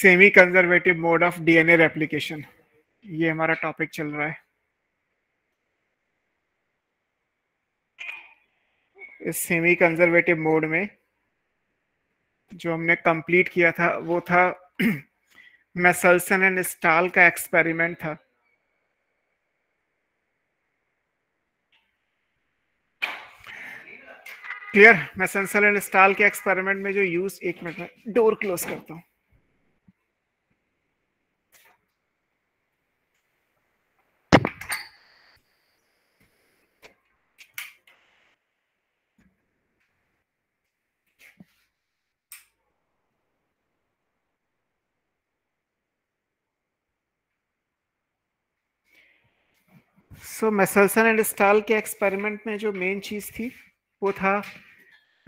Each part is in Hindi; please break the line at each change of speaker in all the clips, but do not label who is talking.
Semi conservative mode of DNA replication ये हमारा टॉपिक चल रहा है इस सेमी कंजर्वेटिव मोड में जो हमने कंप्लीट किया था वो था मैसलसन एंड स्टाल का एक्सपेरिमेंट था क्लियर मैसेंसल एंड स्टाल के एक्सपेरिमेंट में जो यूज एक मिनट में डोर क्लोज करता हूँ सो मसलसन एंड स्टाल के एक्सपेरिमेंट में जो मेन चीज़ थी वो था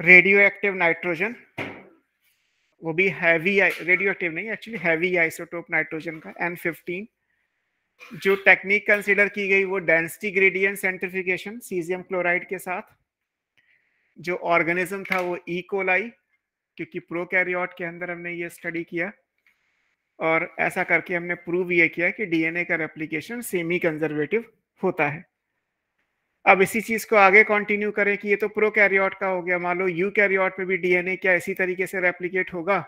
रेडियो एक्टिव नाइट्रोजन वो भी हैवी रेडियो एक्टिव नहीं एक्चुअली हैवी आइसोटोप नाइट्रोजन का एन फिफ्टीन जो टेक्निक कंसिडर की गई वो density gradient centrifugation caesium chloride के साथ जो ऑर्गेनिज्म था वो ई e. कोलाई क्योंकि प्रोकैरियोट के अंदर हमने ये स्टडी किया और ऐसा करके हमने प्रूव ये किया कि डीएनए का रेप्लिकेशन सेमी कंजर्वेटिव होता है अब इसी चीज को आगे कंटिन्यू करें कि ये तो प्रो कैरियोट का हो गया मान लो यू कैरियोट में भी डीएनए क्या इसी तरीके से रेप्लीकेट होगा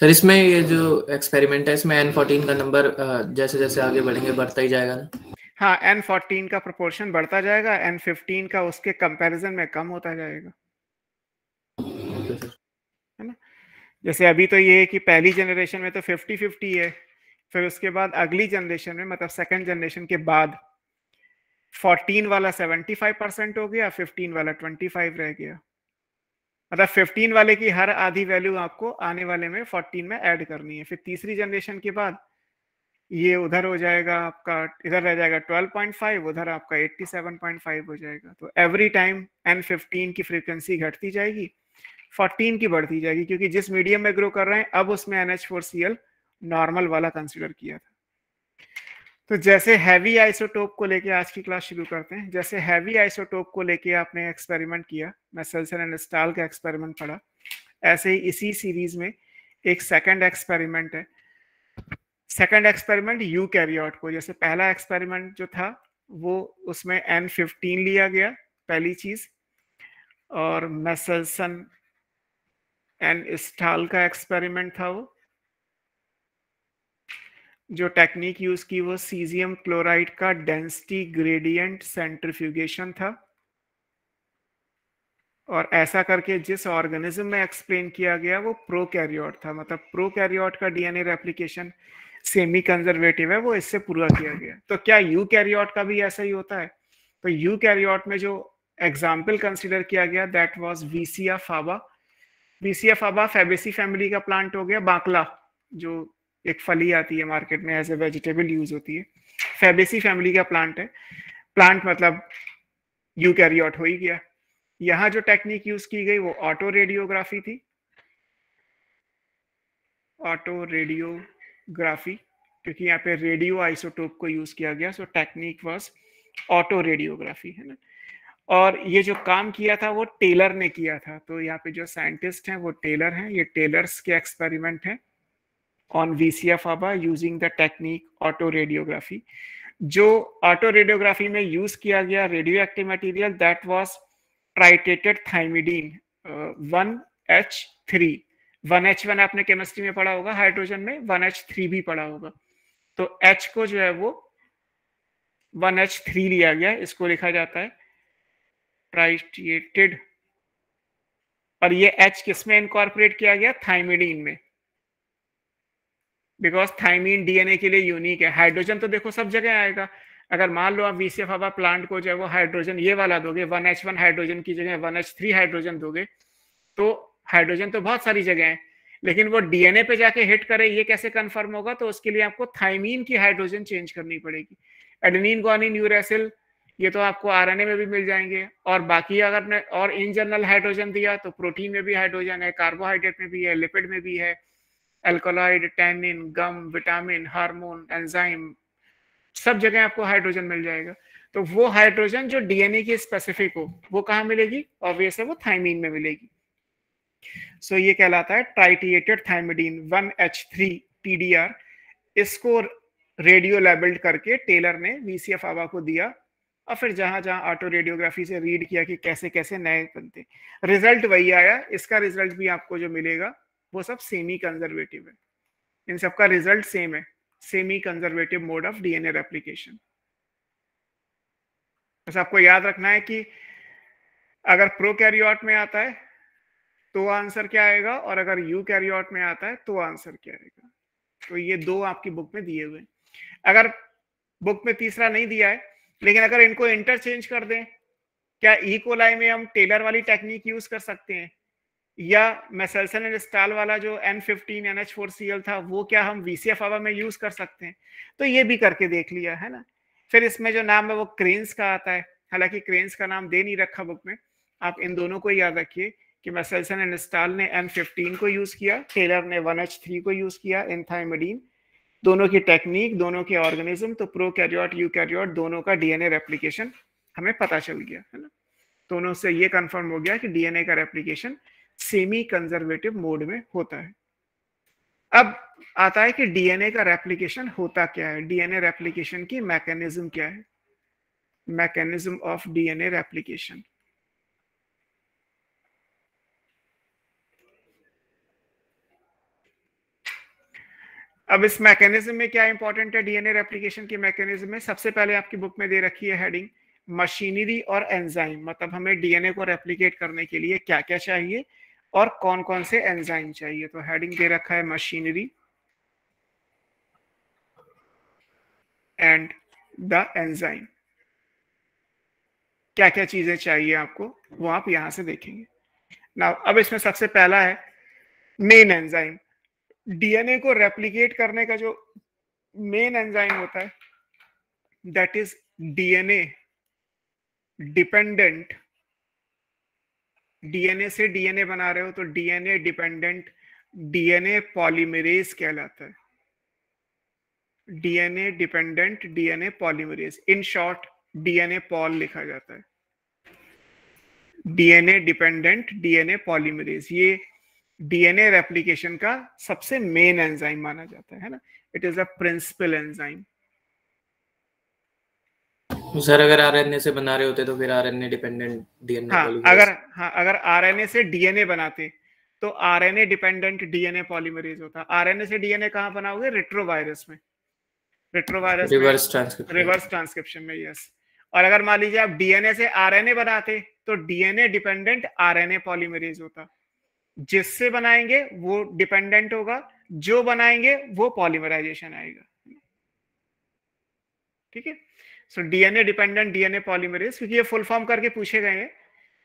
सर इसमें ये जो एक्सपेरिमेंट है इसमें एन फोर्टीन का नंबर जैसे जैसे आगे बढ़ेंगे बढ़ता ही जाएगा ना
हाँ एन फोर्टीन का प्रोपोर्शन बढ़ता जाएगा एन फिफ्टीन का उसके कंपैरिजन में कम होता जाएगा है ना जैसे अभी तो ये है कि पहली जनरेशन में तो फिफ्टी फिफ्टी है फिर उसके बाद अगली जनरेशन में मतलब सेकंड जनरेशन के बाद फोर्टीन वाला सेवेंटी फाइव परसेंट हो गया फिफ्टीन वाला ट्वेंटी फाइव रह गया मतलब फिफ्टीन वाले की हर आधी वैल्यू आपको आने वाले में फोर्टीन में ऐड करनी है फिर तीसरी जनरेशन के बाद ये उधर हो जाएगा आपका इधर रह जाएगा ट्वेल्व पॉइंट फाइव उधर आपका एट्टी सेवन पॉइंट फाइव हो जाएगा तो एवरी टाइम एन फिफ्टीन की फ्रीक्वेंसी घटती जाएगी फोर्टीन की बढ़ती जाएगी क्योंकि जिस मीडियम में ग्रो कर रहे हैं अब उसमें N H four C L normal वाला कंसिडर किया था तो जैसे हैवी आइसोटोप को लेके आज की क्लास शुरू करते हैं जैसे हैवी आइसोटोप को लेके आपने एक्सपेरिमेंट किया मैं सेल्सन एंड स्टाल का एक्सपेरिमेंट पढ़ा ऐसे ही इसी सीरीज में एक सेकंड एक्सपेरिमेंट है सेकंड एक्सपेरिमेंट यू कैरियॉट को जैसे पहला एक्सपेरिमेंट जो था वो उसमें एन फिफ्टीन लिया गया पहली चीज और मैसेलसन एंड स्टाल का एक्सपेरिमेंट था वो जो टेक्निक यूज की वो सीजियम क्लोराइड का डेंसिटी ग्रेडियंट सेंट्रीफ्यूगेशन था और ऐसा करके जिस ऑर्गेनिज्म में एक्सप्लेन किया गया वो प्रोकैरियोट था मतलब प्रोकैरियोट का डीएनए रेप्लिकेशन सेमी कंजर्वेटिव है वो इससे पूरा किया गया तो क्या यू कैरियोट का भी ऐसा ही होता है तो यू कैरियोट में जो एग्जाम्पल कंसिडर किया गया that was Vicia faba Vicia faba Fabaceae family का प्लांट हो गया बांकला जो एक फली आती है मार्केट में एज ए वेजिटेबल यूज होती है फेबेसी फैमिली का प्लांट है प्लांट मतलब यू कैरी हो ही गया यहाँ जो टेक्निक यूज की गई वो ऑटो रेडियोग्राफी थी ऑटो रेडियोग्राफी क्योंकि यहाँ पे रेडियो आइसोटोप को यूज किया गया so technique was autoradiography है ना और ये जो काम किया था वो टेलर ने किया था तो यहाँ पे जो साइंटिस्ट हैं वो टेलर हैं ये टेलर्स के एक्सपेरिमेंट हैं on VCF-ABA using the technique autoradiography. जो ऑटोरेडियोग्राफी में यूज किया गया radioactive material that was tritiated thymidine one H three one H one आपने केमिस्ट्री में पढ़ा होगा हाइड्रोजन में वन एच थ्री भी पढ़ा होगा तो एच को जो है वो वन एच थ्री लिया गया इसको लिखा जाता है ट्राइटेटेड और ये एच किस में इनकॉर्पोरेट किया गया थाइमिडीन में बिकॉज थाइमीन डीएनए के लिए यूनिक है हाइड्रोजन तो देखो सब जगह आएगा अगर मान लो आप बीसीएफ हवा प्लांट को जो है वो हाइड्रोजन ये वाला दोगे वन एच वन हाइड्रोजन की जगह वन एच थ्री हाइड्रोजन दोगे तो हाइड्रोजन तो बहुत सारी जगह है लेकिन वो डीएनए पे जाके हिट करे ये कैसे कंफर्म होगा तो उसके लिए आपको थाइमीन की हाइड्रोजन चेंज करनी पड़ेगी एडनिन गोनिन यूरेसिल ये तो आपको आरएनए में भी मिल जाएंगे और बाकी अगर ने और इन जनरल हाइड्रोजन दिया तो प्रोटीन में भी हाइड्रोजन है कार्बोहाइड्रेट में भी है लिपिड में भी है alkaloid tannin gum vitamin hormone enzyme सब जगह आपको हाइड्रोजन मिल जाएगा तो वो हाइड्रोजन जो डीएनए की स्पेसिफिक हो वो कहाँ मिलेगी ऑब्वियस है वो थाइमीन में मिलेगी सो so, ये कहलाता है tritiated thymidine one H three T D R इसको रेडियो लेबल्ड करके टेलर ने वीसीएफ आवा को दिया और फिर जहां जहां ऑटो रेडियोग्राफी से रीड किया कि कैसे कैसे नए बनते रिजल्ट वही आया इसका रिजल्ट भी आपको जो मिलेगा वो सब सेमी कंजर्वेटिव है इन सबका रिजल्ट सेम है semi conservative mode of DNA replication बस आपको याद रखना है कि अगर प्रो कैरियोट में आता है तो आंसर क्या आएगा और अगर यू कैरियोट में आता है तो आंसर क्या आएगा तो ये दो आपकी बुक में दिए हुए अगर बुक में तीसरा नहीं दिया है लेकिन अगर इनको इंटरचेंज कर दें क्या ई e. कोलाई में हम टेलर वाली टेक्निक यूज कर सकते हैं या मैसेलसन एंड स्टाल वाला जो N fifteen N H four C L था वो क्या हम वी सी एफ हवा में यूज कर सकते हैं तो ये भी करके देख लिया है ना फिर इसमें जो नाम है वो क्रेन्स का आता है हालांकि क्रेन्स का नाम दे नहीं रखा बुक में आप इन दोनों को याद रखिए कि मैसेलसन एंड स्टाल ने एन फिफ्टीन को यूज किया टेलर ने वन एच थ्री को यूज किया एंथाइमडीन दोनों की टेक्निक दोनों के ऑर्गेनिज्म तो प्रो कैरियोट यू कैरियोट दोनों का डीएनए रेप्लीकेशन हमें पता चल गया है ना दोनों से ये कंफर्म हो गया कि डीएनए का रेप्लीकेशन सेमी कंजर्वेटिव मोड में होता है अब आता है कि डीएनए का रेप्लिकेशन होता क्या है डीएनए रेप्लिकेशन की मैकेनिज्म क्या है मैकेनिज्म ऑफ डीएनए रेप्लिकेशन अब इस मैकेनिज्म में क्या इंपॉर्टेंट है डीएनए रेप्लिकेशन की मैकेनिज्म में सबसे पहले आपकी बुक में दे रखी है हेडिंग मशीनरी और एंजाइम मतलब हमें डीएनए को रेप्लिकेट करने के लिए क्या क्या चाहिए और कौन कौन से एंजाइम चाहिए तो हेडिंग दे रखा है मशीनरी एंड द एंजाइम क्या क्या चीजें चाहिए आपको वो आप यहां से देखेंगे ना अब इसमें सबसे पहला है मेन एंजाइम डीएनए को रेप्लिकेट करने का जो मेन एंजाइम होता है that is DNA dependent DNA से डीएनए बना रहे हो तो डीएनए डिपेंडेंट डीएनए पॉलीमरेज कहलाता है DNA dependent DNA polymerase in short DNA pol लिखा जाता है डीएनए डिपेंडेंट डीएनए पॉलीमरेज ये डीएनए रेप्लिकेशन का सबसे मेन एंजाइम माना जाता है ना it is a principal enzyme
sir अगर आरएनए से बना रहे होते तो फिर आरएनए डिपेंडेंट डीएनए हाँ, अगर
हाँ अगर आरएनए से डीएनए बनाते तो आरएनए डिपेंडेंट डीएनए पॉलीमरेज होता आरएनए से डीएनए कहाँ बनाओगे रिट्रोवायरस में retrovirus reverse transcription reverse transcription में यस और अगर मान लीजिए आप डीएनए से आरएनए बनाते तो डीएनए डिपेंडेंट आरएनए पॉलीमरेज होता जिससे बनाएंगे वो डिपेंडेंट होगा जो बनाएंगे वो पॉलीमराइजेशन आएगा ठीक है so DNA dependent DNA polymerase क्योंकि ये फुल फॉर्म करके पूछे गए हैं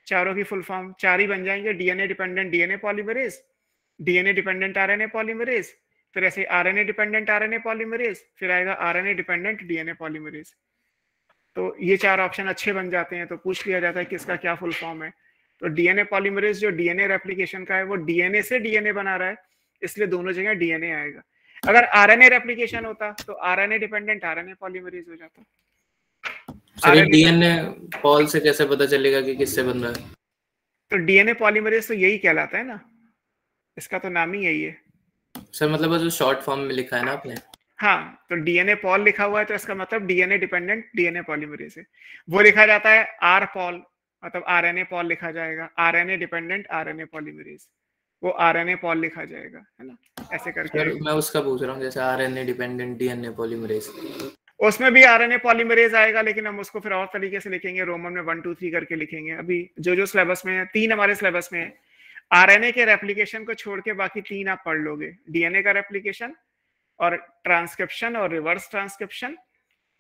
चारों की फुल फॉर्म चार ही बन जाएंगे DNA dependent DNA polymerase DNA dependent RNA polymerase फिर ऐसे आरएनए डिपेंडेंट आरएनए पॉलीमरेज फिर आएगा आरएनए डिपेंडेंट डीएनए पॉलीमरेज तो ये चार ऑप्शन अच्छे बन जाते हैं तो पूछ लिया जाता है किसका क्या फुल फॉर्म है तो डीएनए पॉलीमरेज जो डीएनए रेप्लीकेशन का है वो डीएनए से डीएनए बना रहा है इसलिए दोनों जगह डीएनए आएगा अगर आरएनए रेप्लीकेशन होता तो आरएनए डिपेंडेंट आरएनए पॉलीमरेज हो जाता है सर डीएनए
पॉल से कैसे पता चलेगा कि किससे बन रहा है
तो डीएनए पॉलीमरेज तो यही कहलाता है ना इसका तो नाम ही यही है
सर मतलब जो शॉर्ट फॉर्म में लिखा है ना आपने
हाँ तो डीएनए पॉल लिखा हुआ है तो इसका मतलब डीएनए डिपेंडेंट डीएनए पॉलीमरेज है वो लिखा जाता है आर पॉल मतलब आरएनए पॉल लिखा जाएगा आरएनए डिपेंडेंट आरएनए पॉलीमरेज वो आरएनए पॉल लिखा जाएगा है ना ऐसे करके मैं उसका पूछ रहा हूँ जैसे आरएनए डिपेंडेंट डीएनए पॉलीमरेज उसमें भी आर आरएनए पॉलीमरेज आएगा लेकिन हम उसको फिर और तरीके से लिखेंगे रोमन में वन टू थ्री करके लिखेंगे अभी जो जो सिलेबस में है तीन हमारे सिलेबस में है आरएनए के रेप्लीकेशन को छोड़ के बाकी तीन आप पढ़ लोगे डीएनए का रेप्लीकेशन और ट्रांसक्रिप्शन और रिवर्स ट्रांसक्रिप्शन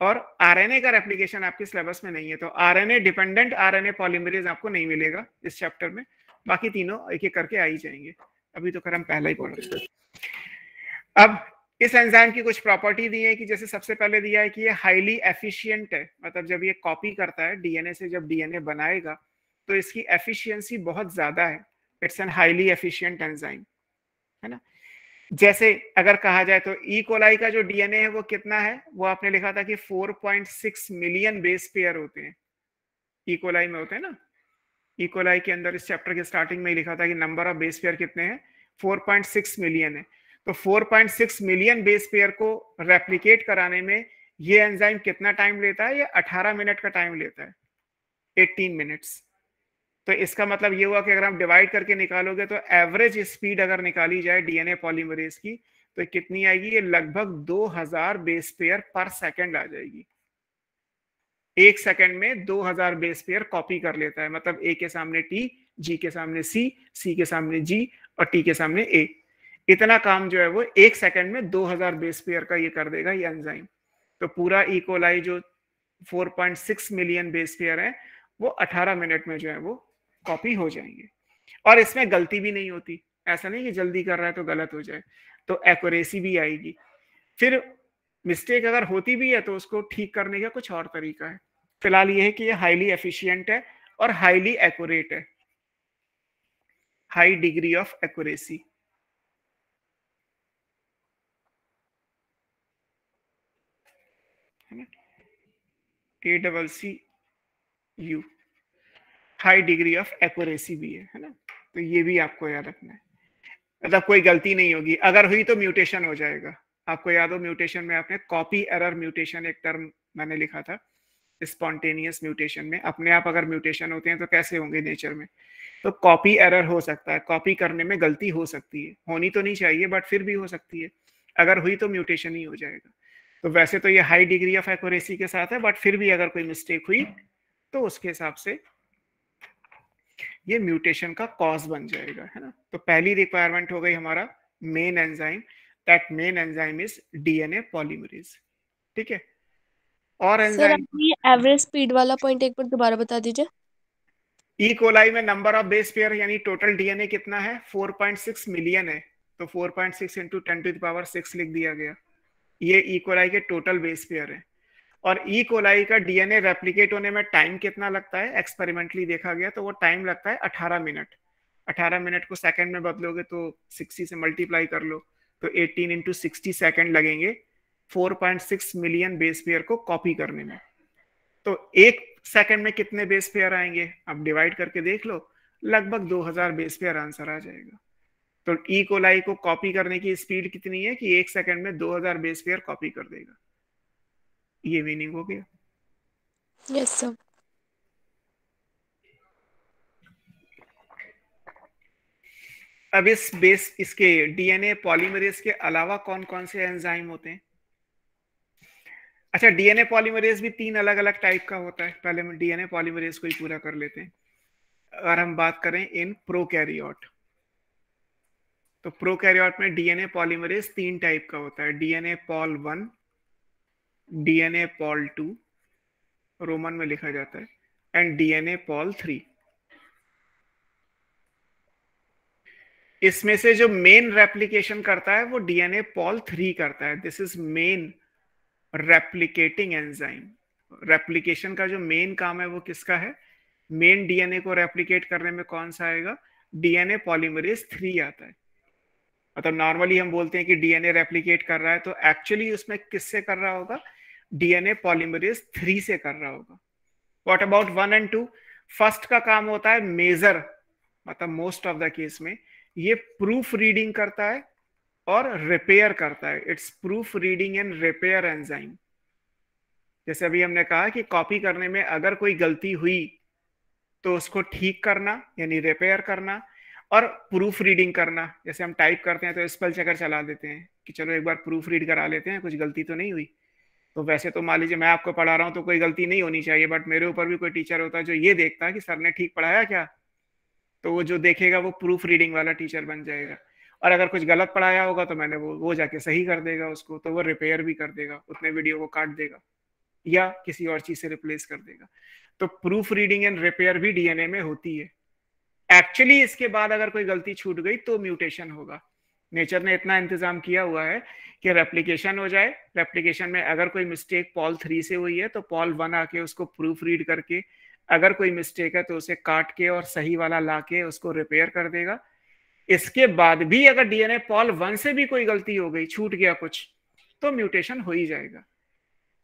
और आरएनए का रेप्लीकेशन आपके सिलेबस में नहीं है तो आरएनए डिपेंडेंट आरएनए पॉलीमरेज आपको नहीं मिलेगा इस चैप्टर में बाकी तीनों एक एक करके आ ही जाएंगे अभी तो खैर हम पहला ही पढ़ रहे अब इस एंजाइम की कुछ प्रॉपर्टी दी है कि जैसे सबसे पहले दिया है कि ये हाईली एफिशिएंट है मतलब जब ये कॉपी करता है डीएनए से जब डीएनए बनाएगा तो इसकी एफिशिएंसी बहुत ज़्यादा है it's an highly efficient enzyme है ना जैसे अगर कहा जाए तो ई e. कोलाई का जो डीएनए है वो कितना है वो आपने लिखा था कि 4.6 मिलियन बेस पेयर होते हैं ई e. कोलाई में होते हैं ना ई e. कोलाई के अंदर इस चैप्टर के स्टार्टिंग में ही लिखा था कि नंबर ऑफ बेस पेयर कितने हैं 4.6 मिलियन है तो 4.6 मिलियन बेस पेयर को रेप्लीकेट कराने में ये एंजाइम कितना टाइम लेता है ये 18 मिनट का टाइम लेता है 18 मिनट्स तो इसका मतलब ये हुआ कि अगर हम डिवाइड करके निकालोगे तो एवरेज स्पीड अगर निकाली जाए डीएनए पॉलीमरेज की तो कितनी आएगी ये लगभग 2000 बेस पेयर पर सेकंड आ जाएगी एक सेकंड में 2000 बेस पेयर कॉपी कर लेता है मतलब ए के सामने टी जी के सामने सी सी के सामने जी और टी के सामने ए इतना काम जो है वो एक सेकंड में 2000 बेस पेयर का ये कर देगा ये एंजाइम तो पूरा इकोलाई e. जो 4.6 मिलियन बेस पेयर है वो 18 मिनट में जो है वो कॉपी हो जाएंगे और इसमें गलती भी नहीं होती ऐसा नहीं कि जल्दी कर रहा है तो गलत हो जाए तो एक्यूरेसी भी आएगी फिर मिस्टेक अगर होती भी है तो उसको ठीक करने का कुछ और तरीका है फिलहाल ये है कि ये हाईली एफिशिएंट है और हाईली एक्यूरेट है high degree of accuracy A double C U high degree of accuracy भी है है ना तो ये भी आपको याद रखना है मतलब कोई गलती नहीं होगी अगर हुई तो म्यूटेशन हो जाएगा आपको याद हो म्यूटेशन में आपने कॉपी एरर म्यूटेशन एक टर्म मैंने लिखा था स्पॉन्टेनियस म्यूटेशन में अपने आप अगर म्यूटेशन होते हैं तो कैसे होंगे नेचर में तो कॉपी एरर हो सकता है कॉपी करने में गलती हो सकती है होनी तो नहीं चाहिए बट फिर भी हो सकती है अगर हुई तो म्यूटेशन ही हो जाएगा तो वैसे तो ये हाई डिग्री ऑफ एक्यूरेसी के साथ है बट फिर भी अगर कोई मिस्टेक हुई तो उसके हिसाब से ये म्यूटेशन का कॉज बन जाएगा है ना तो पहली रिक्वायरमेंट हो गई हमारा main enzyme that main enzyme is DNA polymerase ठीक है और एंजाइम
एवरेज स्पीड वाला पॉइंट एक बार दोबारा बता दीजिए
ई e. कोलाई में नंबर ऑफ बेस पेयर यानी टोटल डीएनए कितना है 4.6 मिलियन है तो 4.6 point six into ten to the power six लिख दिया गया ये इकोलाई e. के टोटल बेस पेयर है और ई e. कोलाई का डीएनए रेप्लिकेट होने में टाइम कितना लगता है एक्सपेरिमेंटली देखा गया तो वो टाइम लगता है 18 मिनट 18 मिनट को सेकंड में बदलोगे तो 60 से मल्टीप्लाई कर लो तो 18 इंटू सिक्सटी सेकेंड लगेंगे 4.6 मिलियन बेस पेयर को कॉपी करने में तो एक सेकंड में कितने बेस पेयर आएंगे आप डिवाइड करके देख लो लगभग 2000 बेस पेयर आंसर आ जाएगा तो ई e कोलाई को कॉपी करने की स्पीड कितनी है कि एक सेकंड में 2000 बेस पेयर कॉपी कर देगा ये मीनिंग हो गया यस सर अब इस बेस इसके डीएनए पॉलीमरेज के अलावा कौन कौन से एंजाइम होते हैं अच्छा डीएनए पॉलीमरेज भी तीन अलग अलग टाइप का होता है पहले हम डीएनए पॉलीमरेज को ही पूरा कर लेते हैं और हम बात करें इन प्रोकैरियोट तो प्रोकैरियोट में डीएनए पॉलीमरेज तीन टाइप का होता है DNA pol one DNA pol two Roman में लिखा जाता है एंड डीएनए पॉल थ्री इसमें से जो मेन रेप्लीकेशन करता है वो डीएनए पॉल थ्री करता है this is main replicating enzyme replication का जो मेन काम है वो किसका है मेन डीएनए को रेप्लीकेट करने में कौन सा आएगा डीएनए पॉलीमरेज थ्री आता है मतलब नॉर्मली हम बोलते हैं कि डीएनए रेप्लीकेट कर रहा है तो एक्चुअली उसमें किससे कर रहा होगा डीएनए पॉलीमरेज थ्री से कर रहा होगा what about one and two first का काम होता है मेजर मतलब मोस्ट ऑफ द केस में ये प्रूफ रीडिंग करता है और रिपेयर करता है it's proof reading and repair enzyme जैसे अभी हमने कहा कि कॉपी करने में अगर कोई गलती हुई तो उसको ठीक करना यानी रिपेयर करना और प्रूफ रीडिंग करना जैसे हम टाइप करते हैं तो स्पेल चेकर चला देते हैं कि चलो एक बार प्रूफ रीड करा लेते हैं कुछ गलती तो नहीं हुई तो वैसे तो मान लीजिए मैं आपको पढ़ा रहा हूँ तो कोई गलती नहीं होनी चाहिए बट मेरे ऊपर भी कोई टीचर होता है जो ये देखता है कि सर ने ठीक पढ़ाया क्या तो वो जो देखेगा वो प्रूफ रीडिंग वाला टीचर बन जाएगा और अगर कुछ गलत पढ़ाया होगा तो मैंने वो वो जाके सही कर देगा उसको तो वो रिपेयर भी कर देगा उतने वीडियो को काट देगा या किसी और चीज से रिप्लेस कर देगा तो प्रूफ रीडिंग एंड रिपेयर भी डीएनए में होती है एक्चुअली इसके बाद अगर कोई गलती छूट गई तो म्यूटेशन होगा नेचर ने इतना इंतजाम किया हुआ है कि रेप्लीकेशन हो जाए रेप्लीकेशन में अगर कोई मिस्टेक पॉल थ्री से हुई है तो पॉल वन आके उसको प्रूफ रीड करके अगर कोई मिस्टेक है तो उसे काट के और सही वाला ला के उसको रिपेयर कर देगा इसके बाद भी अगर डीएनए पॉल वन से भी कोई गलती हो गई छूट गया कुछ तो म्यूटेशन हो ही जाएगा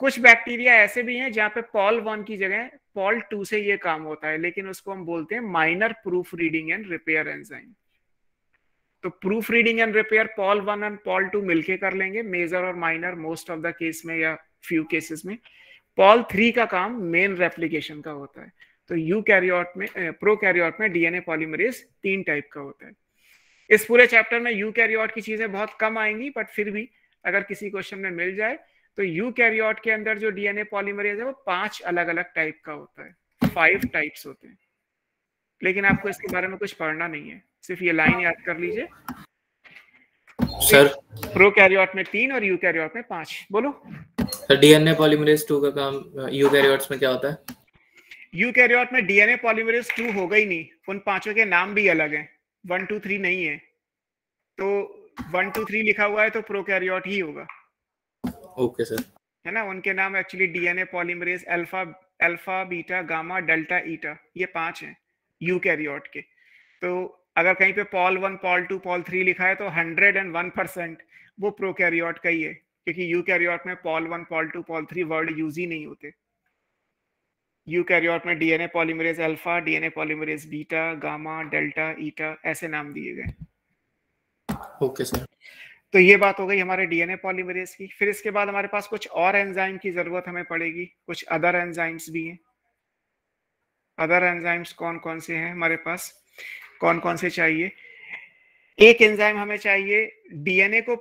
कुछ बैक्टीरिया ऐसे भी हैं जहां पे पॉल वन की जगह पॉल टू से ये काम होता है लेकिन उसको हम बोलते हैं minor proof reading and repair enzyme तो proof reading and repair pol one and pol two मिलके कर लेंगे मेजर और minor most of the case में या फ्यू केसेस में पॉल थ्री का काम मेन रेप्लीकेशन का होता है तो यू कैरियोट में प्रो कैरियोट में डीएनए पॉलीमरेज तीन टाइप का होता है इस पूरे चैप्टर में यू कैरियोट की चीजें बहुत कम आएंगी बट फिर भी अगर किसी क्वेश्चन में मिल जाए तो कैरियोट के अंदर जो डीएनए पॉलीमरेज है वो पांच अलग अलग टाइप का होता है फाइव टाइप्स होते हैं लेकिन आपको इसके बारे में कुछ पढ़ना नहीं है सिर्फ ये लाइन याद कर लीजिए सर कैरियोट में तीन और यू कैरियोट में पांच बोलो सर डीएनए
पॉलीमरेज टू का काम यू कैरियोट्स में
क्या होता है यू कैरियोट में डीएनए पॉलीमरेज टू होगा ही नहीं उन पांचों के नाम भी अलग हैं वन टू थ्री नहीं है तो वन टू थ्री लिखा हुआ है तो प्रोकैरियोट ही होगा ओके सर है ना उनके नाम actually DNA polymerase alpha alpha beta gamma delta eta ये पांच हैं यूकैरियोट के तो अगर कहीं पे pol one pol two pol three लिखा है तो हंड्रेड एंड वन परसेंट वो प्रोकैरियोट का ही है क्योंकि यूकैरियोट में pol one pol two pol three word use ही नहीं होते यूकैरियोट में DNA polymerase alpha DNA polymerase beta gamma delta eta ऐसे नाम दिए गए ओके सर तो ये बात हो गई हमारे डीएनए पॉलीमरेज की फिर इसके बाद हमारे पास कुछ और एंजाइम की ज़रूरत हमें पड़ेगी कुछ अदर एंजाइम्स भी हैं अदर एंजाइम्स कौन कौन से हैं हमारे पास कौन कौन से चाहिए एक एंजाइम हमें चाहिए डीएनए को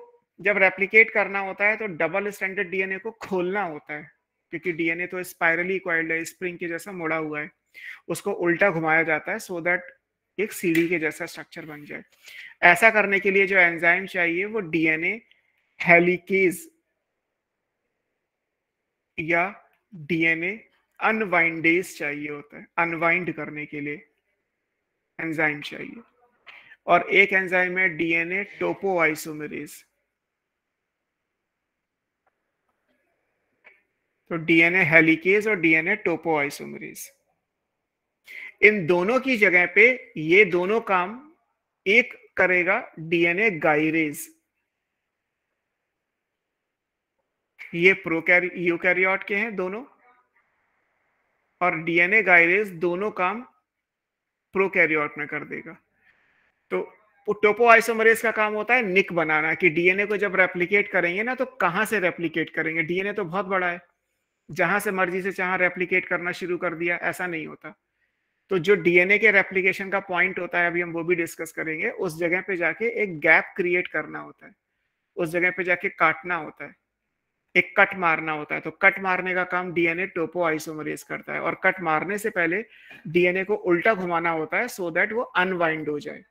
जब रेप्लीकेट करना होता है तो डबल स्टैंडर्ड डीएनए को खोलना होता है क्योंकि डीएनए तो स्पायरली क्वाइल्ड है स्प्रिंग के जैसा मुड़ा हुआ है उसको उल्टा घुमाया जाता है सो दैट एक सीढ़ी के जैसा स्ट्रक्चर बन जाए ऐसा करने के लिए जो एंजाइम चाहिए वो डीएनए हेलिकेज या डीएनए अनवाइंडेज चाहिए होता है अनवाइंड करने के लिए एंजाइम चाहिए और एक एंजाइम है डीएनए टोपो टोपोआइसोमेरेज तो डीएनए हेलिकेज और डीएनए टोपो टोपोआइसोमेरेज इन दोनों की जगह पे ये दोनों काम एक करेगा डीएनए गाइरेज ये प्रोकैर यूकैरियोट के हैं दोनों और डीएनए गाइरेज दोनों काम प्रोकैरियोट में कर देगा तो टोपो आइसोमरेज का काम होता है निक बनाना कि डीएनए को जब रेप्लीकेट करेंगे ना तो कहां से रेप्लीकेट करेंगे डीएनए तो बहुत बड़ा है जहां से मर्जी से जहां रेप्लीकेट करना शुरू कर दिया ऐसा नहीं होता तो जो डीएनए के रेप्लीकेशन का पॉइंट होता है अभी हम वो भी डिस्कस करेंगे उस जगह पे जाके एक गैप क्रिएट करना होता है उस जगह पे जाके काटना होता है एक कट मारना होता है तो कट मारने का काम डीएनए टोपो आइसोमरेज करता है और कट मारने से पहले डीएनए को उल्टा घुमाना होता है सो so दैट वो अनवाइंड हो जाए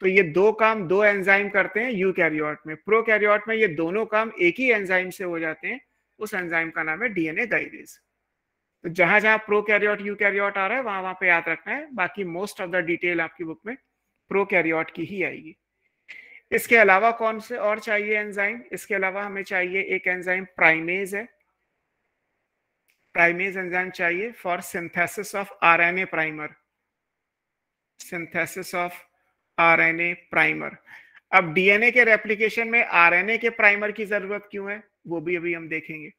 तो ये दो काम दो एंजाइम करते हैं यू कैरियोट में प्रो कैरियोट में ये दोनों काम एक ही एंजाइम से हो जाते हैं उस एंजाइम का नाम है डीएनए गाइडेज तो जहां जहां प्रो कैरियोट यू कैरियोट आ रहा है वहां वहां पे याद रखना है बाकी मोस्ट ऑफ द डिटेल आपकी बुक में प्रो कैरियोट की ही आएगी इसके अलावा कौन से और चाहिए एंजाइम इसके अलावा हमें चाहिए एक एंजाइम प्राइमेज है प्राइमेज एंजाइम चाहिए for synthesis of R primer synthesis of R primer अब डीएनए के रेप्लीकेशन में आरएनए के प्राइमर की जरूरत क्यों है वो भी अभी हम देखेंगे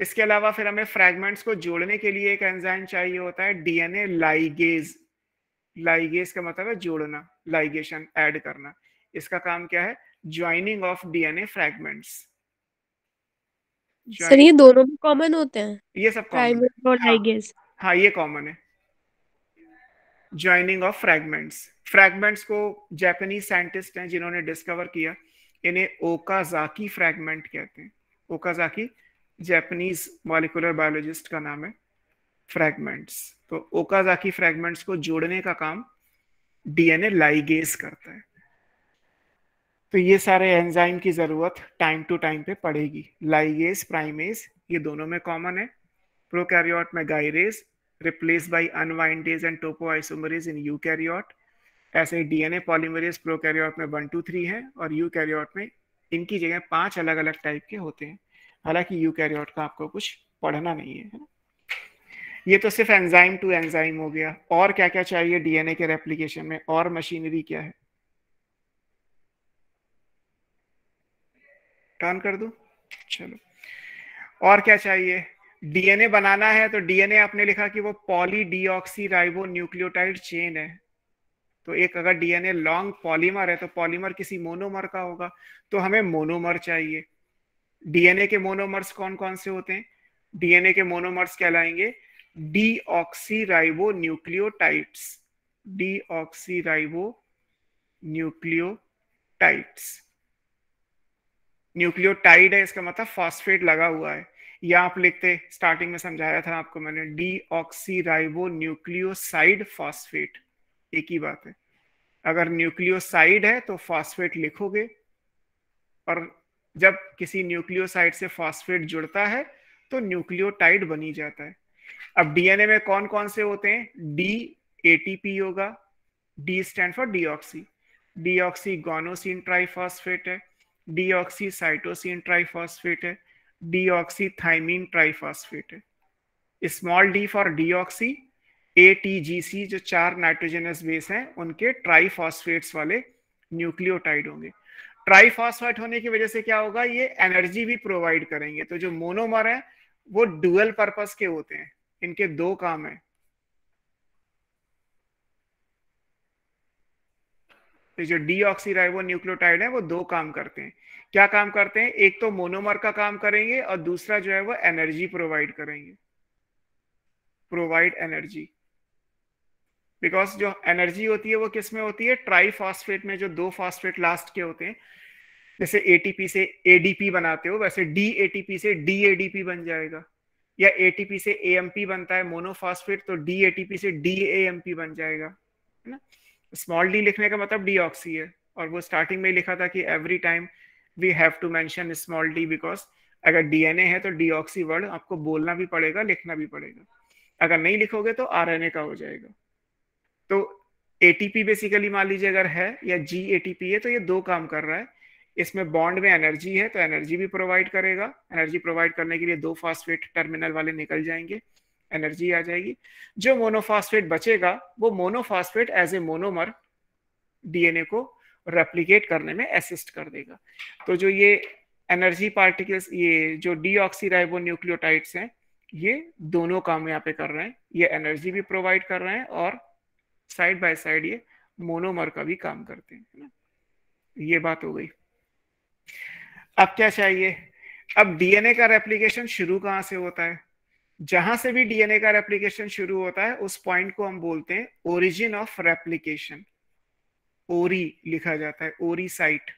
इसके अलावा फिर हमें फ्रेगमेंट्स को जोड़ने के लिए एक एंजाइम चाहिए होता है डीएनए लाइगेज लाइगेज का मतलब है जोड़ना लाइगेशन ऐड करना इसका काम क्या है joining of DNA fragments sir
ये दोनों भी कॉमन होते हैं
ये सब कॉमन और लाइगेज हाँ।, हाँ ये कॉमन है ज्वाइनिंग ऑफ फ्रेगमेंट्स फ्रेगमेंट्स को जैपनीज साइंटिस्ट हैं जिन्होंने डिस्कवर किया इन्हें ओकाजाकी फ्रेगमेंट कहते हैं ओकाजाकी जैपनीज मॉलिकुलर बायोलॉजिस्ट का नाम है फ्रैगमेंट्स तो ओकाजाकी फ्रैगमेंट्स को जोड़ने का काम डीएनए लाइगेस करता है तो ये सारे एंजाइम की जरूरत टाइम टू टाइम पे पड़ेगी लाइगेस प्राइमेस ये दोनों में कॉमन है प्रोकैरियोट में gyrase replace by unwindase and topoisomerase in eukaryote ऐसे ही डीएनए पॉलीमरेज प्रोकैरियोट में वन टू थ्री है और यूकैरियोट में इनकी जगह पांच अलग अलग टाइप के होते हैं हालांकि यू का आपको कुछ पढ़ना नहीं है ना ये तो सिर्फ एंजाइम टू एंजाइम हो गया और क्या क्या चाहिए डीएनए के रेप्लीकेशन में और मशीनरी क्या है टर्न कर दू चलो और क्या चाहिए डीएनए बनाना है तो डीएनए आपने लिखा कि वो polydeoxyribonucleotide chain है तो एक अगर डीएनए लॉन्ग पॉलीमर है तो पॉलीमर किसी मोनोमर का होगा तो हमें मोनोमर चाहिए डीएनए के मोनोमर्स कौन कौन से होते हैं डीएनए के मोनोमर्स कहलाएंगे deoxy deoxyribonucleotides nucleotide है इसका मतलब फॉस्फेट लगा हुआ है या आप लिखते स्टार्टिंग में समझाया था आपको मैंने डी डीऑक्सीराइबो न्यूक्लियोसाइड फॉस्फेट एक ही बात है अगर न्यूक्लियोसाइड है तो फॉस्फेट लिखोगे और जब किसी न्यूक्लियोसाइड से फॉस्फेट जुड़ता है तो न्यूक्लियोटाइड बनी जाता है अब डीएनए में कौन कौन से होते हैं डी एटीपी होगा d stand for deoxy deoxy guanosine triphosphate है डीऑक्सी साइटोसिन ट्राइफॉस्फेट है डीऑक्सी थाइमिन ट्राइफॉस्फेट है small d for deoxy ATGC जो चार नाइट्रोजनस बेस हैं उनके ट्राइफॉस्फेट्स वाले न्यूक्लियोटाइड होंगे ट्राईफॉस्फेट होने की वजह से क्या होगा ये एनर्जी भी प्रोवाइड करेंगे तो जो मोनोमर है वो डुअल पर्पस के होते हैं इनके दो काम है तो जो डीऑक्सीराइबो न्यूक्लियोटाइड है वो दो काम करते हैं क्या काम करते हैं एक तो मोनोमर का काम करेंगे और दूसरा जो है वो एनर्जी प्रोवाइड करेंगे प्रोवाइड एनर्जी बिकॉज जो एनर्जी होती है वो किस में होती है ट्राई ट्राईफॉस्फेट में जो दो फॉस्फेट लास्ट के होते हैं जैसे एटीपी से एडीपी बनाते हो वैसे डी एटीपी से डी एडीपी बन जाएगा या एटीपी से एएमपी बनता है मोनोफॉस्फेट तो डी एटीपी से डी बन जाएगा है ना स्मॉल डी लिखने का मतलब डी ऑक्सी है और वो स्टार्टिंग में लिखा था कि every time we have to mention small d because अगर डीएनए है तो डीऑक्सी वर्ड आपको बोलना भी पड़ेगा लिखना भी पड़ेगा अगर नहीं लिखोगे तो आरएनए का हो जाएगा तो एटीपी बेसिकली मान लीजिए अगर है या जी एटीपी है तो ये दो काम कर रहा है इसमें बॉन्ड में एनर्जी है तो एनर्जी भी प्रोवाइड करेगा एनर्जी प्रोवाइड करने के लिए दो फास्फेट टर्मिनल वाले निकल जाएंगे एनर्जी आ जाएगी जो मोनोफास्फेट बचेगा वो monophosphate as a monomer DNA को रेप्लीकेट करने में असिस्ट कर देगा तो जो ये एनर्जी पार्टिकल्स ये जो डीऑक्सीराइबो न्यूक्लियोटाइड्स हैं ये दोनों काम यहाँ पे कर रहे हैं ये एनर्जी भी प्रोवाइड कर रहे हैं और साइड बाय साइड ये मोनोमर का भी काम करते हैं ना ये बात हो गई अब क्या चाहिए अब डीएनए का रेप्लीकेशन शुरू कहां से होता है जहां से भी डीएनए का रेप्लीकेशन शुरू होता है उस पॉइंट को हम बोलते हैं ओरिजिन ऑफ रेप्लीकेशन ओरी लिखा जाता है ओरी साइट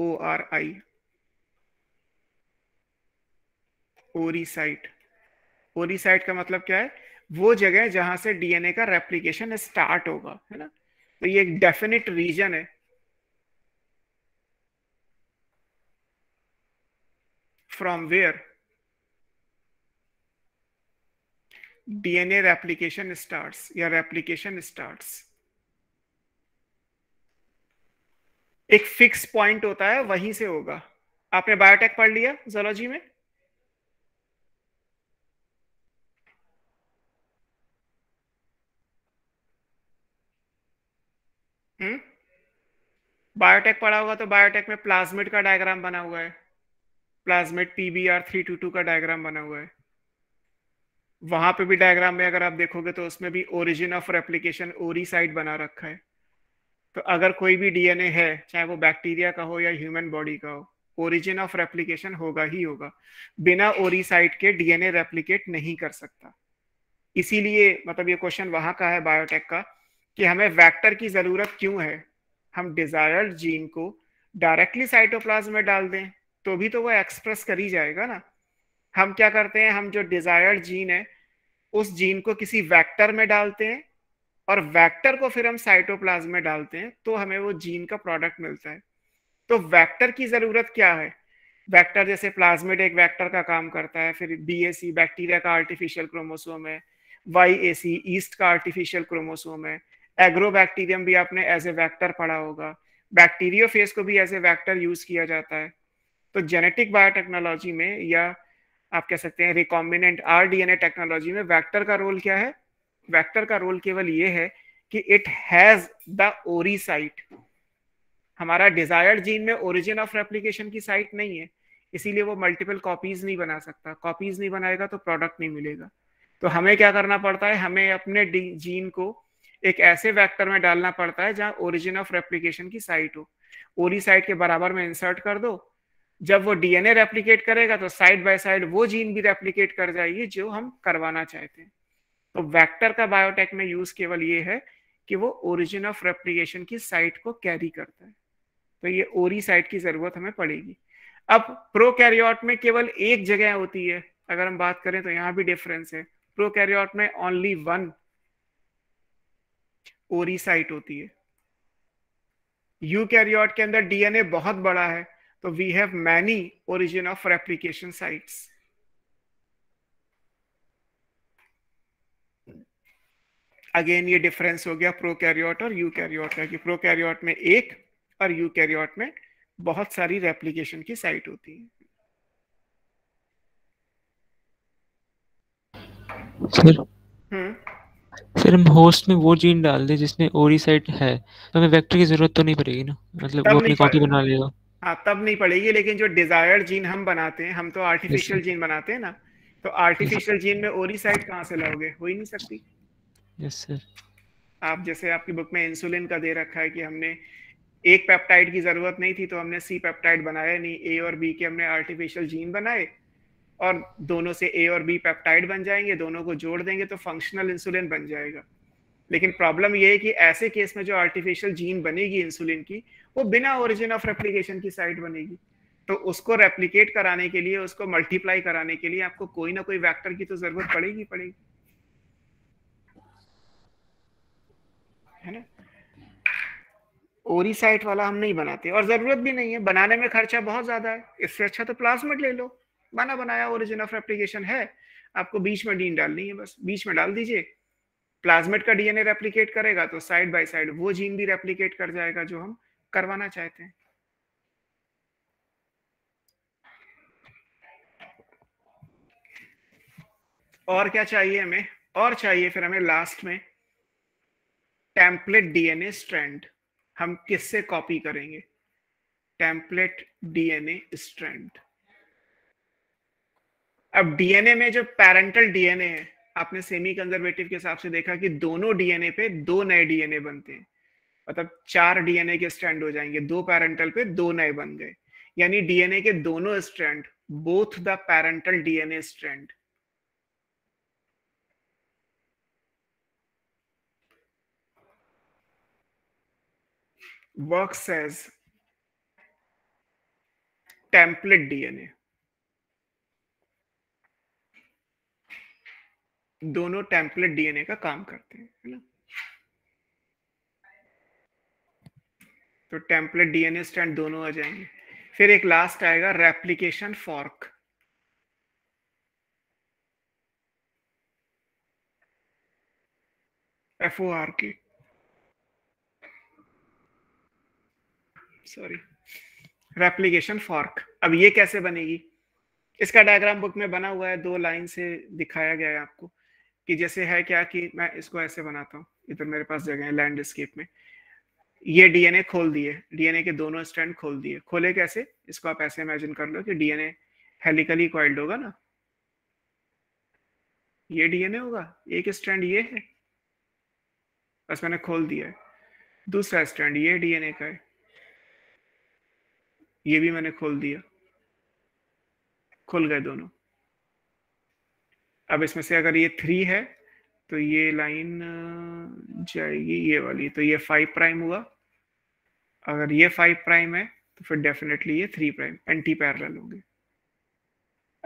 ओ आर आई ओरी साइट ओरी साइट का मतलब क्या है वो जगह जहां से डीएनए का रेप्लीकेशन स्टार्ट होगा है ना तो ये एक डेफिनेट रीजन है from where DNA replication starts या रेप्लीकेशन स्टार्ट्स एक फिक्स पॉइंट होता है वहीं से होगा आपने बायोटेक पढ़ लिया जोलॉजी में बायोटेक पढ़ा होगा तो बायोटेक में प्लाज्मिड का डायग्राम बना हुआ है plasmid pBR three two two का डायग्राम बना हुआ है वहां पे भी डायग्राम में अगर आप देखोगे तो उसमें भी origin of replication ori site बना रखा है तो अगर कोई भी डीएनए है चाहे वो बैक्टीरिया का हो या ह्यूमन बॉडी का हो ओरिजिन ऑफ रेप्लीकेशन होगा ही होगा बिना ओरी साइड के डीएनए रेप्लीकेट नहीं कर सकता इसीलिए मतलब ये क्वेश्चन वहां का है बायोटेक का कि हमें वैक्टर की जरूरत क्यों है हम डिजायर्ड जीन को डायरेक्टली साइटोप्लाज्म में डाल दें तो भी तो वो एक्सप्रेस कर ही जाएगा ना हम क्या करते हैं हम जो डिजायर्ड जीन है उस जीन को किसी वेक्टर में डालते हैं और वेक्टर को फिर हम साइटोप्लाज्म में डालते हैं तो हमें वो जीन का प्रोडक्ट मिलता है तो वेक्टर की ज़रूरत क्या है वेक्टर जैसे प्लाज्मेड एक वेक्टर का काम करता है फिर बी बैक्टीरिया का आर्टिफिशियल क्रोमोसोम है वाई ईस्ट का आर्टिफिशियल क्रोमोसोम है एग्रोबैक्टीरियम भी आपने एज ए वैक्टर पढ़ा होगा बैक्टीरियो फेस को भी एज ए वैक्टर यूज किया जाता है तो जेनेटिक बायोटेक्नोलॉजी में या आप कह सकते हैं रिकॉम्बिनेंट आरडीएनए टेक्नोलॉजी में वैक्टर का रोल क्या है वैक्टर का रोल केवल ये है कि it has the ori site हमारा डिजायर्ड जीन में ओरिजिन ऑफ रेप्लीकेशन की साइट नहीं है इसीलिए वो मल्टीपल कॉपीज नहीं बना सकता कॉपीज नहीं बनाएगा तो प्रोडक्ट नहीं मिलेगा तो हमें क्या करना पड़ता है हमें अपने जीन को एक ऐसे वेक्टर में डालना पड़ता है जहां ओरिजिन ऑफ रेप्लीकेशन की साइट हो ओरी साइट के बराबर में इंसर्ट कर दो जब वो डीएनए रेप्लीकेट करेगा तो साइड बाय साइड वो जीन भी रेप्लीकेट कर जाएगी जो हम करवाना चाहते हैं तो वेक्टर का बायोटेक में यूज केवल ये है कि वो ओरिजिन ऑफ रेप्लीकेशन की साइट को कैरी करता है तो ये ओरी साइट की जरूरत हमें पड़ेगी अब प्रो कैरियोट में केवल एक जगह होती है अगर हम बात करें तो यहाँ भी डिफरेंस है प्रो कैरियोट में ओनली वन ओरीसाइट होती है यू कैरियोट के अंदर डीएनए बहुत बड़ा है तो we have many origin of replication sites again ये डिफरेंस हो गया प्रो कैरियोट और यू कैरियोट का कि कैरियोट में एक और यू कैरियोट में बहुत सारी रेप्लीकेशन की साइट होती है
सर
फिर हम होस्ट में वो जीन डाल दें जिसमें ओरी साइट है तो हमें वेक्टर की जरूरत तो नहीं पड़ेगी ना मतलब वो अपनी कॉपी बना लेगा
हाँ तब नहीं पड़ेगी लेकिन जो डिजायर्ड जीन हम बनाते हैं हम तो आर्टिफिशियल जीन बनाते हैं ना तो आर्टिफिशियल जीन में ओरी साइट कहाँ से लाओगे हो ही नहीं सकती यस सर आप जैसे आपकी बुक में इंसुलिन का दे रखा है कि हमने एक पेप्टाइड की जरूरत नहीं थी तो हमने सी पेप्टाइड बनाया नहीं ए और बी के हमने आर्टिफिशियल जीन बनाए और दोनों से ए और बी पेप्टाइड बन जाएंगे दोनों को जोड़ देंगे तो फंक्शनल इंसुलिन बन जाएगा लेकिन प्रॉब्लम यह है कि ऐसे केस में जो आर्टिफिशियल जीन बनेगी इंसुलिन की वो बिना ओरिजिन ऑफ रेप्लीकेशन की साइट बनेगी तो उसको रेप्लीकेट कराने के लिए उसको मल्टीप्लाई कराने के लिए आपको कोई ना कोई वैक्टर की तो जरूरत पड़ेगी पड़ेगी है ना ओरी साइट वाला हम नहीं बनाते और जरूरत भी नहीं है बनाने में खर्चा बहुत ज्यादा है इससे अच्छा तो प्लाज्मेट ले लो बना बनाया ओरिजिन ऑफ रेप्लीकेशन है आपको बीच में डीन डालनी है बस बीच में डाल दीजिए प्लाज्मेट का डीएनए रेप्लीकेट करेगा तो साइड बाय साइड वो जीन भी रेप्लीकेट कर जाएगा जो हम करवाना चाहते हैं और क्या चाहिए हमें और चाहिए फिर हमें लास्ट में टेम्पलेट डीएनए स्ट्रैंड हम किससे कॉपी करेंगे टेम्पलेट डीएनए स्ट्रैंड अब डीएनए में जो पेरेंटल डीएनए है आपने सेमी कंजर्वेटिव के हिसाब से देखा कि दोनों डीएनए पे दो नए डीएनए बनते हैं मतलब चार डीएनए के स्ट्रैंड हो जाएंगे दो पेरेंटल पे दो नए बन गए यानी डीएनए के दोनों strand both the parental DNA strand work as template DNA दोनों टेम्पलेट डीएनए का काम करते हैं है ना तो टेम्पलेट डीएनए स्टैंड दोनों आ जाएंगे फिर एक लास्ट आएगा replication fork F O R K sorry replication fork अब ये कैसे बनेगी इसका डायग्राम बुक में बना हुआ है दो लाइन से दिखाया गया है आपको कि जैसे है क्या कि मैं इसको ऐसे बनाता हूँ इधर मेरे पास जगह है लैंडस्केप में ये डीएनए खोल दिए डीएनए के दोनों स्टैंड खोल दिए खोले कैसे इसको आप ऐसे इमेजिन कर लो कि डीएनए हेलिकली क्वाइल्ड होगा ना ये डीएनए होगा एक स्टैंड ये है बस मैंने खोल दिया है दूसरा स्टैंड ये डीएनए का है ये भी मैंने खोल दिया खुल गए दोनों अब इसमें से अगर ये थ्री है तो ये लाइन जाएगी ये वाली तो ये फाइव प्राइम हुआ अगर ये फाइव प्राइम है तो फिर डेफिनेटली ये थ्री प्राइम एंटी पैरल होंगे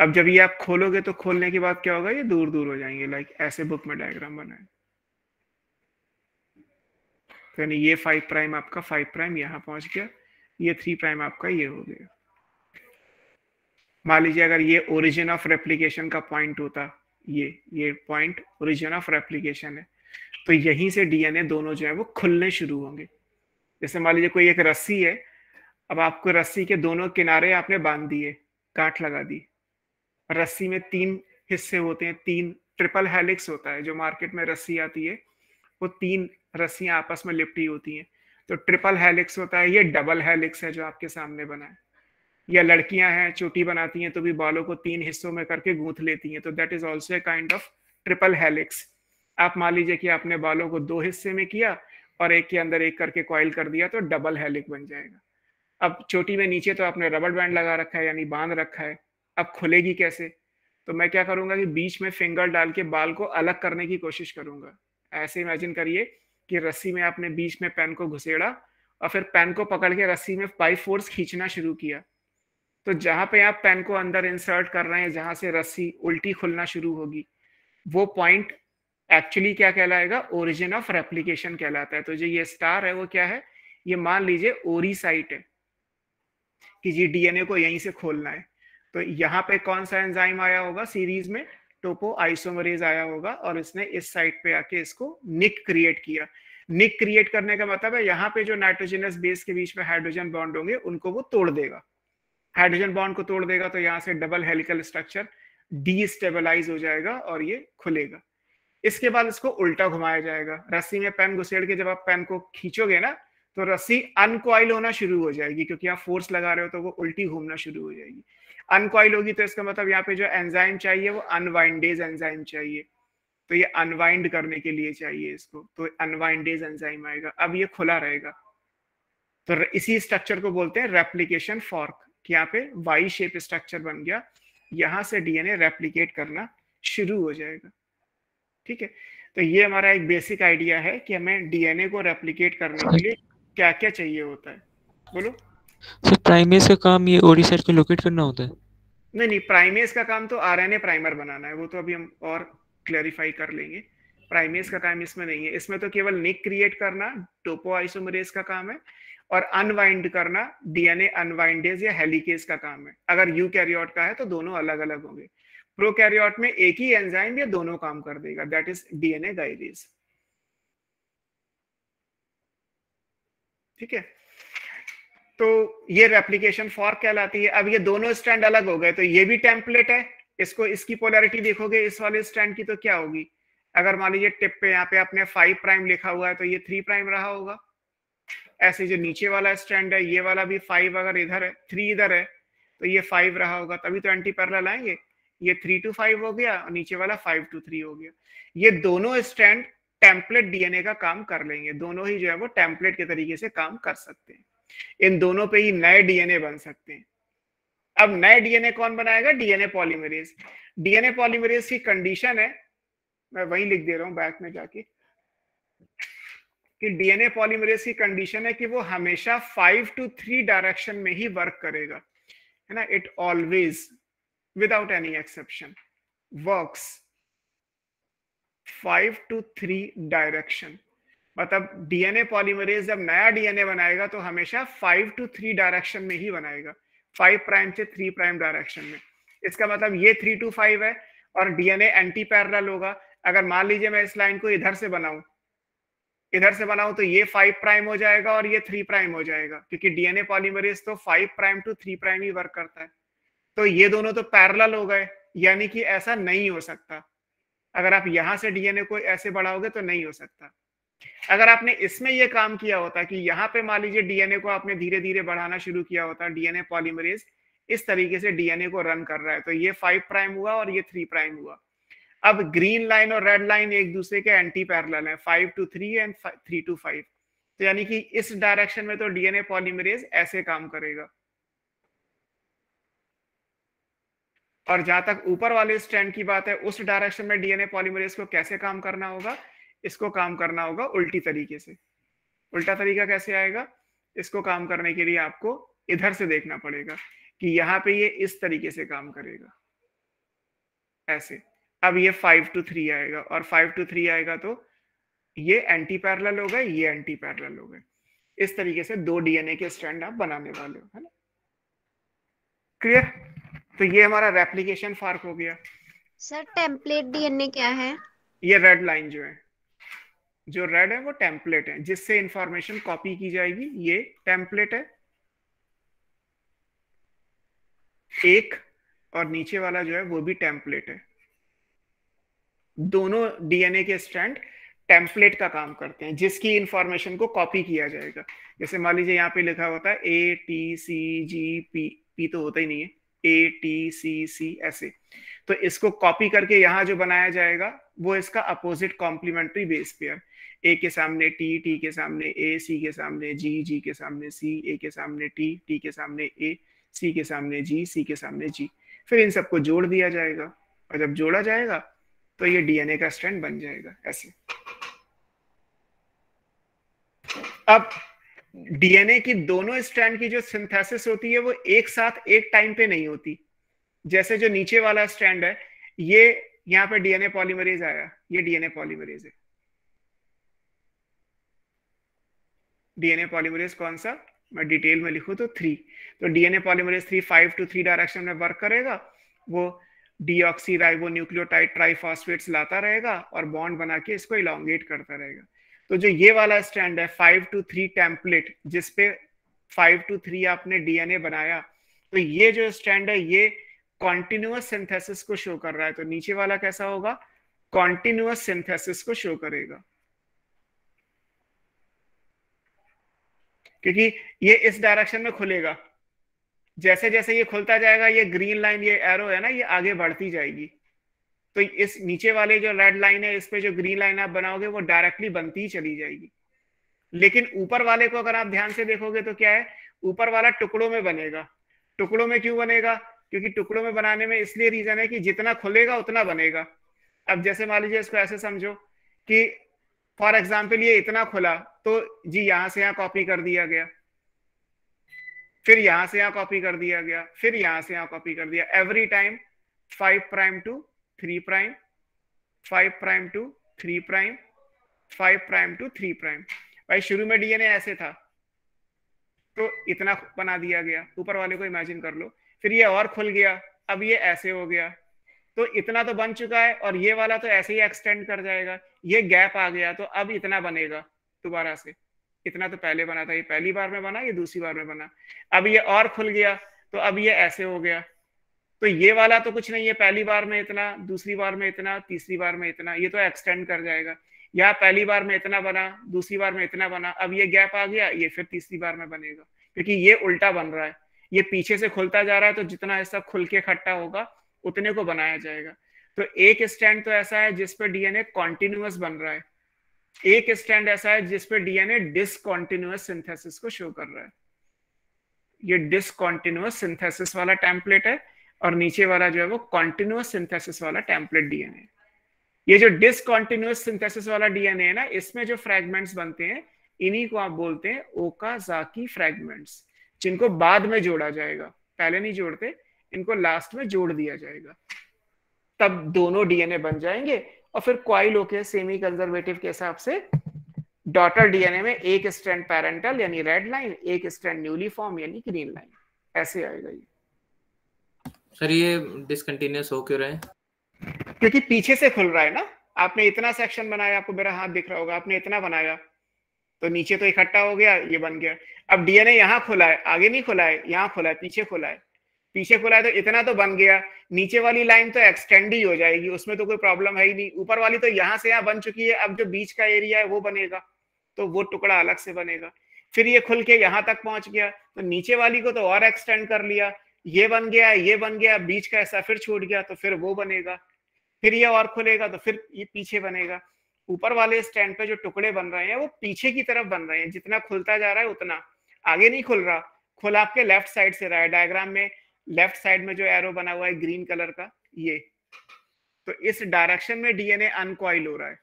अब जब ये आप खोलोगे तो खोलने के बाद क्या होगा ये दूर दूर हो जाएंगे लाइक ऐसे बुक में डायग्राम बनाए तो यानी ये फाइव प्राइम आपका फाइव प्राइम यहां पहुंच गया ये थ्री प्राइम आपका ये हो गया मान लीजिए अगर ये ओरिजिन ऑफ रेप्लीकेशन का पॉइंट होता ये ये पॉइंट ओरिजिन ऑफ रेप्लीकेशन है तो यहीं से डीएनए दोनों जो है वो खुलने शुरू होंगे जैसे मान लीजिए कोई एक रस्सी है अब आपको रस्सी के दोनों किनारे आपने बांध दिए काट लगा दी रस्सी में तीन हिस्से होते हैं तीन ट्रिपल हेलिक्स होता है जो मार्केट में रस्सी आती है वो तीन रस्सियां आपस में लिपटी होती हैं तो ट्रिपल हेलिक्स होता है ये डबल हेलिक्स है जो आपके सामने बना है या लड़कियां हैं चोटी बनाती हैं तो भी बालों को तीन हिस्सों में करके गूंथ लेती हैं तो that is also a kind of triple helix आप मान लीजिए कि आपने बालों को दो हिस्से में किया और एक के अंदर एक करके कॉइल कर दिया तो डबल हेलिक बन जाएगा अब चोटी में नीचे तो आपने रबड़ बैंड लगा रखा है यानी बांध रखा है अब खुलेगी कैसे तो मैं क्या करूंगा कि बीच में फिंगर डाल के बाल को अलग करने की कोशिश करूंगा ऐसे इमेजिन करिए कि रस्सी में आपने बीच में पेन को घुसेड़ा और फिर पेन को पकड़ के रस्सी में बाई फोर्स खींचना शुरू किया तो जहां पे आप पेन को अंदर इंसर्ट कर रहे हैं जहां से रस्सी उल्टी खुलना शुरू होगी वो पॉइंट एक्चुअली क्या कहलाएगा ओरिजिन ऑफ रेप्लीकेशन कहलाता है तो जो ये स्टार है वो क्या है ये मान लीजिए ओरी साइट है कि जी डीएनए को यहीं से खोलना है तो यहाँ पे कौन सा एंजाइम आया होगा सीरीज में टोपो आइसोमरेज आया होगा और इसने इस साइट पे आके इसको निक क्रिएट किया निक क्रिएट करने का मतलब है यहाँ पे जो नाइट्रोजनस बेस के बीच में हाइड्रोजन बॉन्ड होंगे उनको वो तोड़ देगा हाइड्रोजन बॉन्ड को तोड़ देगा तो यहाँ से डबल हेलिकल स्ट्रक्चर डीस्टेबलाइज हो जाएगा और ये खुलेगा इसके बाद इसको उल्टा घुमाया जाएगा रस्सी में पेन घुसेड़ के जब आप पेन को खींचोगे ना तो रस्सी अनकॉइल होना शुरू हो जाएगी क्योंकि आप फोर्स लगा रहे हो तो वो उल्टी घूमना शुरू हो जाएगी अनकॉइल होगी तो इसका मतलब यहाँ पे जो एंजाइम चाहिए वो अनवाइंडेज एंजाइम चाहिए तो ये अनवाइंड करने के लिए चाहिए इसको तो अनवाइंडेज एंजाइम आएगा अब ये खुला रहेगा तो इसी स्ट्रक्चर को बोलते हैं रेप्लीकेशन फॉर्क यहाँ पे वाई शेप स्ट्रक्चर बन गया यहां से डीएनए रेप्लीकेट करना शुरू हो जाएगा ठीक है तो ये हमारा एक बेसिक आइडिया है कि हमें डीएनए को रेप्लीकेट करने के लिए क्या क्या चाहिए होता है बोलो
सर प्राइमेस का काम ये ओडिसाइट को लोकेट करना होता है
नहीं नहीं प्राइमेस का काम तो आरएनए प्राइमर बनाना है वो तो अभी हम और क्लैरिफाई कर लेंगे प्राइमेस का काम इसमें नहीं है इसमें तो केवल निक क्रिएट करना टोपो आइसोमरेज का काम है और अनवाइंड करना डीएनए अनवाइंडेज या हेलिकेज का काम है अगर यूकैरियोट का है तो दोनों अलग अलग होंगे प्रोकैरियोट में एक ही एंजाइम या दोनों काम कर देगा दैट इज डीएनए गाइडेज ठीक है तो ये रेप्लीकेशन फॉर कहलाती है अब ये दोनों स्टैंड अलग हो गए तो ये भी टेम्पलेट है इसको इसकी पोलैरिटी देखोगे इस वाले स्टैंड की तो क्या होगी अगर मान लीजिए टिप पे यहाँ पे आपने फाइव प्राइम लिखा हुआ है तो ये थ्री प्राइम रहा होगा ऐसे जो नीचे वाला स्टैंड है ये वाला भी फाइव अगर इधर है थ्री इधर है तो ये फाइव रहा होगा तभी तो एंटी पैरल आएंगे ये थ्री टू फाइव हो गया और नीचे वाला फाइव टू थ्री हो गया ये दोनों स्टैंड टेम्पलेट डीएनए का काम कर लेंगे दोनों ही जो है वो टेम्पलेट के तरीके से काम कर सकते हैं इन दोनों पे ही नए डीएनए बन सकते हैं अब नए डीएनए कौन बनाएगा डीएनए पॉलीमरेज डीएनए पॉलीमरेज की कंडीशन है मैं वही लिख दे रहा हूं बैक में जाके कि डीएनए पॉलीमरेज की कंडीशन है कि वो हमेशा फाइव टू थ्री डायरेक्शन में ही वर्क करेगा है ना it always without any exception works five to three direction मतलब डीएनए पॉलीमरेज जब नया डीएनए बनाएगा तो हमेशा फाइव टू थ्री डायरेक्शन में ही बनाएगा फाइव प्राइम से थ्री प्राइम डायरेक्शन में इसका मतलब ये थ्री टू फाइव है और डीएनए एंटी पैरल होगा अगर मान लीजिए मैं इस लाइन को इधर से बनाऊं इधर से बनाऊं तो ये फाइव प्राइम हो जाएगा और ये थ्री प्राइम हो जाएगा क्योंकि डीएनए पॉलीमरेज तो five prime to three prime ही वर्क करता है तो ये दोनों तो पैरल हो गए यानी कि ऐसा नहीं हो सकता अगर आप यहां से डीएनए को ऐसे बढ़ाओगे तो नहीं हो सकता अगर आपने इसमें यह काम किया होता कि यहां पे मान लीजिए डीएनए को आपने धीरे धीरे बढ़ाना शुरू किया होता डीएनए पॉलीमरेज इस तरीके से डीएनए को रन कर रहा है तो ये फाइव प्राइम हुआ और ये थ्री प्राइम हुआ अब ग्रीन लाइन और रेड लाइन एक दूसरे के एंटी पैरल है five to three and three to five तो यानी कि इस डायरेक्शन में तो डीएनए पॉलीमरेज ऐसे काम करेगा और जहां तक ऊपर वाले स्टैंड की बात है उस डायरेक्शन में डीएनए पॉलीमरेज को कैसे काम करना होगा इसको काम करना होगा उल्टी तरीके से उल्टा तरीका कैसे आएगा इसको काम करने के लिए आपको इधर से देखना पड़ेगा कि यहां पे ये इस तरीके से काम करेगा ऐसे अब ये फाइव टू थ्री आएगा और फाइव टू थ्री आएगा तो ये एंटी पैरल हो गए ये एंटी पैरल हो गए इस तरीके से दो डीएनए के स्टैंड आप बनाने वाले हो है ना क्लियर तो ये हमारा रेप्लिकेशन फार्क हो गया
सर टेम्पलेट डीएनए क्या है
ये रेड लाइन जो है जो रेड है वो टेम्पलेट है जिससे इंफॉर्मेशन कॉपी की जाएगी ये टेम्पलेट है एक और नीचे वाला जो है वो भी टेम्पलेट है दोनों डीएनए के स्ट्रैंड टेम्पलेट का काम करते हैं जिसकी इंफॉर्मेशन को कॉपी किया जाएगा जैसे मान लीजिए यहाँ पे लिखा होता है A T C G P P तो होता ही नहीं है ए टी सी सी ऐसे तो इसको कॉपी करके यहाँ जो बनाया जाएगा वो इसका opposite complementary base pair A के सामने टी टी के सामने ए सी के सामने जी जी के सामने सी ए के सामने टी टी के सामने ए सी के सामने जी सी के सामने जी फिर इन सबको जोड़ दिया जाएगा और जब जोड़ा जाएगा तो ये डीएनए का स्ट्रैंड बन जाएगा ऐसे अब डीएनए की दोनों स्ट्रैंड की जो सिंथेसिस होती है वो एक साथ एक टाइम पे नहीं होती जैसे जो नीचे वाला स्ट्रैंड है ये यहां पे डीएनए पॉलीमरेज आया ये डीएनए पॉलीमरेज है डीएनए पॉलीमरेज कौन सा मैं डिटेल में लिखू तो थ्री तो DNA polymerase three five to three direction में वर्क करेगा वो डीऑक्सी राइबोन्यूक्लियोटाइड ट्राइफॉस्फेट्स लाता रहेगा और बॉन्ड बना के इसको इलांगेट करता रहेगा तो जो ये वाला स्टैंड है फाइव टू थ्री टेम्पलेट जिसपे फाइव टू थ्री आपने डीएनए बनाया तो ये जो स्टैंड है ये कॉन्टिन्यूस सिंथेसिस को शो कर रहा है तो नीचे वाला कैसा होगा कॉन्टिन्यूस सिंथेसिस को शो करेगा क्योंकि ये इस डायरेक्शन में खुलेगा जैसे जैसे ये खुलता जाएगा ये ग्रीन लाइन ये एरो है ना ये आगे बढ़ती जाएगी तो इस नीचे वाले जो रेड लाइन है इस पे जो ग्रीन लाइन आप बनाओगे वो डायरेक्टली बनती ही चली जाएगी लेकिन ऊपर वाले को अगर आप ध्यान से देखोगे तो क्या है ऊपर वाला टुकड़ों में बनेगा टुकड़ों में क्यों बनेगा क्योंकि टुकड़ों में बनाने में इसलिए रीजन है कि जितना खुलेगा उतना बनेगा अब जैसे मान लीजिए इसको ऐसे समझो कि फॉर एग्जाम्पल ये इतना खुला तो जी यहां से यहाँ कॉपी कर दिया गया फिर यहां से यहां कॉपी कर दिया गया फिर यहां से यहां कॉपी कर दिया every time five prime to three prime five prime to three prime five prime to three prime भाई शुरू में डीएनए ऐसे था तो इतना बना दिया गया ऊपर वाले को इमेजिन कर लो फिर ये और खुल गया अब ये ऐसे हो गया तो इतना तो बन चुका है और ये वाला तो ऐसे ही एक्सटेंड कर जाएगा ये गैप आ गया तो अब इतना बनेगा दोबारा से इतना तो पहले बना था ये पहली बार में बना ये दूसरी बार में बना अब ये और खुल गया तो अब ये ऐसे हो गया तो ये वाला तो कुछ नहीं है पहली बार में इतना दूसरी बार में इतना तीसरी बार में इतना ये तो एक्सटेंड कर जाएगा या पहली बार में इतना बना दूसरी बार में इतना बना अब ये गैप आ गया ये फिर तीसरी बार में बनेगा क्योंकि ये उल्टा बन रहा है ये पीछे से खुलता जा रहा है तो जितना ऐसा खुल के खट्टा होगा उतने को बनाया जाएगा तो एक स्टैंड तो ऐसा है जिसपे डीएनए कॉन्टिन्यूस बन रहा है एक स्टैंड ऐसा है जिसपे डीएनए डिसकॉन्टिन्यूस सिंथेसिस को शो कर रहा है ये डिसकॉन्टिन्यूस सिंथेसिस वाला टेम्पलेट है और नीचे वाला जो है वो कॉन्टिन्यूस सिंथेसिस वाला टेम्पलेट डीएनए ये जो डिसकॉन्टिन्यूस सिंथेसिस वाला डीएनए है ना इसमें जो फ्रेगमेंट्स बनते हैं इन्हीं को आप बोलते हैं ओका जाकी फ्रेगमेंट्स जिनको बाद में जोड़ा जाएगा पहले नहीं जोड़ते इनको लास्ट में जोड़ दिया जाएगा तब दोनों डीएनए बन जाएंगे और फिर क्वाइल होके सेमी कंजर्वेटिव के हिसाब से डॉटर डीएनए में एक स्ट्रैंड पैरेंटल यानी रेड लाइन एक स्ट्रैंड न्यूली फॉर्म यानी ग्रीन लाइन ऐसे आएगा ये
सर ये डिसकंटिन्यूस हो क्यों रहे
क्योंकि पीछे से खुल रहा है ना आपने इतना सेक्शन बनाया आपको मेरा हाथ दिख रहा होगा आपने इतना बनाया तो नीचे तो इकट्ठा हो गया ये बन गया अब डीएनए यहाँ खुला है आगे नहीं खुला है यहाँ खुला है पीछे खुला है पीछे खुला है तो इतना तो बन गया नीचे वाली लाइन तो एक्सटेंड ही हो जाएगी उसमें तो कोई प्रॉब्लम है ही नहीं ऊपर वाली तो यहाँ से यहाँ बन चुकी है अब जो बीच का एरिया है वो बनेगा तो वो टुकड़ा अलग से बनेगा फिर ये खुल के यहाँ तक पहुंच गया तो नीचे वाली को तो और एक्सटेंड कर लिया ये बन गया ये बन गया बीच का ऐसा फिर छूट गया तो फिर वो बनेगा फिर ये और खुलेगा तो फिर ये पीछे बनेगा ऊपर वाले स्टैंड पे जो टुकड़े बन रहे हैं वो पीछे की तरफ बन रहे हैं जितना खुलता जा रहा है उतना आगे नहीं खुल रहा खुल आपके लेफ्ट साइड से रहा है डायग्राम में लेफ्ट साइड में जो एरो बना हुआ है ग्रीन कलर का ये तो इस डायरेक्शन में डीएनए अनकॉइल हो रहा है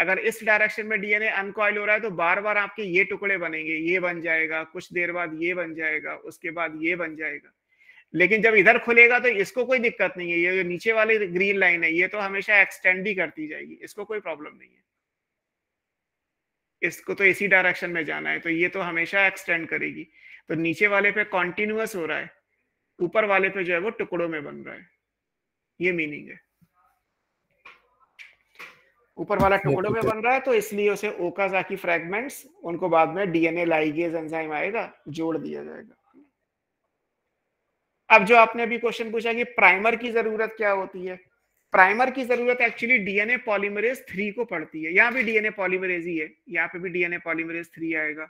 अगर इस डायरेक्शन में डीएनए अनकॉइल हो रहा है तो बार बार आपके ये टुकड़े बनेंगे ये बन जाएगा कुछ देर बाद ये बन जाएगा उसके बाद ये बन जाएगा लेकिन जब इधर खुलेगा तो इसको कोई दिक्कत नहीं है ये जो नीचे वाली ग्रीन लाइन है ये तो हमेशा एक्सटेंड ही करती जाएगी इसको कोई प्रॉब्लम नहीं है इसको तो इसी डायरेक्शन में जाना है तो ये तो हमेशा एक्सटेंड करेगी तो नीचे वाले पे कॉन्टिन्यूस हो रहा है ऊपर वाले पे जो है वो टुकड़ों में बन रहा है ये मीनिंग है ऊपर वाला टुकड़ों में बन रहा है तो इसलिए उसे की फ्रैगमेंट्स उनको बाद में डीएनए लाइगेज एंजाइम आएगा जोड़ दिया जाएगा अब जो आपने अभी क्वेश्चन पूछा कि प्राइमर की जरूरत क्या होती है प्राइमर की जरूरत एक्चुअली डीएनए पॉलीमरेज थ्री को पड़ती है यहाँ भी डीएनए पॉलीमरेज ही है यहाँ पे भी डीएनए पॉलीमरेज थ्री आएगा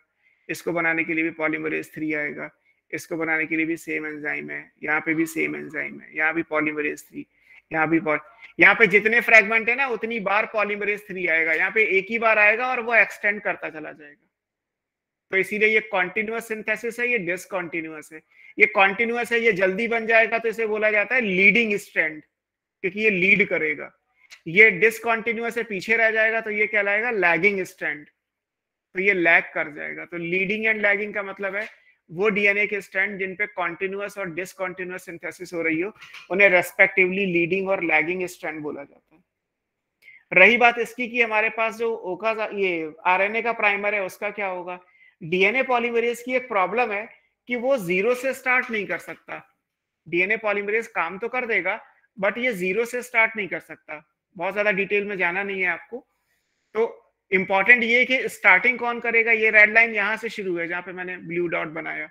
इसको बनाने के लिए भी पॉलीमरेज थ्री आएगा इसको बनाने के लिए भी सेम एंजाइम है यहाँ पे भी सेम एंजाइम है यहाँ भी पॉलीमरेज थ्री यहाँ भी यहाँ पे जितने फ्रेगमेंट है ना उतनी बार पॉलीमरेज थ्री आएगा यहाँ पे एक ही बार आएगा और वो एक्सटेंड करता चला जाएगा तो इसीलिए ये कॉन्टिन्यूस सिंथेसिस है ये डिसकॉन्टिन्यूस है ये कॉन्टिन्यूस है ये जल्दी बन जाएगा तो इसे बोला जाता है लीडिंग स्ट्रैंड क्योंकि ये लीड करेगा ये डिसकॉन्टिन्यूस है पीछे रह जाएगा तो ये कहलाएगा लैगिंग स्ट्रैंड तो ये लैग कर जाएगा तो लीडिंग एंड लैगिंग का मतलब है वो डीएनए के स्ट्रैंड जिन पे कॉन्टिन्यूस और डिसकॉन्टिन्यूस सिंथेसिस हो रही हो उन्हें रेस्पेक्टिवली लीडिंग और लैगिंग स्ट्रैंड बोला जाता है रही बात इसकी कि हमारे पास जो ओका ये आरएनए का प्राइमर है उसका क्या होगा डीएनए पॉलीमरेज की एक प्रॉब्लम है कि वो जीरो से स्टार्ट नहीं कर सकता डीएनए पॉलीमरेज काम तो कर देगा बट ये जीरो से स्टार्ट नहीं कर सकता बहुत ज्यादा डिटेल में जाना नहीं है आपको तो इंपॉर्टेंट ये कि स्टार्टिंग कौन करेगा ये रेड लाइन यहां से शुरू है जहां पे मैंने ब्लू डॉट बनाया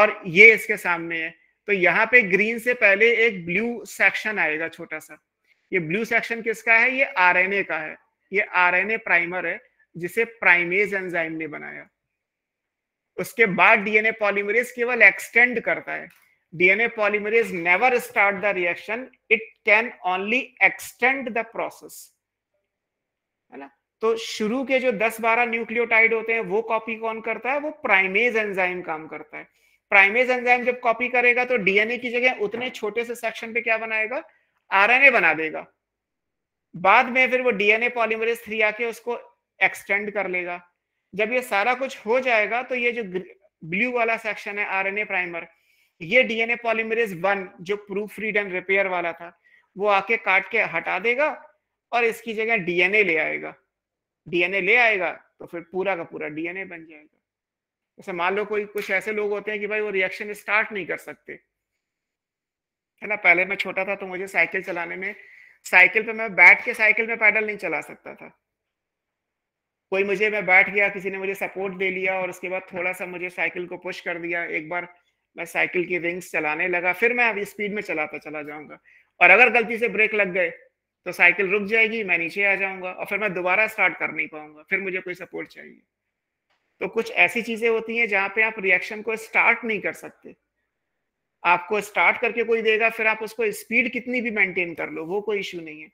और ये इसके सामने है तो यहाँ पे ग्रीन से पहले एक ब्लू सेक्शन आएगा छोटा सा ये ब्लू सेक्शन किसका है ये आर का है ये आर प्राइमर है जिसे प्राइमेज एंजाइम ने बनाया उसके बाद डीएनए पॉलीमरेज केवल एक्सटेंड करता है DNA polymerase never start the reaction it can only extend the process है ना तो शुरू के जो 10-12 न्यूक्लियोटाइड होते हैं वो कॉपी कौन करता है वो प्राइमेज एंजाइम काम करता है प्राइमेज एंजाइम जब कॉपी करेगा तो डीएनए की जगह उतने छोटे से सेक्शन पे क्या बनाएगा आरएनए बना देगा बाद में फिर वो डीएनए पॉलीमरेज थ्री आके उसको एक्सटेंड कर लेगा जब ये सारा कुछ हो जाएगा तो ये जो ब्लू वाला सेक्शन है आरएनए प्राइमर ये डीएनए पॉलीमरेज वन जो प्रूफ रीड एंड रिपेयर वाला था वो आके काट के हटा देगा और इसकी जगह डीएनए ले आएगा डीएनए ले आएगा तो फिर पूरा का पूरा डीएनए बन जाएगा जैसे मान लो कोई कुछ ऐसे लोग होते हैं कि भाई वो रिएक्शन स्टार्ट नहीं कर सकते है ना पहले मैं छोटा था तो मुझे साइकिल चलाने में साइकिल पे मैं बैठ के साइकिल में पैडल नहीं चला सकता था कोई मुझे मैं बैठ गया किसी ने मुझे सपोर्ट दे लिया और उसके बाद थोड़ा सा मुझे साइकिल को पुश कर दिया एक बार मैं साइकिल की रिंग्स चलाने लगा फिर मैं अभी स्पीड में चलाता चला जाऊंगा और अगर गलती से ब्रेक लग गए तो साइकिल रुक जाएगी मैं नीचे आ जाऊंगा और फिर मैं दोबारा स्टार्ट कर नहीं पाऊंगा फिर मुझे कोई सपोर्ट चाहिए तो कुछ ऐसी चीजें होती हैं जहां पे आप रिएक्शन को स्टार्ट नहीं कर सकते आपको स्टार्ट करके कोई देगा फिर आप उसको स्पीड कितनी भी मेंटेन कर लो वो कोई इश्यू नहीं है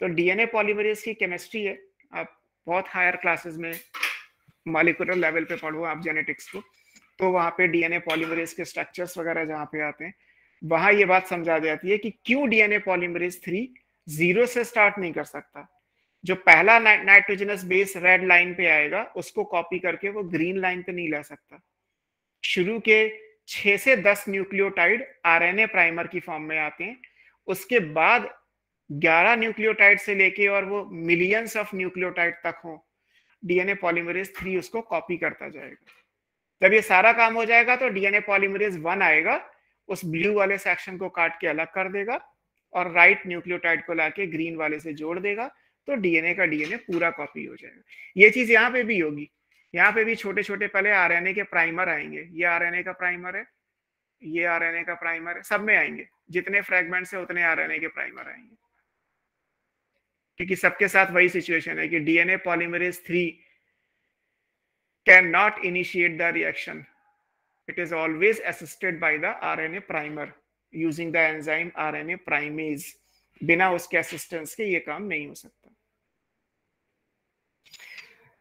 तो डीएनए पॉलीमरेज की केमिस्ट्री है आप बहुत हायर क्लासेस में मालिकुलर लेवल पे पढ़ो आप जेनेटिक्स को तो वहां पे डीएनए पॉलीमरेज के स्ट्रक्चर्स वगैरह जहाँ पे आते हैं वहां ये बात समझा जाती है कि क्यों डीएनए पॉलीमरेज थ्री जीरो से स्टार्ट नहीं कर सकता जो पहला नाइट्रोजनस बेस रेड लाइन पे आएगा उसको कॉपी करके वो ग्रीन लाइन पे नहीं ला सकता शुरू के छह से दस न्यूक्लियोटाइड आरएनए प्राइमर की फॉर्म में आते हैं उसके बाद ग्यारह न्यूक्लियोटाइड से लेके और वो मिलियंस ऑफ न्यूक्लियोटाइड तक हो डीएनए पॉलीमरेज थ्री उसको कॉपी करता जाएगा जब ये सारा काम हो जाएगा तो डीएनए पॉलीमरेज वन आएगा उस ब्लू वाले सेक्शन को काट के अलग कर देगा और राइट न्यूक्लियोटाइड को लाके ग्रीन वाले से जोड़ देगा तो डीएनए का डीएनए पूरा कॉपी हो जाएगा ये चीज यहाँ पे भी होगी यहाँ पे भी छोटे छोटे पहले आरएनए के प्राइमर आएंगे ये आरएनए का प्राइमर है ये आरएनए का प्राइमर है सब में आएंगे जितने फ्रेगमेंट है उतने आरएनए के प्राइमर आएंगे क्योंकि सबके साथ वही सिचुएशन है कि DNA polymerase three cannot initiate the reaction it is always assisted by the RNA primer using the enzyme R N A primase बिना उसके असिस्टेंस के ये काम नहीं हो सकता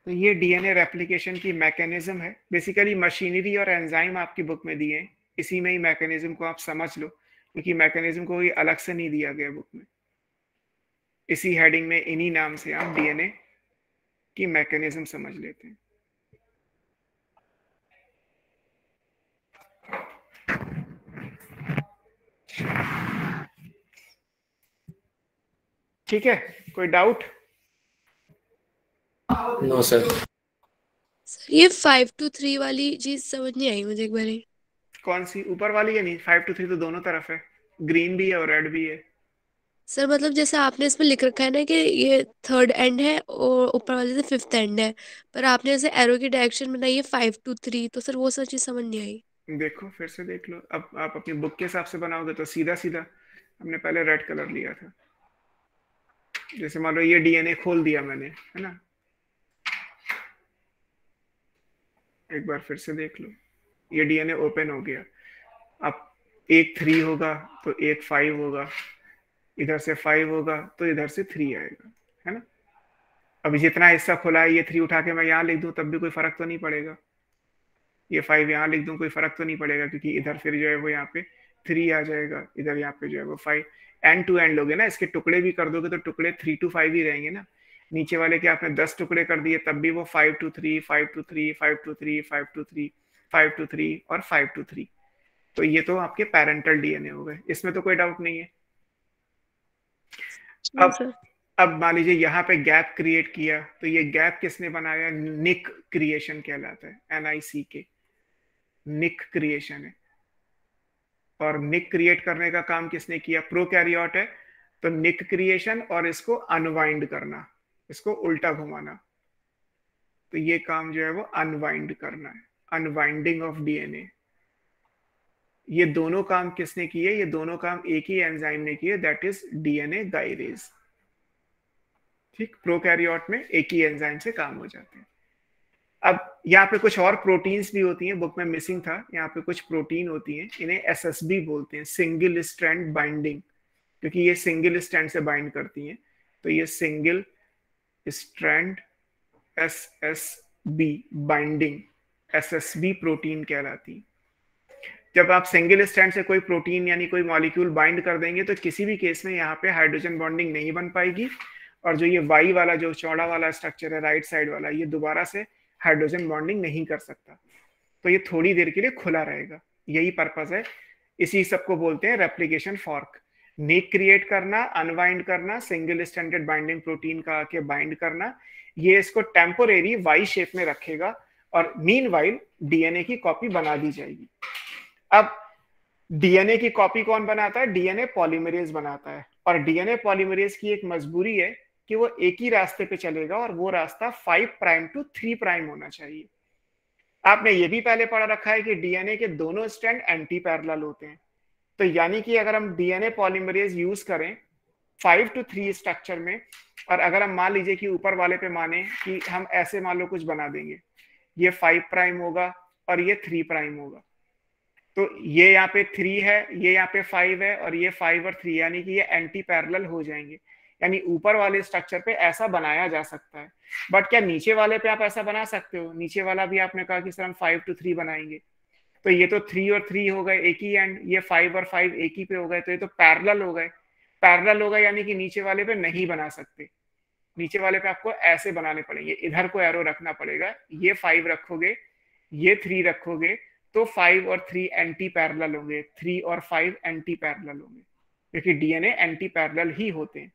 तो ये डीएनए रेप्लिकेशन की मैकेनिज्म है बेसिकली मशीनरी और एंजाइम आपकी बुक में दिए हैं इसी में ही मैकेनिज्म को आप समझ लो क्योंकि मैकेनिज्म को ये अलग से नहीं दिया गया बुक में इसी हेडिंग में इन्हीं नाम से आप डीएनए की मैकेनिज्म समझ लेते हैं ठीक है कोई डाउट नो सर सर
ये फाइव टू थ्री वाली चीज समझ नहीं आई
मुझे एक बार कौन सी ऊपर वाली या नहीं फाइव टू थ्री तो दोनों तरफ है ग्रीन भी है और रेड भी है
सर मतलब जैसे आपने इसमें लिख रखा है ना कि ये थर्ड एंड है और ऊपर वाले से फिफ्थ एंड है पर आपने जैसे एरो की डायरेक्शन बनाई है फाइव टू थ्री तो सर वो सर चीज समझ नहीं आई
देखो फिर से देख लो अब आप अपनी बुक के हिसाब से बनाओगे तो सीधा सीधा हमने पहले रेड कलर लिया था जैसे मान लो ये डीएनए खोल दिया मैंने है ना एक बार फिर से देख लो ये डीएनए ओपन हो गया अब एक थ्री होगा तो एक फाइव होगा इधर से फाइव होगा तो इधर से थ्री आएगा है ना अभी जितना हिस्सा खुला है ये थ्री उठा के मैं यहाँ लिख दू तब भी कोई फर्क तो नहीं पड़ेगा ये फाइव यहाँ लिख दूँ कोई फर्क तो नहीं पड़ेगा क्योंकि इधर फिर जो है वो यहाँ पे थ्री आ जाएगा इधर यहाँ पे जो है वो फाइव एंड टू एंड लोगे ना इसके टुकड़े भी कर दोगे तो टुकड़े थ्री टू फाइव ही रहेंगे ना नीचे वाले के आपने दस टुकड़े कर दिए तब भी वो five to three five to three five to three five to three five to three और फाइव टू थ्री तो ये तो आपके पेरेंटल डीएनए हो गए इसमें तो कोई डाउट नहीं है अब अब मान लीजिए यहाँ पे गैप क्रिएट किया तो ये गैप किसने बनाया निक क्रिएशन कहलाता है एन आई सी के निक क्रिएशन है और निक क्रिएट करने का काम किसने किया प्रोकैरियोट है तो निक क्रिएशन और इसको अनवाइंड करना इसको उल्टा घुमाना तो ये काम जो है वो अनवाइंड करना है अनवाइंडिंग ऑफ डीएनए ये दोनों काम किसने किए ये दोनों काम एक ही एंजाइम ने किए दैट इज डीएनए गाइरेज ठीक प्रोकैरियोट में एक ही एंजाइम से काम हो जाते हैं अब यहाँ पे कुछ और प्रोटीन्स भी होती हैं बुक में मिसिंग था यहाँ पे कुछ प्रोटीन होती हैं इन्हें एस बोलते हैं सिंगल स्ट्रैंड बाइंडिंग क्योंकि ये सिंगल स्ट्रैंड से बाइंड करती हैं तो ये single strand S S B binding S S B protein कहलाती जब आप सिंगल स्टैंड से कोई प्रोटीन यानी कोई मॉलिक्यूल बाइंड कर देंगे तो किसी भी केस में यहाँ पे हाइड्रोजन बॉन्डिंग नहीं बन पाएगी और जो ये वाई वाला जो चौड़ा वाला स्ट्रक्चर है राइट साइड वाला ये दोबारा से हाइड्रोजन बॉन्डिंग नहीं कर सकता तो ये थोड़ी देर के लिए खुला रहेगा यही पर्पज है इसी सबको बोलते हैं रेप्लीकेशन फॉर्क नेक क्रिएट करना अनवाइंड करना सिंगल स्टैंडर्ड बाइंडिंग प्रोटीन का आके बाइंड करना ये इसको टेम्पोरेरी वाई शेप में रखेगा और मीन वाइल डीएनए की कॉपी बना दी जाएगी अब डीएनए की कॉपी कौन बनाता है डीएनए पॉलीमरेज बनाता है और डीएनए पॉलीमरेज की एक मजबूरी है कि वो एक ही रास्ते पे चलेगा और वो रास्ता five prime to three prime होना चाहिए आपने ये भी पहले पढ़ा रखा है कि डीएनए के दोनों स्टैंड एंटी पैरल होते हैं तो यानी कि अगर हम डीएनए पॉलीमरेज यूज करें फाइव टू थ्री स्ट्रक्चर में और अगर हम मान लीजिए कि ऊपर वाले पे माने कि हम ऐसे मान लो कुछ बना देंगे ये फाइव प्राइम होगा और ये थ्री प्राइम होगा तो ये यहाँ पे थ्री है ये यहाँ पे फाइव है और ये फाइव और थ्री यानी कि ये एंटी पैरल हो जाएंगे यानी ऊपर वाले स्ट्रक्चर पे ऐसा बनाया जा सकता है बट क्या नीचे वाले पे आप ऐसा बना सकते हो नीचे वाला भी आपने कहा कि सर हम फाइव टू थ्री बनाएंगे तो ये तो थ्री और थ्री हो गए एक ही एंड ये फाइव और फाइव एक ही पे हो गए तो ये तो पैरल हो गए पैरल हो गए यानी कि नीचे वाले पे नहीं बना सकते नीचे वाले पे आपको ऐसे बनाने पड़ेंगे इधर को एरो रखना पड़ेगा ये फाइव रखोगे ये थ्री रखोगे तो फाइव और थ्री एंटी पैरल होंगे थ्री और फाइव एंटी पैरल होंगे क्योंकि डीएनए एंटी पैरल ही होते हैं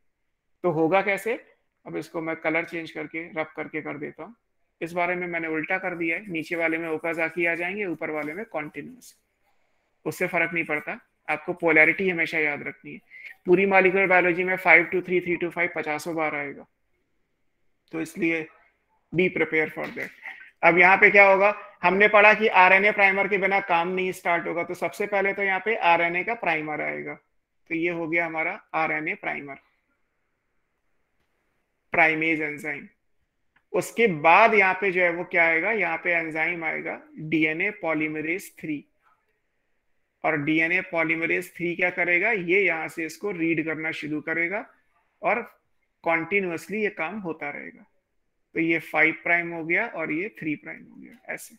तो होगा कैसे अब इसको मैं कलर चेंज करके रब करके कर देता हूँ इस बारे में मैंने उल्टा कर दिया है नीचे वाले में ओकाजाकी आ जाएंगे ऊपर वाले में कॉन्टिन्यूस उससे फर्क नहीं पड़ता आपको पोलैरिटी हमेशा याद रखनी है पूरी मालिकुलर बायोलॉजी में five to three three to five पचासों बार आएगा तो इसलिए बी प्रिपेयर फॉर दैट अब यहाँ पे क्या होगा हमने पढ़ा कि आर प्राइमर के बिना काम नहीं स्टार्ट होगा तो सबसे पहले तो यहाँ पे आर का प्राइमर आएगा तो ये हो गया हमारा आर प्राइमर प्राइमेज एंजाइम उसके बाद यहाँ पे जो है वो क्या आएगा यहाँ पे एंजाइम आएगा डीएनए पॉलीमरेज थ्री और डीएनए पॉलीमरेज थ्री क्या करेगा ये यहां से इसको रीड करना शुरू करेगा और कॉन्टिन्यूसली ये काम होता रहेगा तो ये फाइव प्राइम हो गया और ये थ्री प्राइम हो गया ऐसे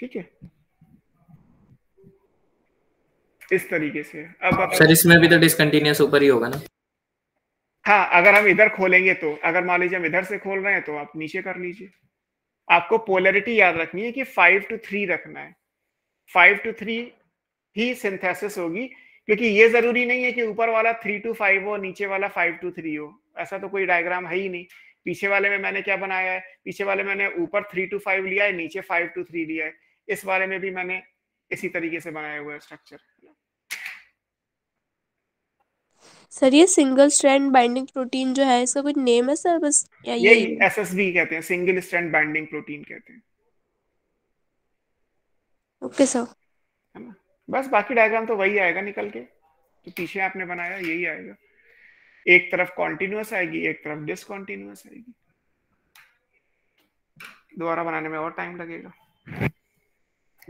ठीक है इस तरीके से अब सर
इसमें भी तो डिसकंटिन्यूस ऊपर ही होगा ना
हाँ अगर हम इधर खोलेंगे तो अगर मान लीजिए हम इधर से खोल रहे हैं तो आप नीचे कर लीजिए आपको पोलरिटी याद रखनी है कि फाइव टू थ्री रखना है फाइव टू थ्री ही सिंथेसिस होगी क्योंकि ये जरूरी नहीं है कि ऊपर वाला थ्री टू फाइव हो नीचे वाला फाइव टू थ्री हो ऐसा तो कोई डायग्राम है ही नहीं पीछे वाले में मैंने क्या बनाया है पीछे वाले मैंने ऊपर थ्री टू फाइव लिया है नीचे फाइव टू थ्री लिया है इस वाले में भी मैंने इसी तरीके से बनाया हुआ है स्ट्रक्चर
सर ये सिंगल स्ट्रैंड बाइंडिंग प्रोटीन जो है इसका कुछ नेम है सर बस
या ये यही एसएसबी कहते हैं सिंगल स्ट्रैंड बाइंडिंग प्रोटीन कहते हैं
ओके सर
बस बाकी डायग्राम तो वही आएगा निकल के तो पीछे आपने बनाया यही आएगा एक तरफ कॉन्टिन्यूस आएगी एक तरफ डिसकॉन्टिन्यूस आएगी दोबारा बनाने में और टाइम लगेगा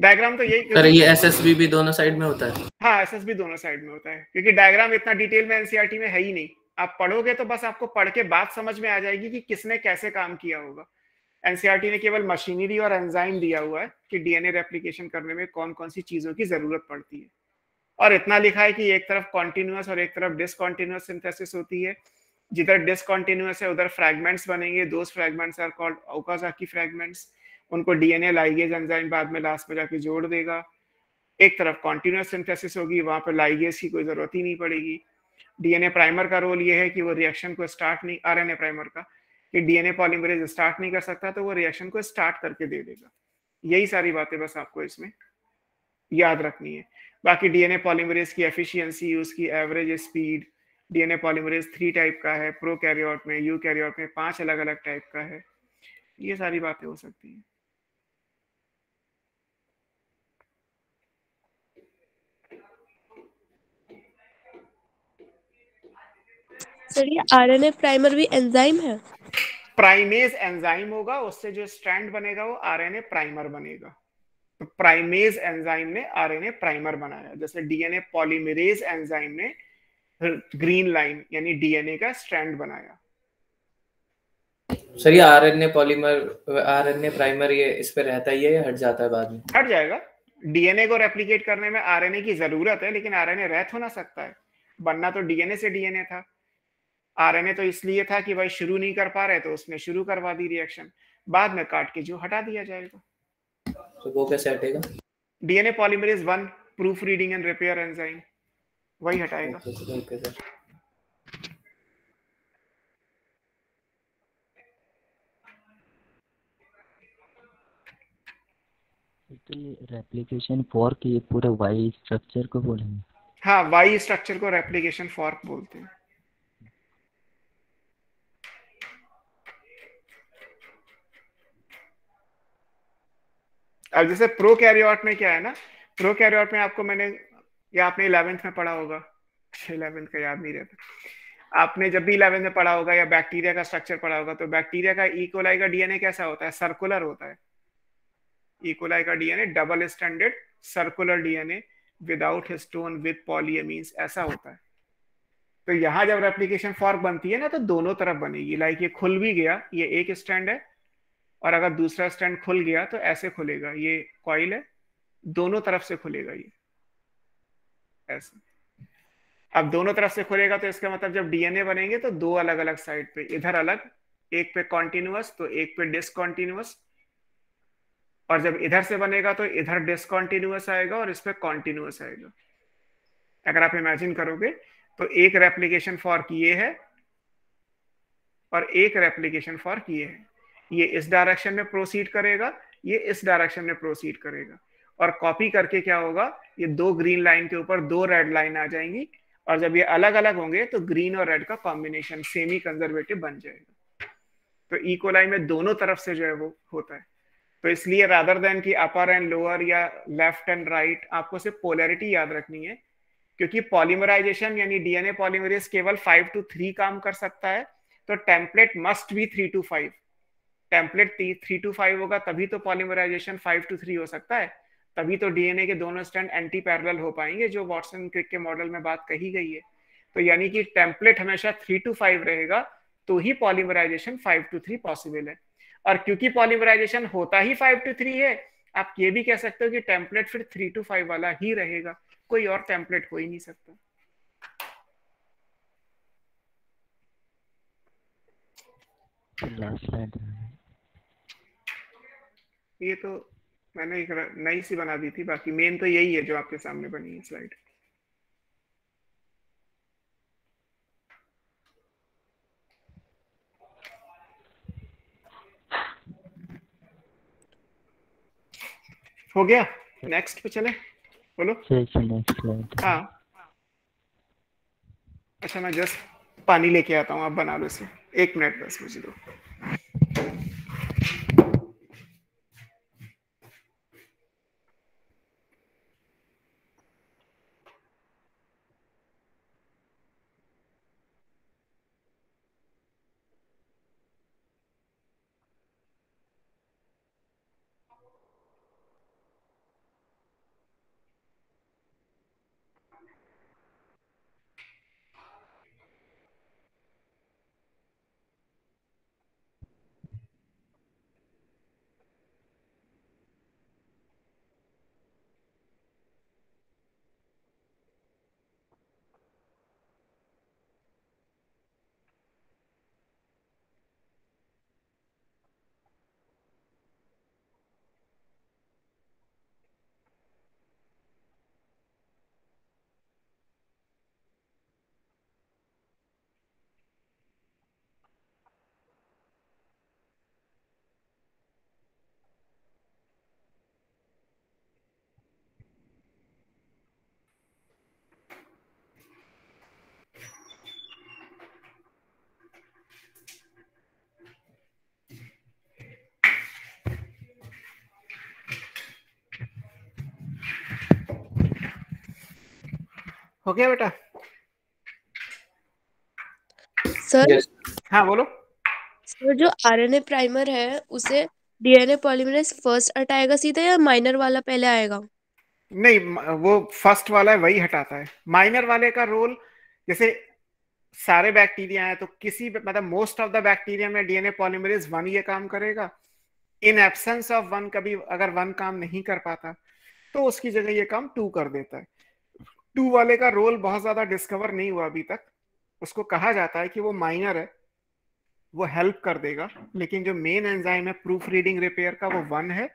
डायग्राम तो यही सर ये एसएसबी
भी दोनों साइड में होता है
हाँ एसएसबी दोनों साइड में होता है क्योंकि डायग्राम इतना डिटेल में एनसीईआरटी e में है ही नहीं आप पढ़ोगे तो बस आपको पढ़ के बात समझ में आ जाएगी कि किसने कैसे काम किया होगा एनसीईआरटी e ने केवल मशीनरी और एंजाइम दिया हुआ है कि डीएनए रेप्लिकेशन करने में कौन कौन सी चीजों की जरूरत पड़ती है और इतना लिखा है कि एक तरफ कॉन्टिन्यूस और एक तरफ डिसकॉन्टिन्यूस सिंथेसिस होती है जिधर डिसकॉन्टिन्यूस है उधर फ्रेगमेंट्स बनेंगे दो fragments are called Okazaki fragments उनको डीएनए लाइगेज एंजाइम बाद में लास्ट में जाके जोड़ देगा एक तरफ कॉन्टिन्यूस सिंथेसिस होगी वहां पर लाइगेज की कोई जरूरत ही नहीं पड़ेगी डीएनए प्राइमर का रोल ये है कि वो रिएक्शन को स्टार्ट नहीं आर प्राइमर का कि डीएनए पॉलीमरेज स्टार्ट नहीं कर सकता तो वो रिएक्शन को स्टार्ट करके दे देगा यही सारी बातें बस आपको इसमें याद रखनी है बाकी डीएनए पॉलीमरेज की एफिशिएंसी उसकी average speed DNA polymerase three type का है प्रो कैरियोट में यू कैरियोट में पांच अलग अलग टाइप का है ये सारी बातें हो सकती हैं
सर ये आरएनए प्राइमर भी एंजाइम है
प्राइमेज एंजाइम होगा उससे जो स्ट्रैंड बनेगा वो आरएनए प्राइमर बनेगा तो प्राइमेज एंजाइम ने आरएनए प्राइमर बनाया जैसे डीएनए पॉलीमरेज एंजाइम ने ग्रीन लाइन यानी डीएनए का स्ट्रैंड बनाया
सर ये आरएनए पॉलीमर आरएनए प्राइमर ये इस पे रहता ही है या हट जाता है बाद में
हट जाएगा डीएनए को रेप्लिकेट करने में आरएनए की जरूरत है लेकिन आरएनए रह तो ना सकता है बनना तो डीएनए से डीएनए था आरएनए तो इसलिए था कि भाई शुरू नहीं कर पा रहे तो उसने शुरू करवा दी रिएक्शन बाद में काट के जो हटा दिया जाएगा तो वो कैसे हटेगा DNA polymerase one proof reading and repair enzyme वही हटाएगा ओके सर
रेप्लिकेशन तो फॉर्क ये पूरा वाई स्ट्रक्चर को बोलेंगे
हाँ वाई स्ट्रक्चर को रेप्लिकेशन फॉर्क बोलते हैं अब जैसे प्रो कैरियोट में क्या है ना प्रो कैरियोट में आपको मैंने या आपने इलेवेंथ में पढ़ा होगा इलेवेंथ अच्छा, का याद नहीं रहता आपने जब भी इलेवेंथ में पढ़ा होगा या बैक्टीरिया का स्ट्रक्चर पढ़ा होगा तो बैक्टीरिया का इकोलाई e. का डीएनए कैसा होता है सर्कुलर होता है इकोलाई e. का DNA double standard circular DNA without histone with polyamines ऐसा होता है तो यहाँ जब रेप्लीकेशन फॉर्क बनती है ना तो दोनों तरफ बनेगी लाइक ये खुल भी गया ये एक स्टैंड है और अगर दूसरा स्टैंड खुल गया तो ऐसे खुलेगा ये कॉइल है दोनों तरफ से खुलेगा ये ऐसे अब दोनों तरफ से खुलेगा तो इसका मतलब जब डीएनए बनेंगे तो दो अलग अलग साइड पे इधर अलग एक पे कॉन्टिन्यूस तो एक पे डिसकॉन्टिन्यूस और जब इधर से बनेगा तो इधर डिसकॉन्टिन्यूस आएगा और इस पर कॉन्टिन्यूस आएगा अगर आप इमेजिन करोगे तो एक रेप्लीकेशन फॉर्क ये है और एक रेप्लीकेशन फॉर्क ये है ये इस डायरेक्शन में प्रोसीड करेगा ये इस डायरेक्शन में प्रोसीड करेगा और कॉपी करके क्या होगा ये दो ग्रीन लाइन के ऊपर दो रेड लाइन आ जाएंगी और जब ये अलग अलग होंगे तो ग्रीन और रेड का कॉम्बिनेशन सेमी कंजर्वेटिव बन जाएगा तो इकोलाई में दोनों तरफ से जो है वो होता है तो इसलिए रादर देन की अपर एंड लोअर या लेफ्ट एंड राइट आपको सिर्फ पोलैरिटी याद रखनी है क्योंकि पॉलीमराइजेशन यानी डीएनए पॉलीमरेज केवल फाइव टू थ्री काम कर सकता है तो टेम्पलेट मस्ट भी three to five template three to five होगा तभी तो पॉलीमराइजेशन फाइव टू थ्री हो सकता है तभी तो डीएनए के दोनों स्टैंड एंटी पैरेलल हो पाएंगे जो वॉटसन क्रिक के मॉडल में बात कही गई है तो यानी कि टेम्पलेट हमेशा थ्री टू फाइव रहेगा तो ही polymerization five to three possible है और क्योंकि पॉलीमराइजेशन होता ही फाइव टू थ्री है आप ये भी कह सकते हो कि टेम्पलेट फिर थ्री टू फाइव वाला ही रहेगा कोई और टेम्पलेट हो ही नहीं सकता
Last slide.
ये तो मैंने एक नई सी बना दी थी बाकी मेन तो यही है जो आपके सामने बनी है स्लाइड हो गया नेक्स्ट पे चले बोलो हाँ अच्छा मैं जस्ट पानी लेके आता हूँ आप बना लो इसे एक मिनट बस मुझे दो हो गया बेटा सर yes. हाँ बोलो
सर जो आरएनए प्राइमर है उसे डीएनए पॉलीमरेज फर्स्ट हटाएगा सीधा या माइनर वाला पहले आएगा
नहीं वो फर्स्ट वाला है वही हटाता है माइनर वाले का रोल जैसे सारे बैक्टीरिया है तो किसी मतलब मोस्ट ऑफ द बैक्टीरिया में डीएनए पॉलीमरेज वन ये काम करेगा इन एब्सेंस ऑफ वन कभी अगर वन काम नहीं कर पाता तो उसकी जगह ये काम टू कर देता है टू वाले का रोल बहुत ज्यादा डिस्कवर नहीं हुआ अभी तक उसको कहा जाता है कि वो माइनर है वो हेल्प कर देगा लेकिन जो मेन एंजाइम है प्रूफ रीडिंग रिपेयर का वो वन है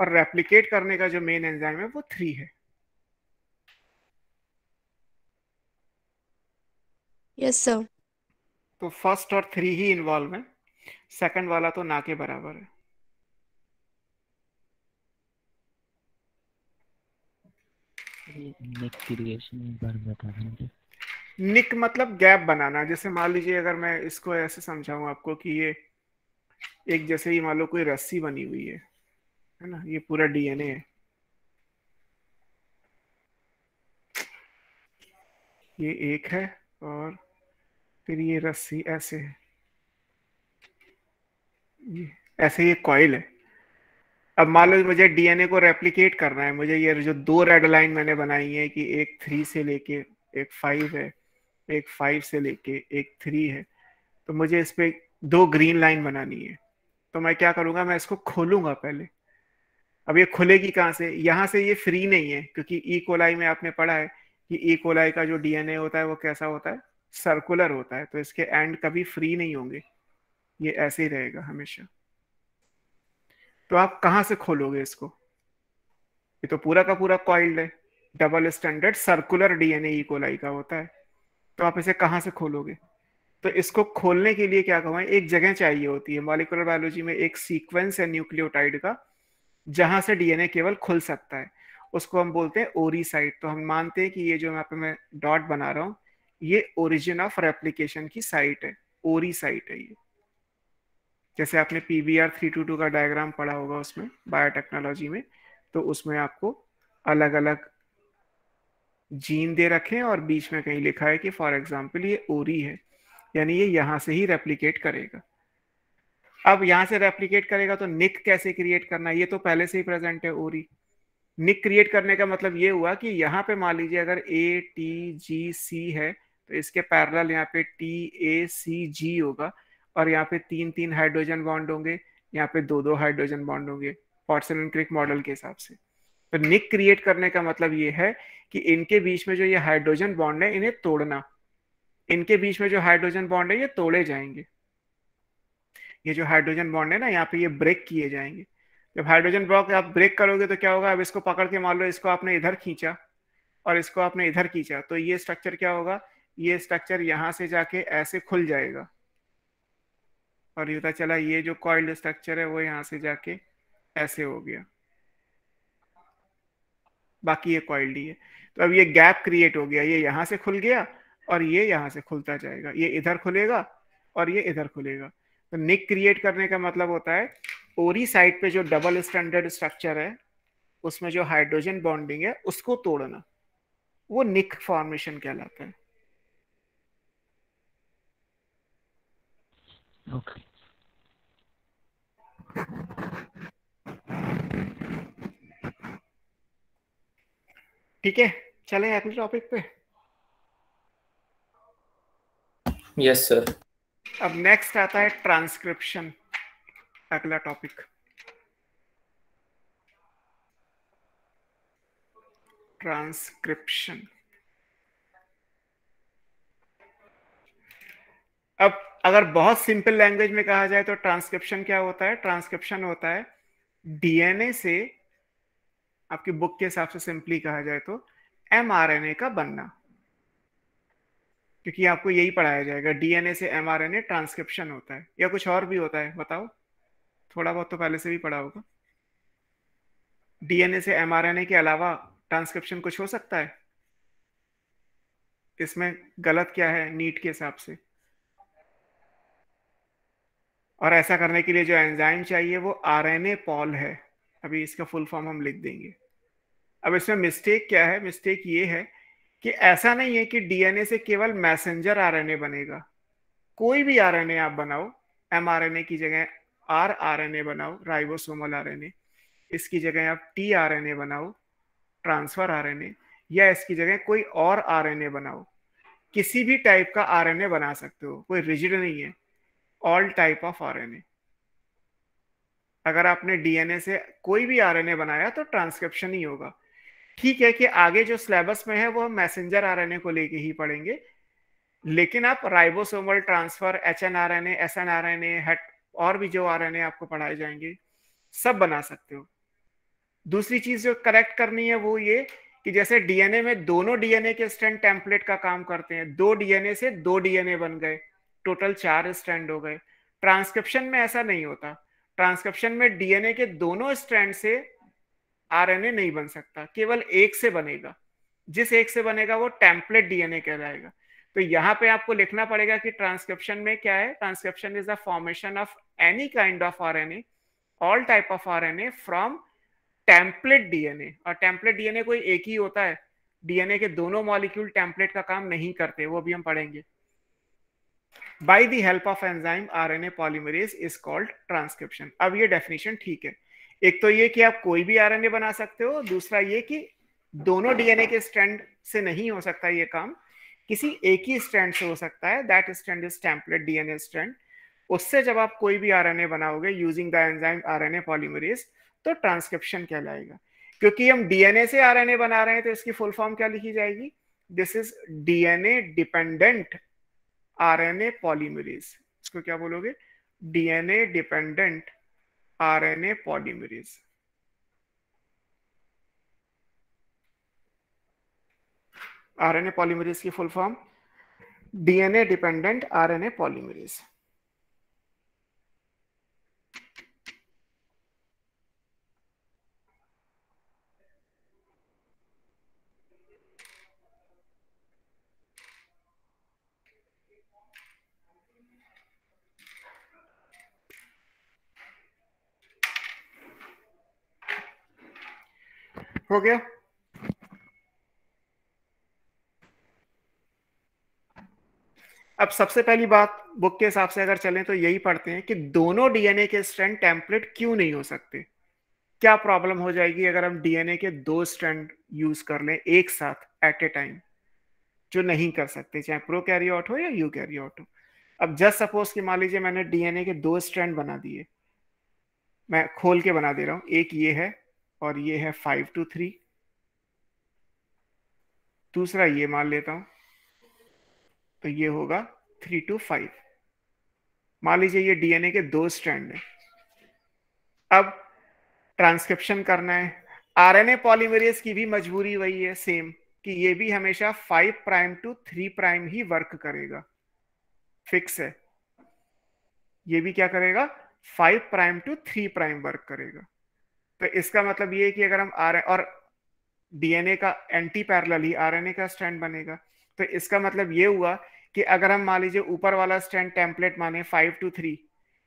और रेप्लिकेट करने का जो मेन एंजाइम है वो थ्री है यस yes, सर तो फर्स्ट और थ्री ही इन्वॉल्व है सेकंड वाला तो ना के बराबर है
निक क्रिएशन
बार बता
निक मतलब गैप बनाना जैसे मान लीजिए अगर मैं इसको ऐसे समझाऊं आपको कि ये एक जैसे ही मान लो कोई रस्सी बनी हुई है है ना ये पूरा डीएनए है ये एक है और फिर ये रस्सी ऐसे है ये ऐसे ये कॉयल है अब मान लो मुझे डीएनए को रेप्लीकेट करना है मुझे ये जो दो रेड लाइन मैंने बनाई है कि एक थ्री से लेके एक फाइव है एक फाइव से लेके एक थ्री है तो मुझे इस पर दो ग्रीन लाइन बनानी है तो मैं क्या करूँगा मैं इसको खोलूंगा पहले अब ये खुलेगी कहाँ से यहाँ से ये फ्री नहीं है क्योंकि ई e कोलाई में आपने पढ़ा है कि ई e कोलाई का जो डीएनए होता है वो कैसा होता है सर्कुलर होता है तो इसके एंड कभी फ्री नहीं होंगे ये ऐसे ही रहेगा हमेशा तो आप कहां से खोलोगे इसको ये तो पूरा का पूरा कॉइल्ड है double standard circular DNA coli का होता है तो आप इसे कहां से खोलोगे तो इसको खोलने के लिए क्या कहूँ एक जगह चाहिए होती है मॉलिकुलर बायोलॉजी में एक सीक्वेंस है न्यूक्लियोटाइड का जहां से डीएनए केवल खुल सकता है उसको हम बोलते हैं ओरी साइट तो हम मानते हैं कि ये जो यहाँ पे मैं डॉट बना रहा हूँ ये ओरिजिन ऑफ रेप्लीकेशन की साइट है ओरी साइट है ये जैसे आपने P R three two two का डायग्राम पढ़ा होगा उसमें बायोटेक्नोलॉजी में तो उसमें आपको अलग अलग जीन दे रखे हैं और बीच में कहीं लिखा है कि फॉर एग्जाम्पल ये ओरी है यानी ये यहां से ही रेप्लीकेट करेगा अब यहां से रेप्लीकेट करेगा तो निक कैसे क्रिएट करना ये तो पहले से ही प्रेजेंट है ओरी निक क्रिएट करने का मतलब ये हुआ कि यहां पे मान लीजिए अगर ए टी जी सी है तो इसके पैरल यहाँ पे टी ए सी जी होगा और यहाँ पे तीन तीन हाइड्रोजन बॉन्ड होंगे यहाँ पे दो दो हाइड्रोजन बॉन्ड होंगे पॉर्सलिन क्रिक मॉडल के हिसाब से तो निक क्रिएट करने का मतलब ये है कि इनके बीच में जो ये हाइड्रोजन बॉन्ड है इन्हें तोड़ना इनके बीच में जो हाइड्रोजन बॉन्ड है ये तोड़े जाएंगे ये जो हाइड्रोजन बॉन्ड है ना यहाँ पे ये ब्रेक किए जाएंगे जब हाइड्रोजन ब्लॉक आप ब्रेक करोगे तो क्या होगा अब इसको पकड़ के मान लो इसको आपने इधर खींचा और इसको आपने इधर खींचा तो ये स्ट्रक्चर क्या होगा ये स्ट्रक्चर यहां से जाके ऐसे खुल जाएगा और ये पता चला ये जो कॉइल्ड स्ट्रक्चर है वो यहाँ से जाके ऐसे हो गया बाकी ये कॉइल्ड ही है तो अब ये गैप क्रिएट हो गया ये यहाँ से खुल गया और ये यहाँ से खुलता जाएगा ये इधर खुलेगा और ये इधर खुलेगा तो निक क्रिएट करने का मतलब होता है ओरी साइड पे जो डबल स्टैंडर्ड स्ट्रक्चर है उसमें जो हाइड्रोजन बॉन्डिंग है उसको तोड़ना वो निक फॉर्मेशन कहलाता है okay. ठीक है चले अगले टॉपिक पे यस सर अब नेक्स्ट आता है ट्रांसक्रिप्शन अगला टॉपिक ट्रांसक्रिप्शन अब अगर बहुत सिंपल लैंग्वेज में कहा जाए तो ट्रांसक्रिप्शन क्या होता है ट्रांसक्रिप्शन होता है डीएनए से आपकी बुक के हिसाब से सिंपली कहा जाए तो एमआरएनए का बनना क्योंकि आपको यही पढ़ाया जाएगा डीएनए से एमआरएनए ट्रांसक्रिप्शन होता है या कुछ और भी होता है बताओ थोड़ा बहुत तो पहले से भी पढ़ा होगा डीएनए से एमआरएनए के अलावा ट्रांसक्रिप्शन कुछ हो सकता है इसमें गलत क्या है नीट के हिसाब से और ऐसा करने के लिए जो एंजाइम चाहिए वो आर एन ए पॉल है अभी इसका फुल फॉर्म हम लिख देंगे अब इसमें मिस्टेक क्या है मिस्टेक ये है कि ऐसा नहीं है कि डीएनए से केवल मैसेंजर आरएनए बनेगा कोई भी आरएनए आप बनाओ एमआरएनए की जगह आर आरएनए बनाओ राइबोसोमल आरएनए इसकी जगह आप टी आरएनए बनाओ ट्रांसफर आरएनए या इसकी जगह कोई और आरएनए बनाओ किसी भी टाइप का आरएनए बना सकते हो कोई रिजिड नहीं है ऑल टाइप ऑफ आर अगर आपने डीएनए से कोई भी आर बनाया तो ट्रांसक्रिप्शन ही होगा ठीक है कि आगे जो सिलेबस में है वो मैसेंजर आर को लेके ही पढ़ेंगे लेकिन आप ribosomal transfer H N R N S N R N और भी जो आर आपको पढ़ाए जाएंगे सब बना सकते हो दूसरी चीज जो करेक्ट करनी है वो ये कि जैसे डीएनए में दोनों डीएनए के स्टैंड टेम्पलेट का काम करते हैं दो डीएनए से दो डीएनए बन गए टोटल चार स्ट्रैंड हो गए ट्रांसक्रिप्शन में ऐसा नहीं होता ट्रांसक्रिप्शन में डीएनए के दोनों स्ट्रैंड से आरएनए नहीं बन सकता केवल एक से बनेगा जिस एक से बनेगा वो टेम्पलेट डीएनए कहलाएगा तो यहाँ पे आपको लिखना पड़ेगा कि ट्रांसक्रिप्शन में क्या है transcription is the formation of any kind of an all type of RNA from template DNA और टेम्पलेट डीएनए कोई एक ही होता है डीएनए के दोनों मॉलिक्यूल टेम्पलेट का काम नहीं करते वो भी हम पढ़ेंगे by the help of enzyme A polymerase is called transcription अब ये डेफिनेशन ठीक है एक तो ये कि आप कोई भी ए बना सकते हो दूसरा ये कि दोनों डीएनए के स्टैंड से नहीं हो सकता ये काम किसी एक ही स्टैंड से हो सकता है that stand is template DNA stand उससे जब आप कोई भी ए बनाओगे using the enzyme A polymerase तो ट्रांसक्रिप्शन कहलाएगा क्योंकि हम डीएनए से ए बना रहे हैं तो इसकी फुल फॉर्म क्या लिखी जाएगी this is DNA dependent RNA polymerase इसको क्या बोलोगे DNA dependent RNA polymerase RNA polymerase की full form DNA dependent RNA polymerase हो गया अब सबसे पहली बात बुक के हिसाब से अगर चलें तो यही पढ़ते हैं कि दोनों डीएनए के स्ट्रैंड टेम्पलेट क्यों नहीं हो सकते क्या प्रॉब्लम हो जाएगी अगर हम डीएनए के दो स्ट्रैंड यूज कर लें एक साथ एट ए टाइम जो नहीं कर सकते चाहे प्रो कैरियोट हो या यू कैरियोट हो अब जस्ट सपोज कि मान लीजिए मैंने डीएनए के दो स्ट्रैंड बना दिए मैं खोल के बना दे रहा हूं एक ये है और ये है फाइव टू थ्री दूसरा ये मान लेता हूं तो ये होगा थ्री टू फाइव मान लीजिए ये डीएनए के दो स्ट्रैंड है अब ट्रांसक्रिप्शन करना है आरएनए पॉलीमरेज की भी मजबूरी वही है सेम कि ये भी हमेशा five prime to three prime ही वर्क करेगा फिक्स है ये भी क्या करेगा five prime to three prime work करेगा तो इसका मतलब ये है कि अगर हम आर और डीएनए का एंटी पैरल ही आरएनए का स्टैंड बनेगा तो इसका मतलब ये हुआ कि अगर हम मान लीजिए ऊपर वाला स्टैंड टेम्पलेट माने फाइव टू थ्री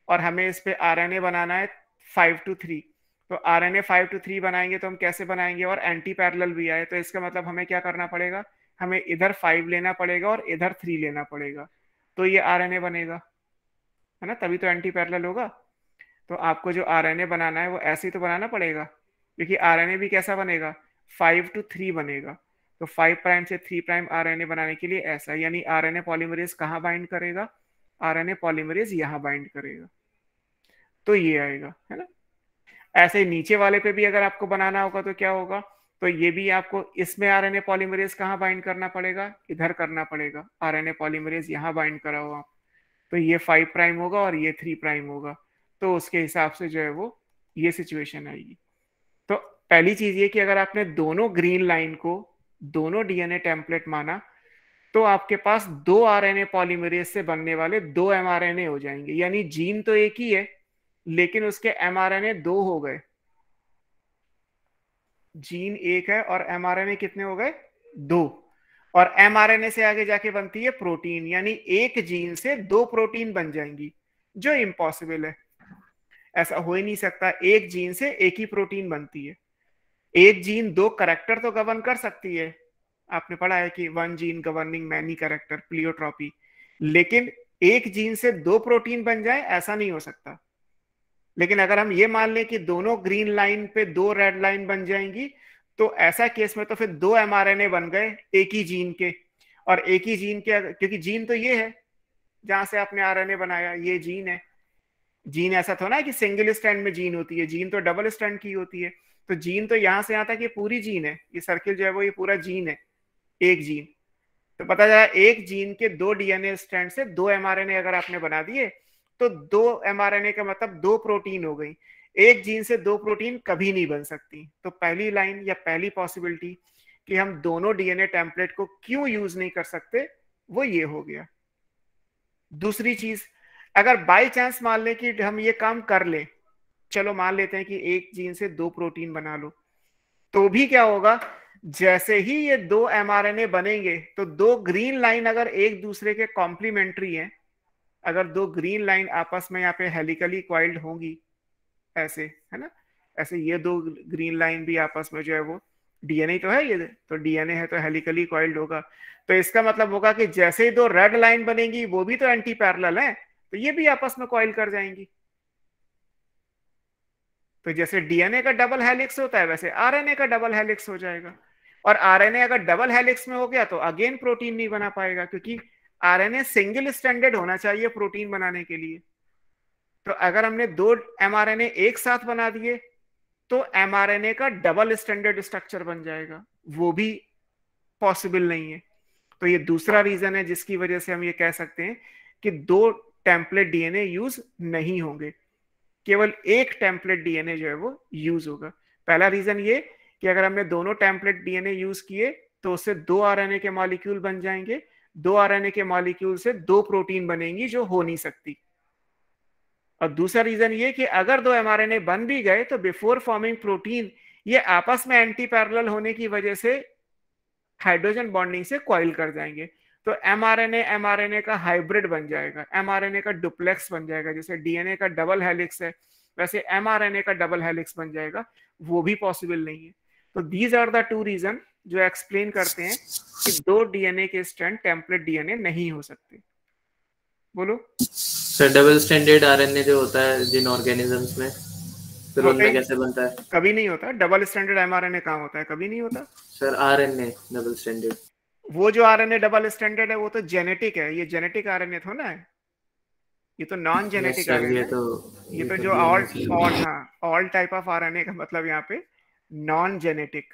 और हमें इस पर आर बनाना है फाइव टू थ्री तो R N A five to three बनाएंगे तो हम कैसे बनाएंगे और एंटी पैरल भी आए तो इसका मतलब हमें क्या करना पड़ेगा हमें इधर फाइव लेना पड़ेगा और इधर थ्री लेना पड़ेगा तो ये आर बनेगा है ना तभी तो एंटी पैरल होगा तो आपको जो आर बनाना है वो ऐसे ही तो बनाना पड़ेगा क्योंकि आर भी कैसा बनेगा फाइव टू थ्री बनेगा तो फाइव प्राइम से थ्री प्राइम आर बनाने के लिए ऐसा यानी आर एन ए पॉलीमरेज कहाँ बाइंड करेगा आर एन ए पॉलीमरेज यहाँ बाइंड करेगा तो ये आएगा है ना ऐसे नीचे वाले पे भी अगर आपको बनाना होगा तो क्या होगा तो ये भी आपको इसमें आर एन ए पॉलीमरेज कहाँ बाइंड करना पड़ेगा इधर करना पड़ेगा आर एन ए पॉलीमरेज यहाँ बाइंड करा होगा तो ये फाइव प्राइम होगा और ये थ्री प्राइम होगा तो उसके हिसाब से जो है वो ये सिचुएशन आएगी तो पहली चीज ये कि अगर आपने दोनों ग्रीन लाइन को दोनों डीएनए टेम्पलेट माना तो आपके पास दो आरएनए पॉलीमरेज से बनने वाले दो एमआरएनए हो जाएंगे यानी जीन तो एक ही है लेकिन उसके एमआरएनए दो हो गए जीन एक है और एमआरएनए कितने हो गए दो और एमआरएनए से आगे जाके बनती है प्रोटीन यानी एक जीन से दो प्रोटीन बन जाएंगी जो इम्पॉसिबल है ऐसा हो ही नहीं सकता एक जीन से एक ही प्रोटीन बनती है एक जीन दो करेक्टर तो गवर्न कर सकती है आपने पढ़ा है कि one gene governing many character pleiotropy लेकिन एक जीन से दो प्रोटीन बन जाए ऐसा नहीं हो सकता लेकिन अगर हम ये मान लें कि दोनों ग्रीन लाइन पे दो रेड लाइन बन जाएंगी तो ऐसा केस में तो फिर दो एम बन गए एक ही जीन के और एक ही जीन के क्योंकि जीन तो ये है जहां से आपने आर बनाया ये जीन है जीन ऐसा तो ना कि सिंगल स्टैंड में जीन होती है जीन तो डबल स्टैंड की होती है तो जीन तो यहां से यहां तक ये पूरी जीन है ये सर्किल जो है वो ये पूरा जीन है एक जीन तो पता चला एक जीन के दो डीएनए स्टैंड से दो एमआरएनए अगर आपने बना दिए तो दो एमआरएनए का मतलब दो प्रोटीन हो गई एक जीन से दो प्रोटीन कभी नहीं बन सकती तो पहली लाइन या पहली पॉसिबिलिटी कि हम दोनों डीएनए टेम्पलेट को क्यों यूज नहीं कर सकते वो ये हो गया दूसरी चीज अगर बाई चांस मान लें कि हम ये काम कर ले चलो मान लेते हैं कि एक जीन से दो प्रोटीन बना लो तो भी क्या होगा जैसे ही ये दो एम बनेंगे तो दो ग्रीन लाइन अगर एक दूसरे के कॉम्प्लीमेंट्री हैं अगर दो ग्रीन लाइन आपस में यहाँ पे हेलिकली क्वाइल्ड होंगी ऐसे है ना ऐसे ये दो ग्रीन लाइन भी आपस में जो है वो डीएनए तो है ये तो डीएनए है तो हेलिकली क्वाइल्ड होगा तो इसका मतलब होगा कि जैसे ही दो रेड लाइन बनेगी वो भी तो एंटी पैरल है तो ये भी आपस में कॉइल कर जाएंगी तो जैसे डीएनए का डबल हेलिक्स होता है वैसे आरएनए का डबल हेलिक्स हो जाएगा और आरएनए अगर डबल हेलिक्स में हो गया तो अगेन प्रोटीन नहीं बना पाएगा क्योंकि आरएनए सिंगल स्टैंडर्ड होना चाहिए प्रोटीन बनाने के लिए तो अगर हमने दो एमआरएनए एक साथ बना दिए तो एमआरएनए का डबल स्टैंडर्ड स्ट्रक्चर बन जाएगा वो भी पॉसिबल नहीं है तो ये दूसरा रीजन है जिसकी वजह से हम ये कह सकते हैं कि दो टेम्पलेट डीएनए यूज नहीं होंगे केवल एक टेम्पलेट डीएनए जो है वो यूज होगा पहला रीजन ये कि अगर हमने दोनों टेम्पलेट डीएनए यूज किए तो उससे दो आरएनए के मॉलिक्यूल बन जाएंगे दो आरएनए के मॉलिक्यूल से दो प्रोटीन बनेंगी जो हो नहीं सकती और दूसरा रीजन ये कि अगर दो एमआरएनए बन भी गए तो बिफोर फॉर्मिंग प्रोटीन ये आपस में एंटी पैरल होने की वजह से हाइड्रोजन बॉन्डिंग से क्वाइल कर जाएंगे तो एमआरएनए एमआरएनए का हाइब्रिड बन जाएगा एमआरएनए का डुप्लेक्स बन जाएगा जैसे डीएनए का डबल हेलिक्स है वैसे एमआरएनए का डबल हेलिक्स बन जाएगा वो भी पॉसिबल नहीं है तो these are the two reason जो एक्सप्लेन करते हैं कि दो डीएनए के स्टैंड टेम्पलेट डीएनए नहीं हो सकते बोलो सर डबल स्टैंडर्ड
आरएनए जो होता है जिन ऑर्गेनिजम्स में फिर उनमें कैसे
बनता है कभी नहीं होता डबल स्टैंडर्ड एमआरएनए कहां होता है कभी नहीं होता
सर आरएनए डबल स्टैंडर्ड
वो जो आरएनए डबल स्टैंडर्ड है वो तो जेनेटिक है ये जेनेटिक आरएनए थोड़ा है ये तो नॉन जेनेटिक आरएनए ये तो
ये तो, तो जो ऑल
ऑल हाँ ऑल टाइप ऑफ आरएनए का मतलब यहाँ पे नॉन जेनेटिक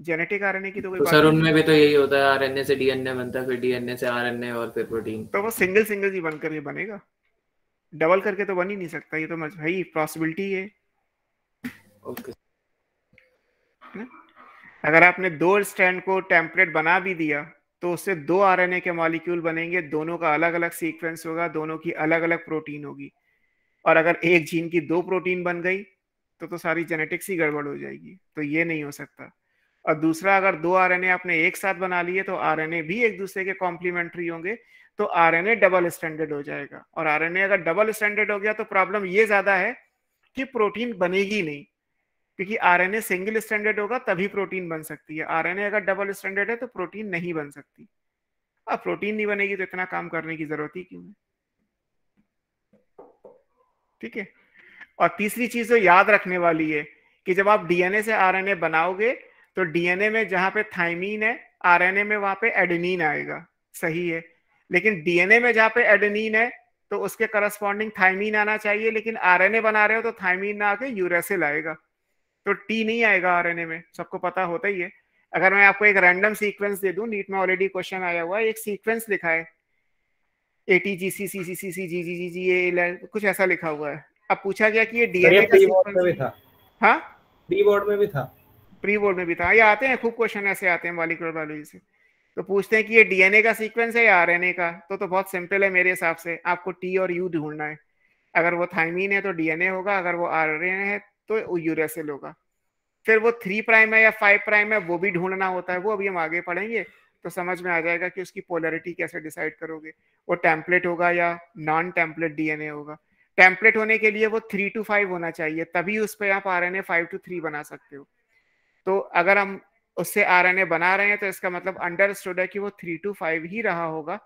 जेनेटिक आरएनए की तो कोई तो सर उनमें भी तो
यही होता है आरएनए से डीएनए बनता है फिर डीएनए से आरएनए और फिर प्रोटीन
तो वो सिंगल सिंगल ही बनकर ये बनेगा डबल करके तो बन ही नहीं सकता ये तो भाई पॉसिबिलिटी है ओके अगर आपने दो स्टैंड को टेम्पलेट बना भी दिया तो उससे दो आरएनए के मॉलिक्यूल बनेंगे दोनों का अलग अलग सीक्वेंस होगा दोनों की अलग अलग प्रोटीन होगी और अगर एक जीन की दो प्रोटीन बन गई तो तो सारी जेनेटिक्स ही गड़बड़ हो जाएगी तो ये नहीं हो सकता और दूसरा अगर दो आर आपने एक साथ बना लिए तो आर भी एक दूसरे के कॉम्प्लीमेंट्री होंगे तो आर डबल स्टैंडर्ड हो जाएगा और आर अगर डबल स्टैंडर्ड हो गया तो प्रॉब्लम ये ज्यादा है कि प्रोटीन बनेगी नहीं क्योंकि आरएनए सिंगल स्टैंडर्ड होगा तभी प्रोटीन बन सकती है आरएनए अगर डबल स्टैंडर्ड है तो प्रोटीन नहीं बन सकती अब प्रोटीन नहीं बनेगी तो इतना काम करने की जरूरत ही क्यों है ठीक है और तीसरी चीज जो याद रखने वाली है कि जब आप डीएनए से आरएनए बनाओगे तो डीएनए में जहां पे थाइमीन है आरएनए में वहां पे एडनीन आएगा सही है लेकिन डीएनए में जहां पे एडनीन है तो उसके करस्पॉन्डिंग थाइमीन आना चाहिए लेकिन आरएनए बना रहे हो तो थाइमीन ना आके यूरेसिल आएगा तो टी नहीं आएगा आर में सबको पता होता ही है अगर मैं आपको एक रैंडम सीक्वेंस दे दूं नीट में ऑलरेडी क्वेश्चन आया हुआ है एक सीक्वेंस लिखा है ए टी जी सी सी सी सी सी जी जी जी जी ए कुछ ऐसा लिखा हुआ है अब पूछा गया कि ये डीएनए का सीक्वेंस हाँ? में भी था हाँ प्री बोर्ड में भी था प्री बोर्ड में भी था ये आते हैं खूब क्वेश्चन ऐसे आते हैं मालिकुलर बायोलॉजी से तो पूछते हैं कि ये डीएनए का सीक्वेंस है या आरएनए का तो तो बहुत सिंपल है मेरे हिसाब से आपको टी और यू ढूंढना है अगर वो थाइमिन है तो डीएनए होगा अगर वो आरएनए है तो यूरिया सेल होगा फिर वो थ्री प्राइम है या फाइव प्राइम है वो भी ढूंढना होता है वो अभी हम आगे पढ़ेंगे तो समझ में आ जाएगा कि उसकी पोलरिटी कैसे डिसाइड करोगे वो टेम्पलेट होगा या नॉन टेम्पलेट डीएनए होगा टेम्पलेट होने के लिए वो थ्री टू फाइव होना चाहिए तभी उस पर आप R N A five to three बना सकते हो तो अगर हम उससे आर एन ए बना रहे हैं तो इसका मतलब अंडरस्टूड है कि वो थ्री टू फाइव ही रहा होगा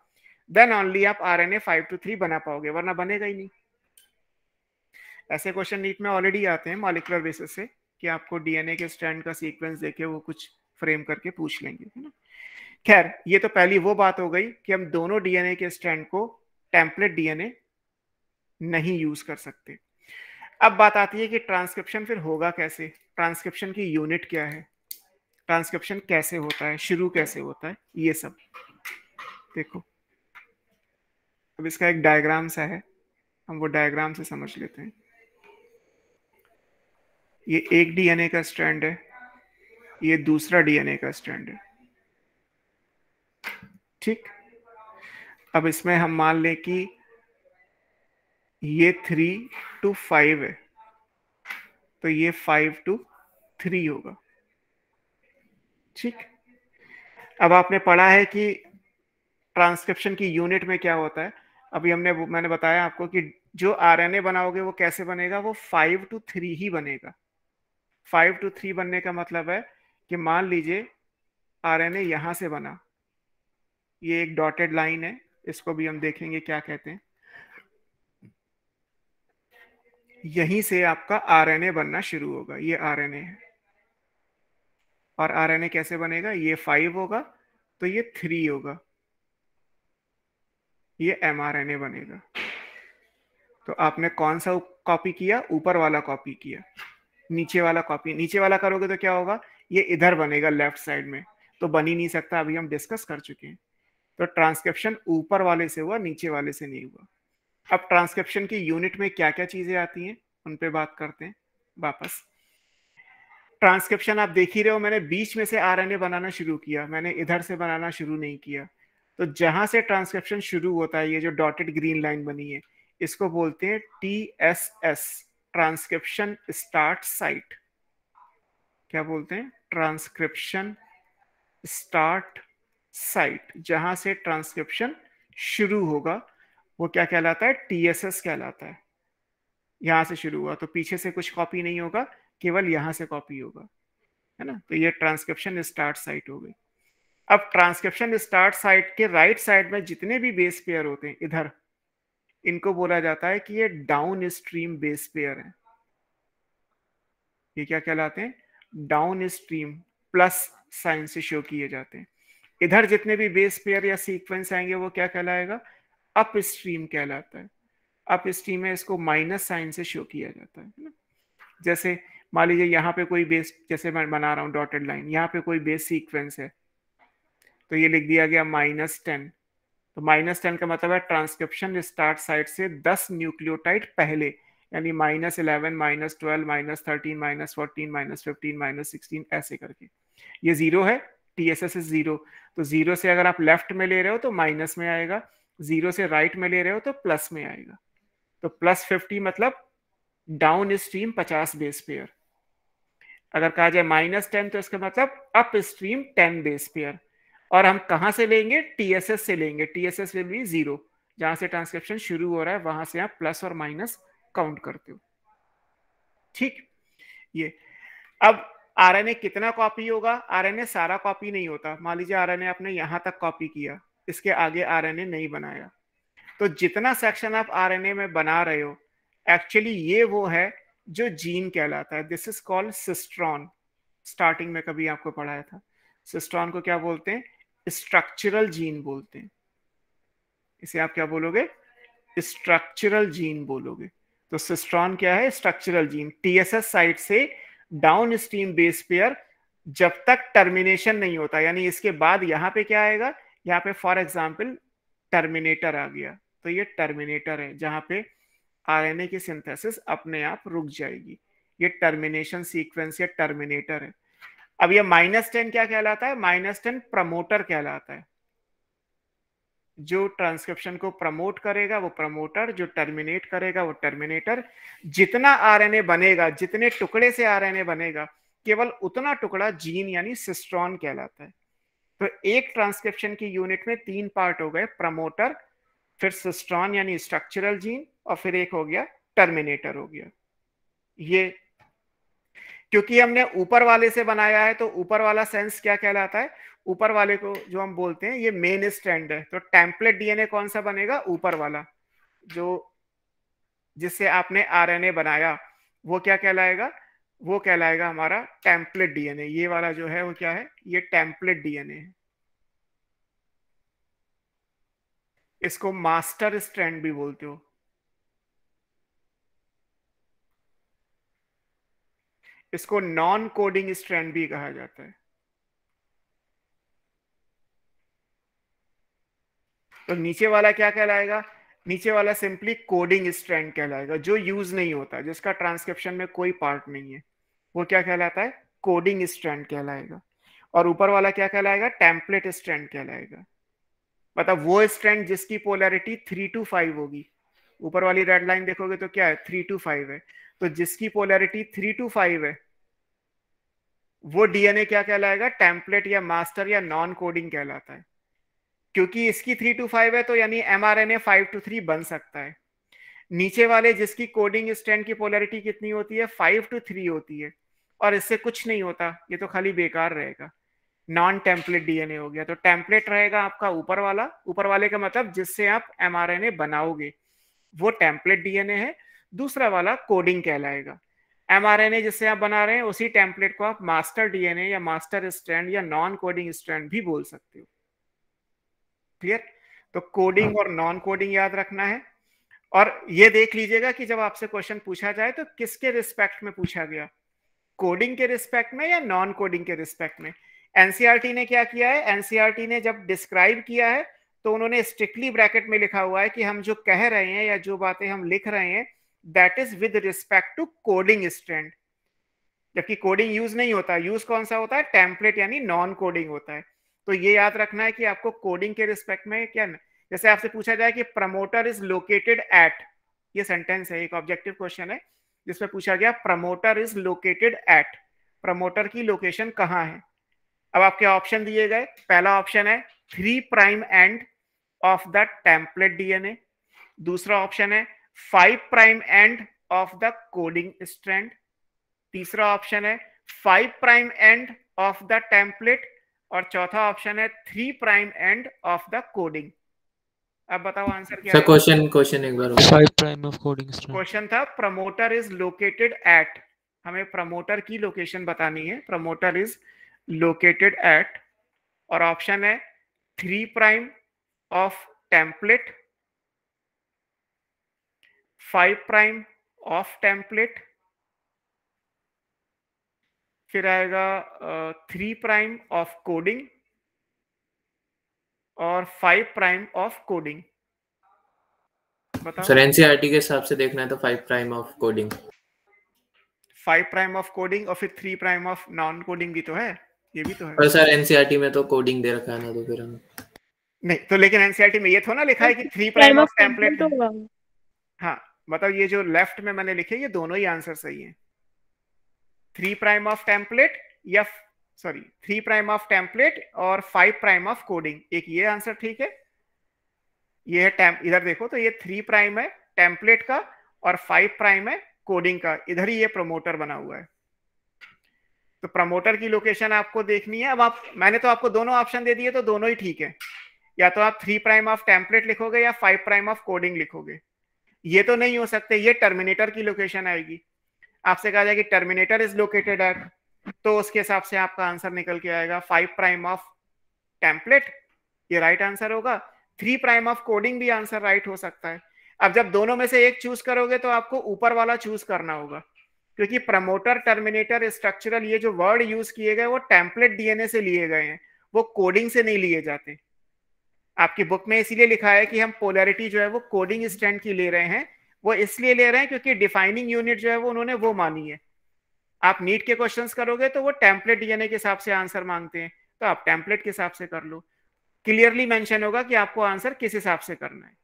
देन ओनली आप R N A five to three बना पाओगे वरना बनेगा ही नहीं ऐसे क्वेश्चन नीट में ऑलरेडी आते हैं मालिकुलर बेसिस से कि आपको डीएनए के स्टैंड का सीक्वेंस देखे वो कुछ फ्रेम करके पूछ लेंगे है ना खैर ये तो पहली वो बात हो गई कि हम दोनों डीएनए के स्टैंड को टेम्पलेट डीएनए नहीं यूज कर सकते अब बात आती है कि ट्रांसक्रिप्शन फिर होगा कैसे ट्रांसक्रिप्शन की यूनिट क्या है ट्रांसक्रिप्शन कैसे होता है शुरू कैसे होता है ये सब देखो अब इसका एक डायग्राम सा है हम वो डायग्राम से समझ लेते हैं ये एक डीएनए का स्ट्रैंड है ये दूसरा डीएनए का स्ट्रैंड है ठीक अब इसमें हम मान लें कि ये थ्री टू फाइव है तो ये फाइव टू थ्री होगा ठीक अब आपने पढ़ा है कि ट्रांसक्रिप्शन की यूनिट में क्या होता है अभी हमने मैंने बताया आपको कि जो आरएनए बनाओगे वो कैसे बनेगा वो फाइव टू थ्री ही बनेगा फाइव टू थ्री बनने का मतलब है कि मान लीजिए आर एन ए यहां से बना ये एक डॉटेड लाइन है इसको भी हम देखेंगे क्या कहते हैं यहीं से आपका आरएनए बनना शुरू होगा ये आरएनए है और आरएनए कैसे बनेगा ये फाइव होगा तो ये थ्री होगा ये एमआरएनए बनेगा तो आपने कौन सा कॉपी किया ऊपर वाला कॉपी किया नीचे वाला कॉपी नीचे वाला करोगे तो क्या होगा ये इधर बनेगा लेफ्ट साइड में तो बन ही नहीं सकता अभी हम डिस्कस कर चुके हैं तो ट्रांसक्रिप्शन ऊपर वाले से हुआ नीचे वाले से नहीं हुआ अब ट्रांसक्रिप्शन की यूनिट में क्या क्या चीजें आती हैं उन पे बात करते हैं वापस ट्रांसक्रिप्शन आप देख ही रहे हो मैंने बीच में से आरएनए बनाना शुरू किया मैंने इधर से बनाना शुरू नहीं किया तो जहां से ट्रांसक्रिप्शन शुरू होता है ये जो डॉटेड ग्रीन लाइन बनी है इसको बोलते हैं T S S transcription start site क्या बोलते हैं ट्रांसक्रिप्शन स्टार्ट साइट जहां से ट्रांसक्रिप्शन शुरू होगा वो क्या कहलाता है टीएसएस कहलाता है यहां से शुरू हुआ तो पीछे से कुछ कॉपी नहीं होगा केवल यहां से कॉपी होगा है ना तो ये ट्रांसक्रिप्शन स्टार्ट साइट हो गई अब ट्रांसक्रिप्शन स्टार्ट साइट के राइट right साइड में जितने भी बेस पेयर होते हैं इधर इनको बोला जाता है कि ये डाउन स्ट्रीम बेस पेयर है ये क्या कहलाते हैं डाउन स्ट्रीम प्लस साइन से शो किए जाते हैं इधर जितने भी बेस पेयर या सीक्वेंस आएंगे वो क्या कहलाएगा अप स्ट्रीम कहलाता है अप स्ट्रीम है इसको माइनस साइन से शो किया जाता है ना जैसे मान लीजिए यहाँ पे कोई बेस जैसे मैं बना रहा हूँ डॉटेड लाइन यहाँ पे कोई बेस सीक्वेंस है तो ये लिख दिया गया माइनस टेन तो माइनस टेन का मतलब है ट्रांसक्रिप्शन स्टार्ट साइट से दस न्यूक्लियोटाइड पहले यानी minus eleven minus twelve minus thirteen minus fourteen minus fifteen minus sixteen ऐसे करके ये जीरो है T S S is zero तो जीरो से अगर आप लेफ्ट में ले रहे हो तो माइनस में आएगा जीरो से राइट right में ले रहे हो तो प्लस में आएगा तो प्लस फिफ्टी मतलब डाउन स्ट्रीम पचास बेस पेयर अगर कहा जाए माइनस टेन तो इसका मतलब upstream ten base pair और हम कहा से लेंगे टीएसएस से लेंगे टीएसएस विल बी जीरो जहां से ट्रांसक्रिप्शन शुरू हो रहा है वहां से आप प्लस और माइनस काउंट करते हो ठीक ये अब आरएनए कितना कॉपी होगा आरएनए सारा कॉपी नहीं होता मान लीजिए आरएनए आपने यहां तक कॉपी किया इसके आगे आरएनए नहीं बनाया तो जितना सेक्शन आप आरएनए में बना रहे हो एक्चुअली ये वो है जो जीन कहलाता है this is called cistron starting में कभी आपको पढ़ाया था सिस्ट्रॉन को क्या बोलते हैं स्ट्रक्चरल जीन बोलते हैं इसे आप क्या बोलोगे स्ट्रक्चरल जीन बोलोगे तो सिस्ट्रॉन क्या है स्ट्रक्चरल जीन टीएसएस साइट से डाउन स्ट्रीम बेस पेयर जब तक टर्मिनेशन नहीं होता यानी इसके बाद यहां पे क्या आएगा यहां पे फॉर एग्जांपल टर्मिनेटर आ गया तो ये टर्मिनेटर है जहां पे आरएनए की सिंथेसिस अपने आप रुक जाएगी ये टर्मिनेशन सीक्वेंस या टर्मिनेटर है अब ये माइनस टेन क्या कहलाता है माइनस टेन प्रमोटर कहलाता है जो ट्रांसक्रिप्शन को प्रमोट करेगा वो प्रमोटर जो टर्मिनेट करेगा वो टर्मिनेटर जितना आरएनए बनेगा जितने टुकड़े से आरएनए बनेगा केवल उतना टुकड़ा जीन यानी सिस्ट्रॉन कहलाता है तो एक ट्रांसक्रिप्शन की यूनिट में तीन पार्ट हो गए प्रमोटर फिर सिस्ट्रॉन यानी स्ट्रक्चरल जीन और फिर एक हो गया टर्मिनेटर हो गया ये क्योंकि हमने ऊपर वाले से बनाया है तो ऊपर वाला सेंस क्या कहलाता है ऊपर वाले को जो हम बोलते हैं ये मेन स्टैंड है तो टेम्पलेट डीएनए कौन सा बनेगा ऊपर वाला जो जिससे आपने आरएनए बनाया वो क्या कहलाएगा वो कहलाएगा हमारा टेम्पलेट डीएनए ये वाला जो है वो क्या है ये टेम्पलेट डीएनए है इसको मास्टर स्ट्रैंड भी बोलते हो इसको नॉन कोडिंग स्ट्रैंड भी कहा जाता है तो नीचे वाला क्या कहलाएगा नीचे वाला सिंपली कोडिंग स्ट्रैंड कहलाएगा जो यूज नहीं होता जिसका ट्रांसक्रिप्शन में कोई पार्ट नहीं है वो क्या कहलाता है कोडिंग स्ट्रैंड कहलाएगा और ऊपर वाला क्या कहलाएगा टेम्पलेट स्ट्रैंड कहलाएगा मतलब वो स्ट्रैंड जिसकी पोलैरिटी थ्री टू फाइव होगी ऊपर वाली रेड लाइन देखोगे तो क्या है थ्री टू फाइव है तो जिसकी पोलैरिटी थ्री टू फाइव है वो डीएनए क्या कहलाएगा टेम्पलेट या मास्टर या नॉन कोडिंग कहलाता है क्योंकि इसकी थ्री टू फाइव है तो यानी M R N A five to three बन सकता है नीचे वाले जिसकी कोडिंग स्टैंड की पोलैरिटी कितनी होती है फाइव टू थ्री होती है और इससे कुछ नहीं होता ये तो खाली बेकार रहेगा नॉन टेम्पलेट डीएनए हो गया तो टेम्पलेट रहेगा आपका ऊपर वाला ऊपर वाले का मतलब जिससे आप एमआरएनए बनाओगे वो टेम्पलेट डीएनए है दूसरा वाला कोडिंग कहलाएगा एमआरएनए जिसे आप बना रहे हैं उसी टेम्पलेट को आप मास्टर डीएनए या मास्टर स्ट्रैंड या नॉन कोडिंग स्ट्रैंड भी बोल सकते हो क्लियर तो कोडिंग हाँ। और नॉन कोडिंग याद रखना है और ये देख लीजिएगा कि जब आपसे क्वेश्चन पूछा जाए तो किसके रिस्पेक्ट में पूछा गया कोडिंग के रिस्पेक्ट में या नॉन कोडिंग के रिस्पेक्ट में एनसीआरटी ने क्या किया है एनसीआरटी ने जब डिस्क्राइब किया है तो उन्होंने स्ट्रिक्टली ब्रैकेट में लिखा हुआ है कि हम जो कह रहे हैं या जो बातें हम लिख रहे हैं that is with respect to coding stand जबकि कोडिंग यूज नहीं होता यूज कौन सा होता है टेम्पलेट यानी नॉन कोडिंग होता है तो ये याद रखना है कि आपको कोडिंग के रिस्पेक्ट में क्या ना जैसे आपसे पूछा जाए कि प्रमोटर इज लोकेटेड एट ये सेंटेंस है एक ऑब्जेक्टिव क्वेश्चन है जिसमें पूछा गया promoter is located at promoter की लोकेशन कहाँ है अब आपके ऑप्शन दिए गए पहला ऑप्शन है three prime end of the template DNA दूसरा ऑप्शन है five prime end of the coding strand तीसरा ऑप्शन है five prime end of the template और चौथा ऑप्शन है three prime end of the coding अब बताओ आंसर क्या क्वेश्चन क्वेश्चन
एक बार five prime of coding
question था प्रमोटर इज लोकेटेड एट हमें प्रमोटर की लोकेशन बतानी है प्रमोटर इज लोकेटेड एट और ऑप्शन है three prime of template five prime of template फिर आएगा थ्री प्राइम ऑफ कोडिंग और five prime of coding sir NCERT e
के हिसाब से देखना है तो five prime of coding
five prime of coding और फिर three prime of non coding भी तो है ये भी तो है पर सर एनसीईआरटी
e में तो कोडिंग दे रखा है ना तो फिर हम
नहीं तो लेकिन एनसीईआरटी e में ये थोड़ा लिखा है कि थ्री प्राइम ऑफ टेम्पलेट हाँ मतलब ये जो लेफ्ट में मैंने लिखे ये दोनों ही आंसर सही है थ्री प्राइम ऑफ टेम्पलेट या sorry three prime of template और फाइव प्राइम ऑफ कोडिंग एक ये आंसर ठीक है ये है इधर देखो तो ये थ्री प्राइम है टेम्पलेट का और फाइव प्राइम है कोडिंग का इधर ही ये प्रमोटर बना हुआ है तो प्रमोटर की लोकेशन आपको देखनी है अब आप मैंने तो आपको दोनों ऑप्शन दे दिए तो दोनों ही ठीक है या तो आप थ्री प्राइम ऑफ टेम्पलेट लिखोगे या फाइव प्राइम ऑफ कोडिंग लिखोगे ये तो नहीं हो सकते ये टर्मिनेटर की लोकेशन आएगी आपसे कहा जाएगा टर्मिनेटर इज लोकेटेड एट तो उसके हिसाब से आपका आंसर निकल के आएगा फाइव प्राइम ऑफ टेम्पलेट ये राइट right आंसर होगा थ्री प्राइम ऑफ कोडिंग भी आंसर राइट right हो सकता है अब जब दोनों में से एक चूज करोगे तो आपको ऊपर वाला चूज करना होगा क्योंकि प्रमोटर टर्मिनेटर स्ट्रक्चरल ये जो वर्ड यूज किए गए वो टेम्पलेट डीएनए से लिए गए हैं वो कोडिंग से नहीं लिए जाते आपकी बुक में इसीलिए लिखा है कि हम पोलैरिटी जो है वो कोडिंग स्टैंड की ले रहे हैं वो इसलिए ले रहे हैं क्योंकि डिफाइनिंग यूनिट जो है वो उन्होंने वो मानी है आप नीट के क्वेश्चंस करोगे तो वो टेम्पलेट डीएनए के हिसाब से आंसर मांगते हैं तो आप टेम्पलेट के हिसाब से कर लो क्लियरली मैंशन होगा कि आपको आंसर किस हिसाब से करना है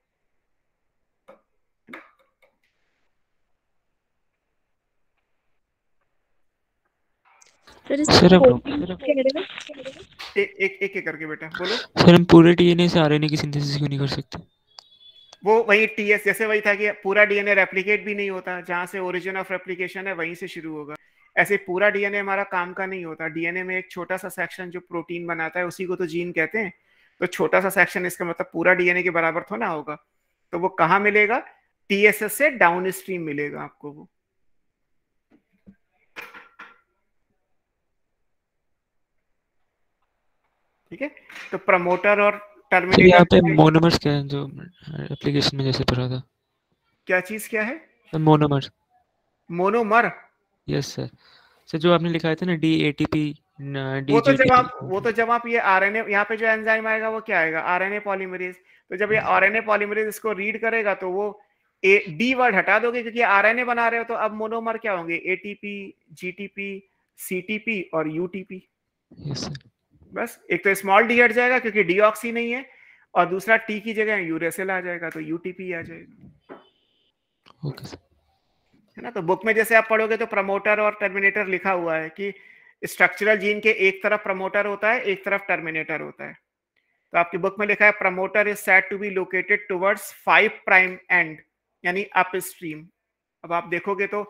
सिर्फ एक एक एक करके बेटा बोलो सर हम पूरे डीएनए से आरएनए की सिंथेसिस क्यों नहीं कर सकते वो वही टीएस जैसे वही था कि पूरा डीएनए रेप्लिकेट भी नहीं होता जहां से ओरिजिन ऑफ रेप्लिकेशन है वहीं से शुरू होगा ऐसे पूरा डीएनए हमारा काम का नहीं होता डीएनए में एक छोटा सा सेक्शन जो प्रोटीन बनाता है उसी को तो जीन कहते हैं तो छोटा सा सेक्शन इसका मतलब पूरा डीएनए के बराबर थोड़ा होगा तो वो कहाँ मिलेगा टीएसएस से डाउन स्ट्रीम मिलेगा आपको वो ठीक है तो प्रमोटर और टर्मिनेटर तो यहाँ पे
मोनोमर्स क्या है जो एप्लीकेशन में जैसे पढ़ा था क्या चीज क्या है
monomer monomer yes sir sir जो आपने लिखा था ना डी ए टी
पी वो तो जब आप
वो तो जब आप ये आरएनए यहाँ पे जो एंजाइम आएगा वो क्या आएगा आरएनए पॉलीमरेज तो जब ये आरएनए hmm. पॉलीमरेज इसको रीड करेगा तो वो ए डी वर्ड हटा दोगे क्योंकि आरएनए बना रहे हो तो अब मोनोमर क्या होंगे एटीपी जीटीपी सीटीपी और यूटीपी यस सर बस एक तो स्मॉल डी हट जाएगा क्योंकि डीऑक्सी नहीं है और दूसरा टी की जगह यूरेसिल आ जाएगा तो यूटीपी आ जाएगा ओके okay. है ना तो बुक में जैसे आप पढ़ोगे तो प्रमोटर और टर्मिनेटर लिखा हुआ है कि स्ट्रक्चरल जीन के एक तरफ प्रमोटर होता है एक तरफ टर्मिनेटर होता है तो आपकी बुक में लिखा है promoter is set to be located towards five prime end यानी अप स्ट्रीम अब आप देखोगे तो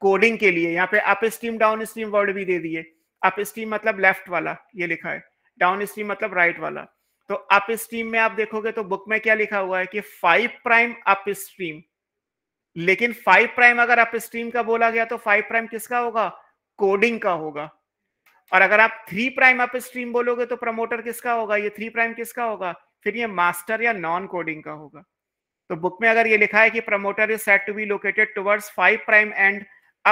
कोडिंग के लिए यहाँ पे upstream downstream word भी दे दिए अप स्ट्रीम मतलब लेफ्ट वाला ये लिखा है डाउन स्ट्रीम मतलब राइट वाला तो अप स्ट्रीम में आप देखोगे तो बुक में क्या लिखा हुआ है कि फाइव प्राइम अप स्ट्रीम लेकिन फाइव प्राइम अगर अप स्ट्रीम का बोला गया तो फाइव प्राइम किसका होगा कोडिंग का होगा और अगर आप थ्री प्राइम अप स्ट्रीम बोलोगे तो प्रमोटर किसका होगा ये थ्री प्राइम किसका होगा फिर ये मास्टर या नॉन कोडिंग का होगा तो बुक में अगर ये लिखा है कि promoter is set to be located towards five prime and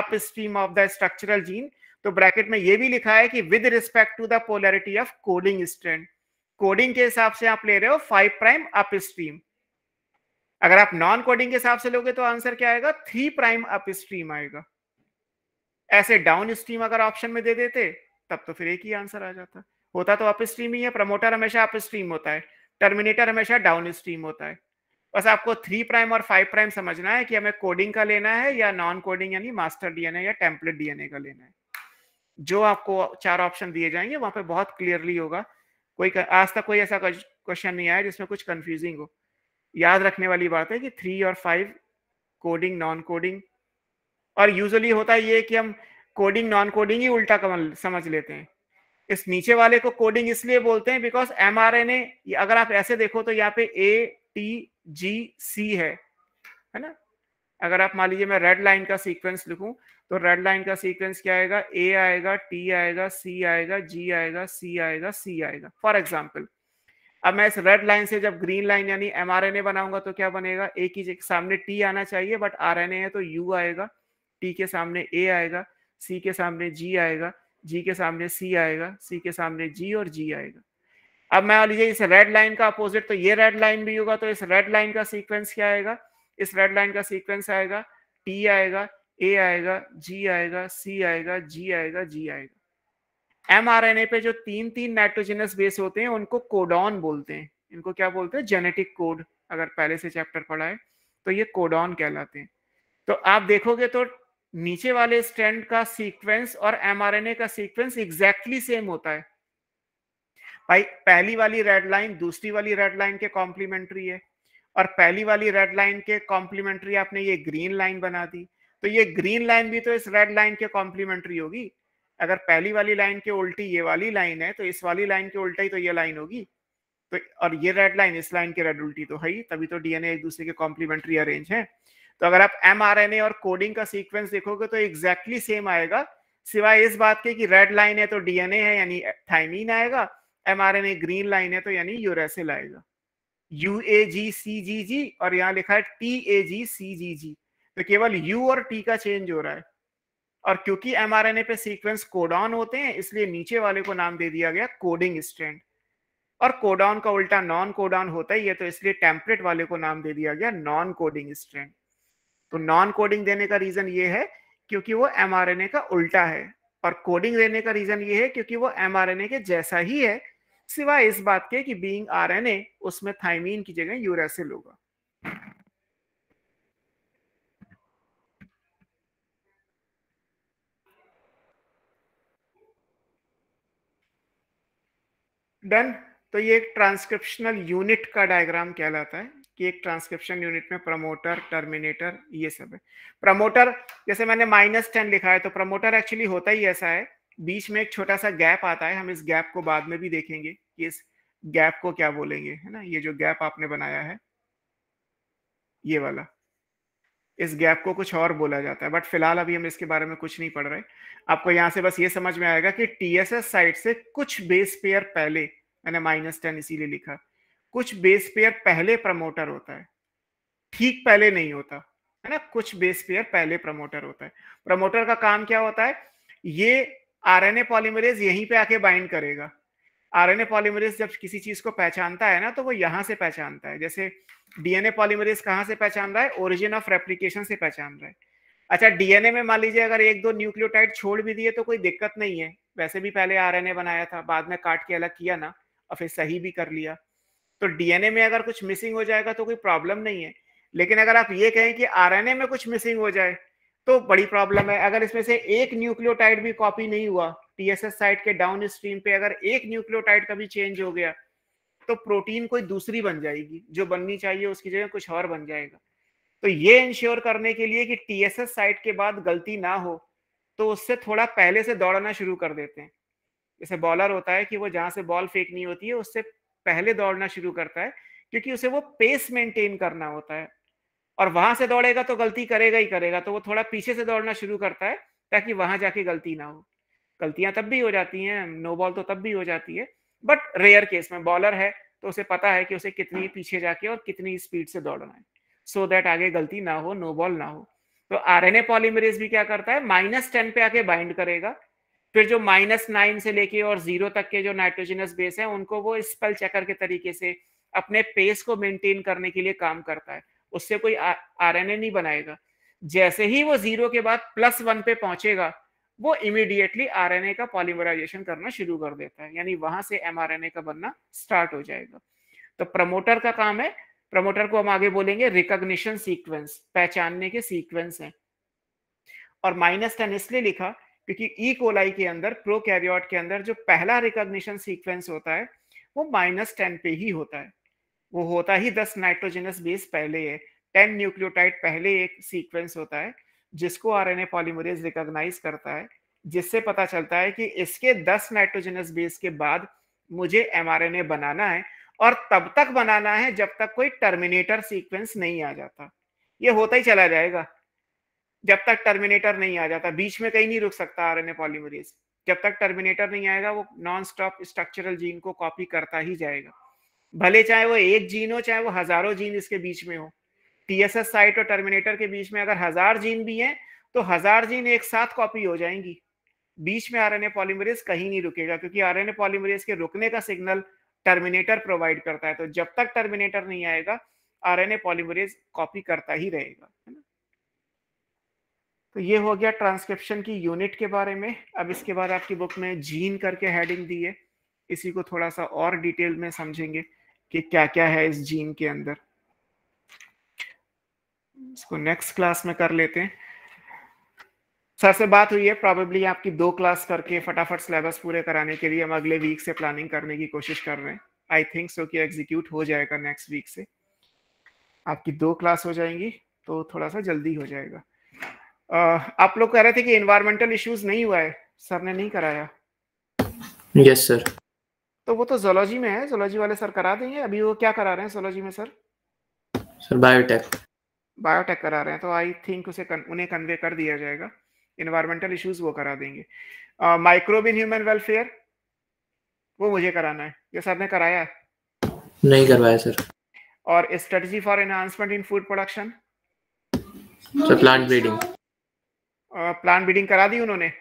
upstream of the structural gene तो ब्रैकेट में ये भी लिखा है कि with respect to the polarity of coding strand coding के हिसाब से आप ले रहे हो फाइव प्राइम अप स्ट्रीम अगर आप नॉन कोडिंग के हिसाब से लोगे तो आंसर क्या आएगा थ्री प्राइम अप स्ट्रीम आएगा ऐसे डाउन स्ट्रीम अगर ऑप्शन में दे देते तब तो फिर एक ही आंसर आ जाता होता तो अप स्ट्रीम ही है प्रमोटर हमेशा अप स्ट्रीम होता है टर्मिनेटर हमेशा डाउन स्ट्रीम होता है बस आपको थ्री प्राइम और फाइव प्राइम समझना है कि हमें कोडिंग का लेना है या नॉन कोडिंग यानी मास्टर डीएनए या टेम्पलेट डीएनए का लेना है जो आपको चार ऑप्शन दिए जाएंगे वहां पे बहुत क्लियरली होगा कोई आज तक कोई ऐसा क्वेश्चन नहीं आया जिसमें कुछ कंफ्यूजिंग हो याद रखने वाली बात है कि थ्री और फाइव कोडिंग नॉन कोडिंग और यूजली होता ये कि हम कोडिंग नॉन कोडिंग ही उल्टा कमल समझ लेते हैं इस नीचे वाले को कोडिंग इसलिए बोलते हैं because M R N A अगर आप ऐसे देखो तो यहाँ पे ए टी जी सी है है ना अगर आप मान लीजिए मैं रेड लाइन का सीक्वेंस लिखूं तो रेड लाइन का सीक्वेंस क्या आएगा ए आएगा टी आएगा सी आएगा जी आएगा सी आएगा सी आएगा फॉर एग्जाम्पल अब मैं इस रेड लाइन से जब ग्रीन लाइन यानी एम बनाऊंगा तो क्या बनेगा ए की सामने टी आना चाहिए बट आर है तो यू आएगा टी के सामने ए आएगा सी के सामने जी आएगा जी के सामने सी आएगा सी के सामने जी और जी आएगा अब मैं लीजिए इस रेड लाइन का अपोजिट तो ये रेड लाइन भी होगा तो इस रेड लाइन का सीक्वेंस क्या आएगा इस रेड लाइन का सीक्वेंस आएगा टी आएगा ए आएगा जी आएगा सी आएगा जी आएगा जी आएगा एम आर एन ए पे जो तीन तीन नाइट्रोजनस बेस होते हैं उनको कोडॉन बोलते हैं इनको क्या बोलते हैं जेनेटिक कोड अगर पहले से चैप्टर पढ़ा है तो ये कोडॉन कहलाते हैं तो आप देखोगे तो नीचे वाले स्टैंड का सीक्वेंस और एम आर एन ए का सीक्वेंस एग्जैक्टली सेम होता है भाई पहली वाली रेड लाइन दूसरी वाली रेड लाइन के कॉम्प्लीमेंट्री है और पहली वाली रेड लाइन के कॉम्प्लीमेंट्री आपने ये ग्रीन लाइन बना दी तो ये ग्रीन लाइन भी तो इस रेड लाइन के कॉम्प्लीमेंट्री होगी अगर पहली वाली लाइन के उल्टी ये वाली लाइन है तो इस वाली लाइन के उल्टा ही तो ये लाइन होगी तो और ये रेड लाइन इस लाइन के रेड उल्टी तो है ही तभी तो डीएनए एक दूसरे के कॉम्प्लीमेंट्री अरेंज है तो अगर आप एम और कोडिंग का सीक्वेंस देखोगे तो एग्जैक्टली सेम आएगा सिवाय इस बात के कि रेड लाइन है तो डीएनए है यानी थाइमीन आएगा एम ग्रीन लाइन है तो यानी यूरेसिल आएगा यू ए जी सी जी जी और यहाँ लिखा है टी ए जी सी जी जी तो केवल यू और टी का चेंज हो रहा है और क्योंकि ए पे सीक्वेंस कोडॉन होते हैं इसलिए नीचे वाले को नाम दे दिया गया कोडिंग स्ट्रैंड और कोडॉन का उल्टा नॉन कोडॉन होता ही है तो इसलिए टेम्पलेट वाले को नाम दे दिया गया नॉन कोडिंग स्ट्रैंड तो नॉन कोडिंग देने का रीजन ये है क्योंकि वो ए का उल्टा है और कोडिंग देने का रीजन ये है क्योंकि वो ए के जैसा ही है सिवाय इस बात के कि एन ए उसमें थाइमीन की जगह यूरेसिल होगा डन तो ये एक ट्रांसक्रिप्शनल यूनिट का डायग्राम कहलाता है कि एक ट्रांसक्रिप्शन यूनिट में प्रमोटर टर्मिनेटर ये सब है प्रमोटर जैसे मैंने माइनस टेन लिखा है तो प्रमोटर एक्चुअली होता ही ऐसा है बीच में एक छोटा सा गैप आता है हम इस गैप को बाद में भी देखेंगे कि इस गैप को क्या बोलेंगे है ना ये जो गैप आपने बनाया है ये वाला इस गैप को कुछ और बोला जाता है बट फिलहाल अभी हम इसके बारे में कुछ नहीं पढ़ रहे आपको यहाँ से बस ये समझ में आएगा कि टी एस एस साइड से कुछ बेस पेयर पहले मैंने माइनस टेन इसीलिए लिखा कुछ बेस पेयर पहले प्रमोटर होता है ठीक पहले नहीं होता है ना कुछ बेस पेयर पहले प्रमोटर होता है प्रमोटर का काम क्या होता है ये आरएनए पॉलीमरेज यहीं पे आके बाइंड करेगा आरएनए पॉलीमरेज जब किसी चीज को पहचानता है ना तो वो यहां से पहचानता है जैसे डीएनए पॉलीमरेज कहाँ से पहचान रहा है ओरिजिन ऑफ रेप्लीकेशन से पहचान रहा है अच्छा डीएनए में मान लीजिए अगर एक दो न्यूक्लियोटाइड छोड़ भी दिए तो कोई दिक्कत नहीं है वैसे भी पहले आरएनए बनाया था बाद में काट के अलग किया ना और फिर सही भी कर लिया तो डीएनए में अगर कुछ मिसिंग हो जाएगा तो कोई प्रॉब्लम नहीं है लेकिन अगर आप ये कहें कि आरएनए में कुछ मिसिंग हो जाए तो बड़ी प्रॉब्लम है अगर इसमें से एक न्यूक्लियोटाइड भी कॉपी नहीं हुआ टीएसएस साइट के डाउन स्ट्रीम पे अगर एक न्यूक्लियोटाइड का भी चेंज हो गया तो प्रोटीन कोई दूसरी बन जाएगी जो बननी चाहिए उसकी जगह कुछ और बन जाएगा तो ये इंश्योर करने के लिए कि टीएसएस साइट के बाद गलती ना हो तो उससे थोड़ा पहले से दौड़ना शुरू कर देते हैं जैसे बॉलर होता है कि वो जहाँ से बॉल फेंकनी होती है उससे पहले दौड़ना शुरू करता है क्योंकि उसे वो पेस मेंटेन करना होता है और वहां से दौड़ेगा तो गलती करेगा ही करेगा तो वो थोड़ा पीछे से दौड़ना शुरू करता है ताकि वहां जाके गलती ना हो गलतियां तब भी हो जाती हैं नो बॉल तो तब भी हो जाती है बट रेयर केस में बॉलर है तो उसे पता है कि उसे कितनी पीछे जाके और कितनी स्पीड से दौड़ना है सो so दैट आगे गलती ना हो नो बॉल ना हो तो आर एन पॉलीमरेज भी क्या करता है माइनस टेन पे आके बाइंड करेगा फिर जो माइनस नाइन से लेके और जीरो तक के जो नाइट्रोजनस बेस है उनको वो स्पेल चेकर के तरीके से अपने पेस को मेंटेन करने के लिए काम करता है उससे कोई आर नहीं बनाएगा जैसे ही वो जीरो के बाद प्लस वन पे पहुंचेगा वो इमीडिएटली आरएनए का पॉलीमराइजेशन करना शुरू कर देता है यानी वहां से एमआरएनए का बनना स्टार्ट हो जाएगा तो प्रमोटर का काम है प्रमोटर को हम आगे बोलेंगे रिकॉग्निशन सीक्वेंस पहचानने के सीक्वेंस हैं और माइनस टेन इसलिए लिखा क्योंकि ई e. कोलाई के अंदर प्रो कैरियोट के अंदर जो पहला रिकॉग्निशन सीक्वेंस होता है वो माइनस टेन पे ही होता है वो होता ही दस नाइट्रोजेनस बेस पहले है टेन न्यूक्लियोटाइड पहले एक सीक्वेंस होता है जिसको आरएनए पॉलीमरेज रिकॉग्नाइज करता है जिससे पता चलता है कि इसके 10 नाइट्रोजनस बेस के बाद मुझे एमआरएनए बनाना है और तब तक बनाना है जब तक कोई टर्मिनेटर सीक्वेंस नहीं आ जाता ये होता ही चला जाएगा जब तक टर्मिनेटर नहीं आ जाता बीच में कहीं नहीं रुक सकता आरएनए पॉलीमरेज जब तक टर्मिनेटर नहीं आएगा वो नॉन स्टॉप स्ट्रक्चरल जीन को कॉपी करता ही जाएगा भले चाहे वो एक जीन हो चाहे वो हजारों जीन इसके बीच में हो टीएसएस साइट और टर्मिनेटर के बीच में अगर हजार जीन भी हैं तो हजार जीन एक साथ कॉपी हो जाएंगी बीच में आरएनए पॉलीमरेज कहीं नहीं रुकेगा क्योंकि आरएनए पॉलीमरेज के रुकने का सिग्नल टर्मिनेटर प्रोवाइड करता है तो जब तक टर्मिनेटर नहीं आएगा आरएनए पॉलीमरेज कॉपी करता ही रहेगा है ना तो ये हो गया ट्रांसक्रिप्शन की यूनिट के बारे में अब इसके बाद आपकी बुक में जीन करके हेडिंग दी है इसी को थोड़ा सा और डिटेल में समझेंगे कि क्या क्या है इस जीन के अंदर इसको नेक्स्ट क्लास में कर लेते हैं सर से बात हुई है प्रॉबेबली आपकी दो क्लास करके फटाफट सिलेबस पूरे कराने के लिए हम अगले वीक से प्लानिंग करने की कोशिश कर रहे हैं आई थिंक सो कि एग्जीक्यूट हो जाएगा नेक्स्ट वीक से आपकी दो क्लास हो जाएंगी तो थोड़ा सा जल्दी हो जाएगा uh, आप लोग कह रहे थे कि इन्वायरमेंटल इश्यूज नहीं हुआ है सर ने नहीं कराया यस yes, सर तो वो तो जोलॉजी में है जोलॉजी वाले सर करा देंगे अभी वो क्या करा रहे हैं जोलॉजी में सर
सर बायोटेक
बायोटेक करा रहे हैं तो आई थिंक उसे कन, उन्हें कन्वे कर दिया जाएगा इन्वायरमेंटल इश्यूज वो करा देंगे माइक्रोब इन ह्यूमन वेलफेयर वो मुझे कराना है ये सर ने कराया है
नहीं करवाया सर
और strategy for enhancement in food production
sir plant breeding
plant breeding करा दी उन्होंने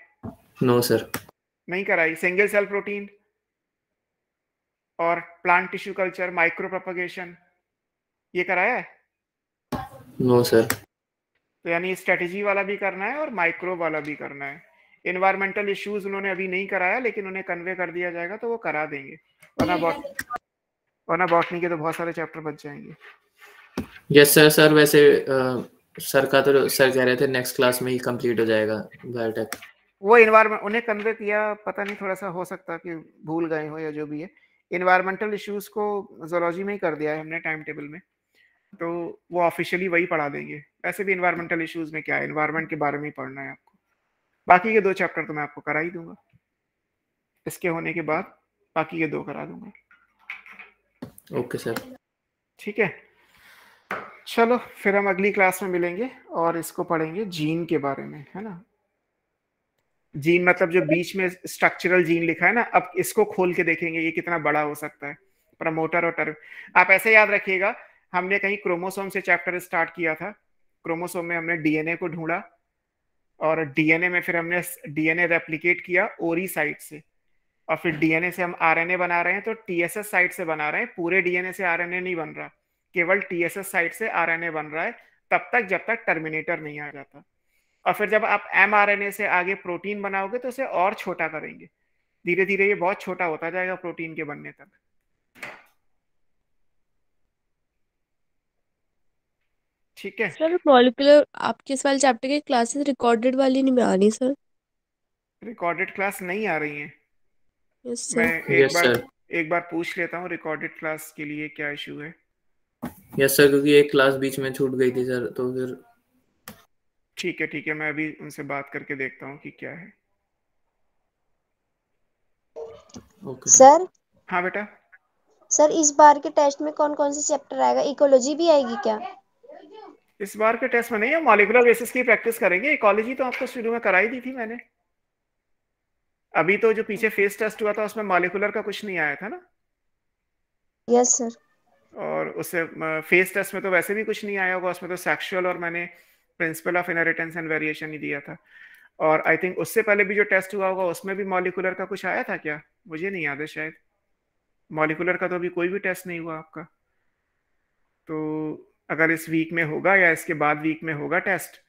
नो no, सर नहीं कराई सिंगल सेल प्रोटीन और plant tissue culture micropropagation ये कराया है नो सर तो यानी स्ट्रेटजी वाला भी करना है और माइक्रो वाला भी करना है इन्वायरमेंटल इश्यूज उन्होंने अभी नहीं कराया लेकिन उन्हें कन्वे कर दिया जाएगा तो वो करा देंगे वरना बहुत वरना बॉटनी के तो बहुत सारे चैप्टर बच जाएंगे
यस सर सर वैसे सर का तो सर कह रहे थे नेक्स्ट क्लास में ही कंप्लीट हो जाएगा बायोटेक
वो इन्वायरमेंट उन्हें कन्वे किया पता नहीं थोड़ा सा हो सकता कि भूल गए हो या जो भी है इन्वायरमेंटल इश्यूज को जोलॉजी में ही कर दिया है हमने टाइम टेबल में तो वो ऑफिशियली वही पढ़ा देंगे वैसे भी इन्वायरमेंटल इश्यूज में क्या है इन्वायरमेंट के बारे में ही पढ़ना है आपको बाकी के दो चैप्टर तो मैं आपको करा ही दूंगा इसके होने के बाद बाकी के दो करा दूंगा ओके सर ठीक है चलो फिर हम अगली क्लास में मिलेंगे और इसको पढ़ेंगे जीन के बारे में है ना जीन मतलब जो बीच में स्ट्रक्चरल जीन लिखा है ना अब इसको खोल के देखेंगे ये कितना बड़ा हो सकता है प्रमोटर और टर्म आप ऐसे याद रखिएगा हमने कहीं क्रोमोसोम से चैप्टर स्टार्ट किया था क्रोमोसोम में हमने डीएनए को ढूंढा और डीएनए में फिर हमने डीएनए रेप्लीकेट किया ओरी साइट से और फिर डीएनए से हम आरएनए बना रहे हैं तो टीएसएस साइट से बना रहे हैं पूरे डीएनए से आरएनए नहीं बन रहा केवल टीएसएस साइट से आरएनए बन रहा है तब तक जब तक टर्मिनेटर नहीं आ जाता और फिर जब आप एम से आगे प्रोटीन बनाओगे तो उसे और छोटा करेंगे धीरे धीरे ये बहुत छोटा होता जाएगा प्रोटीन के बनने तक ठीक है
सर मॉलिकुलर आपके इस वाले चैप्टर के क्लासेस रिकॉर्डेड वाली नहीं में रही सर
रिकॉर्डेड क्लास नहीं आ रही है यस सर मैं एक yes, बार sir. एक बार पूछ लेता हूँ रिकॉर्डेड क्लास के लिए क्या इशू है
यस सर क्योंकि एक क्लास बीच में छूट गई थी सर तो फिर
ठीक है ठीक है मैं अभी उनसे बात करके देखता हूँ कि क्या है okay. सर हाँ बेटा सर इस
बार के टेस्ट में कौन कौन से चैप्टर आएगा इकोलॉजी भी आएगी क्या
इस बार के टेस्ट में नहीं हम मॉलिकुलर बेसिस की प्रैक्टिस करेंगे इकोलॉजी तो आपको शुरू में कराई दी थी मैंने अभी तो जो पीछे फेस टेस्ट हुआ था उसमें मॉलिकुलर का कुछ नहीं आया था ना यस yes, सर और उससे फेस टेस्ट में तो वैसे भी कुछ नहीं आया होगा उसमें तो सेक्सुअल और मैंने principle of inheritance and variation ही दिया था और आई थिंक उससे पहले भी जो टेस्ट हुआ होगा उसमें भी मॉलिकुलर का कुछ आया था क्या मुझे नहीं याद है शायद मॉलिकुलर का तो अभी कोई भी टेस्ट नहीं हुआ आपका तो अगर इस वीक में होगा या इसके बाद वीक में होगा टेस्ट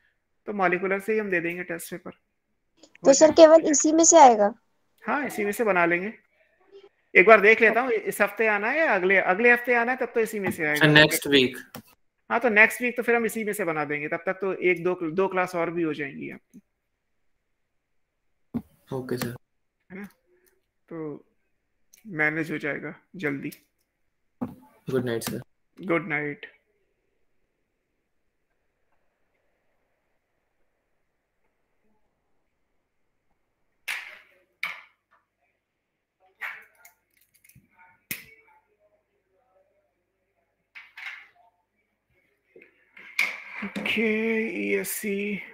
तो मॉलिकुलर से ही हम दे देंगे टेस्ट पेपर तो सर केवल इसी में से आएगा हाँ इसी में से बना लेंगे एक बार देख लेता हूँ इस हफ्ते आना है या अगले अगले हफ्ते आना है तब तो इसी में से आएगा नेक्स्ट अच्छा, वीक हाँ तो नेक्स्ट वीक तो फिर हम इसी में से बना देंगे तब तक तो एक दो दो क्लास और भी हो जाएंगी आपकी
ओके सर है ना
तो मैनेज हो जाएगा जल्दी
good night sir
good night que ia se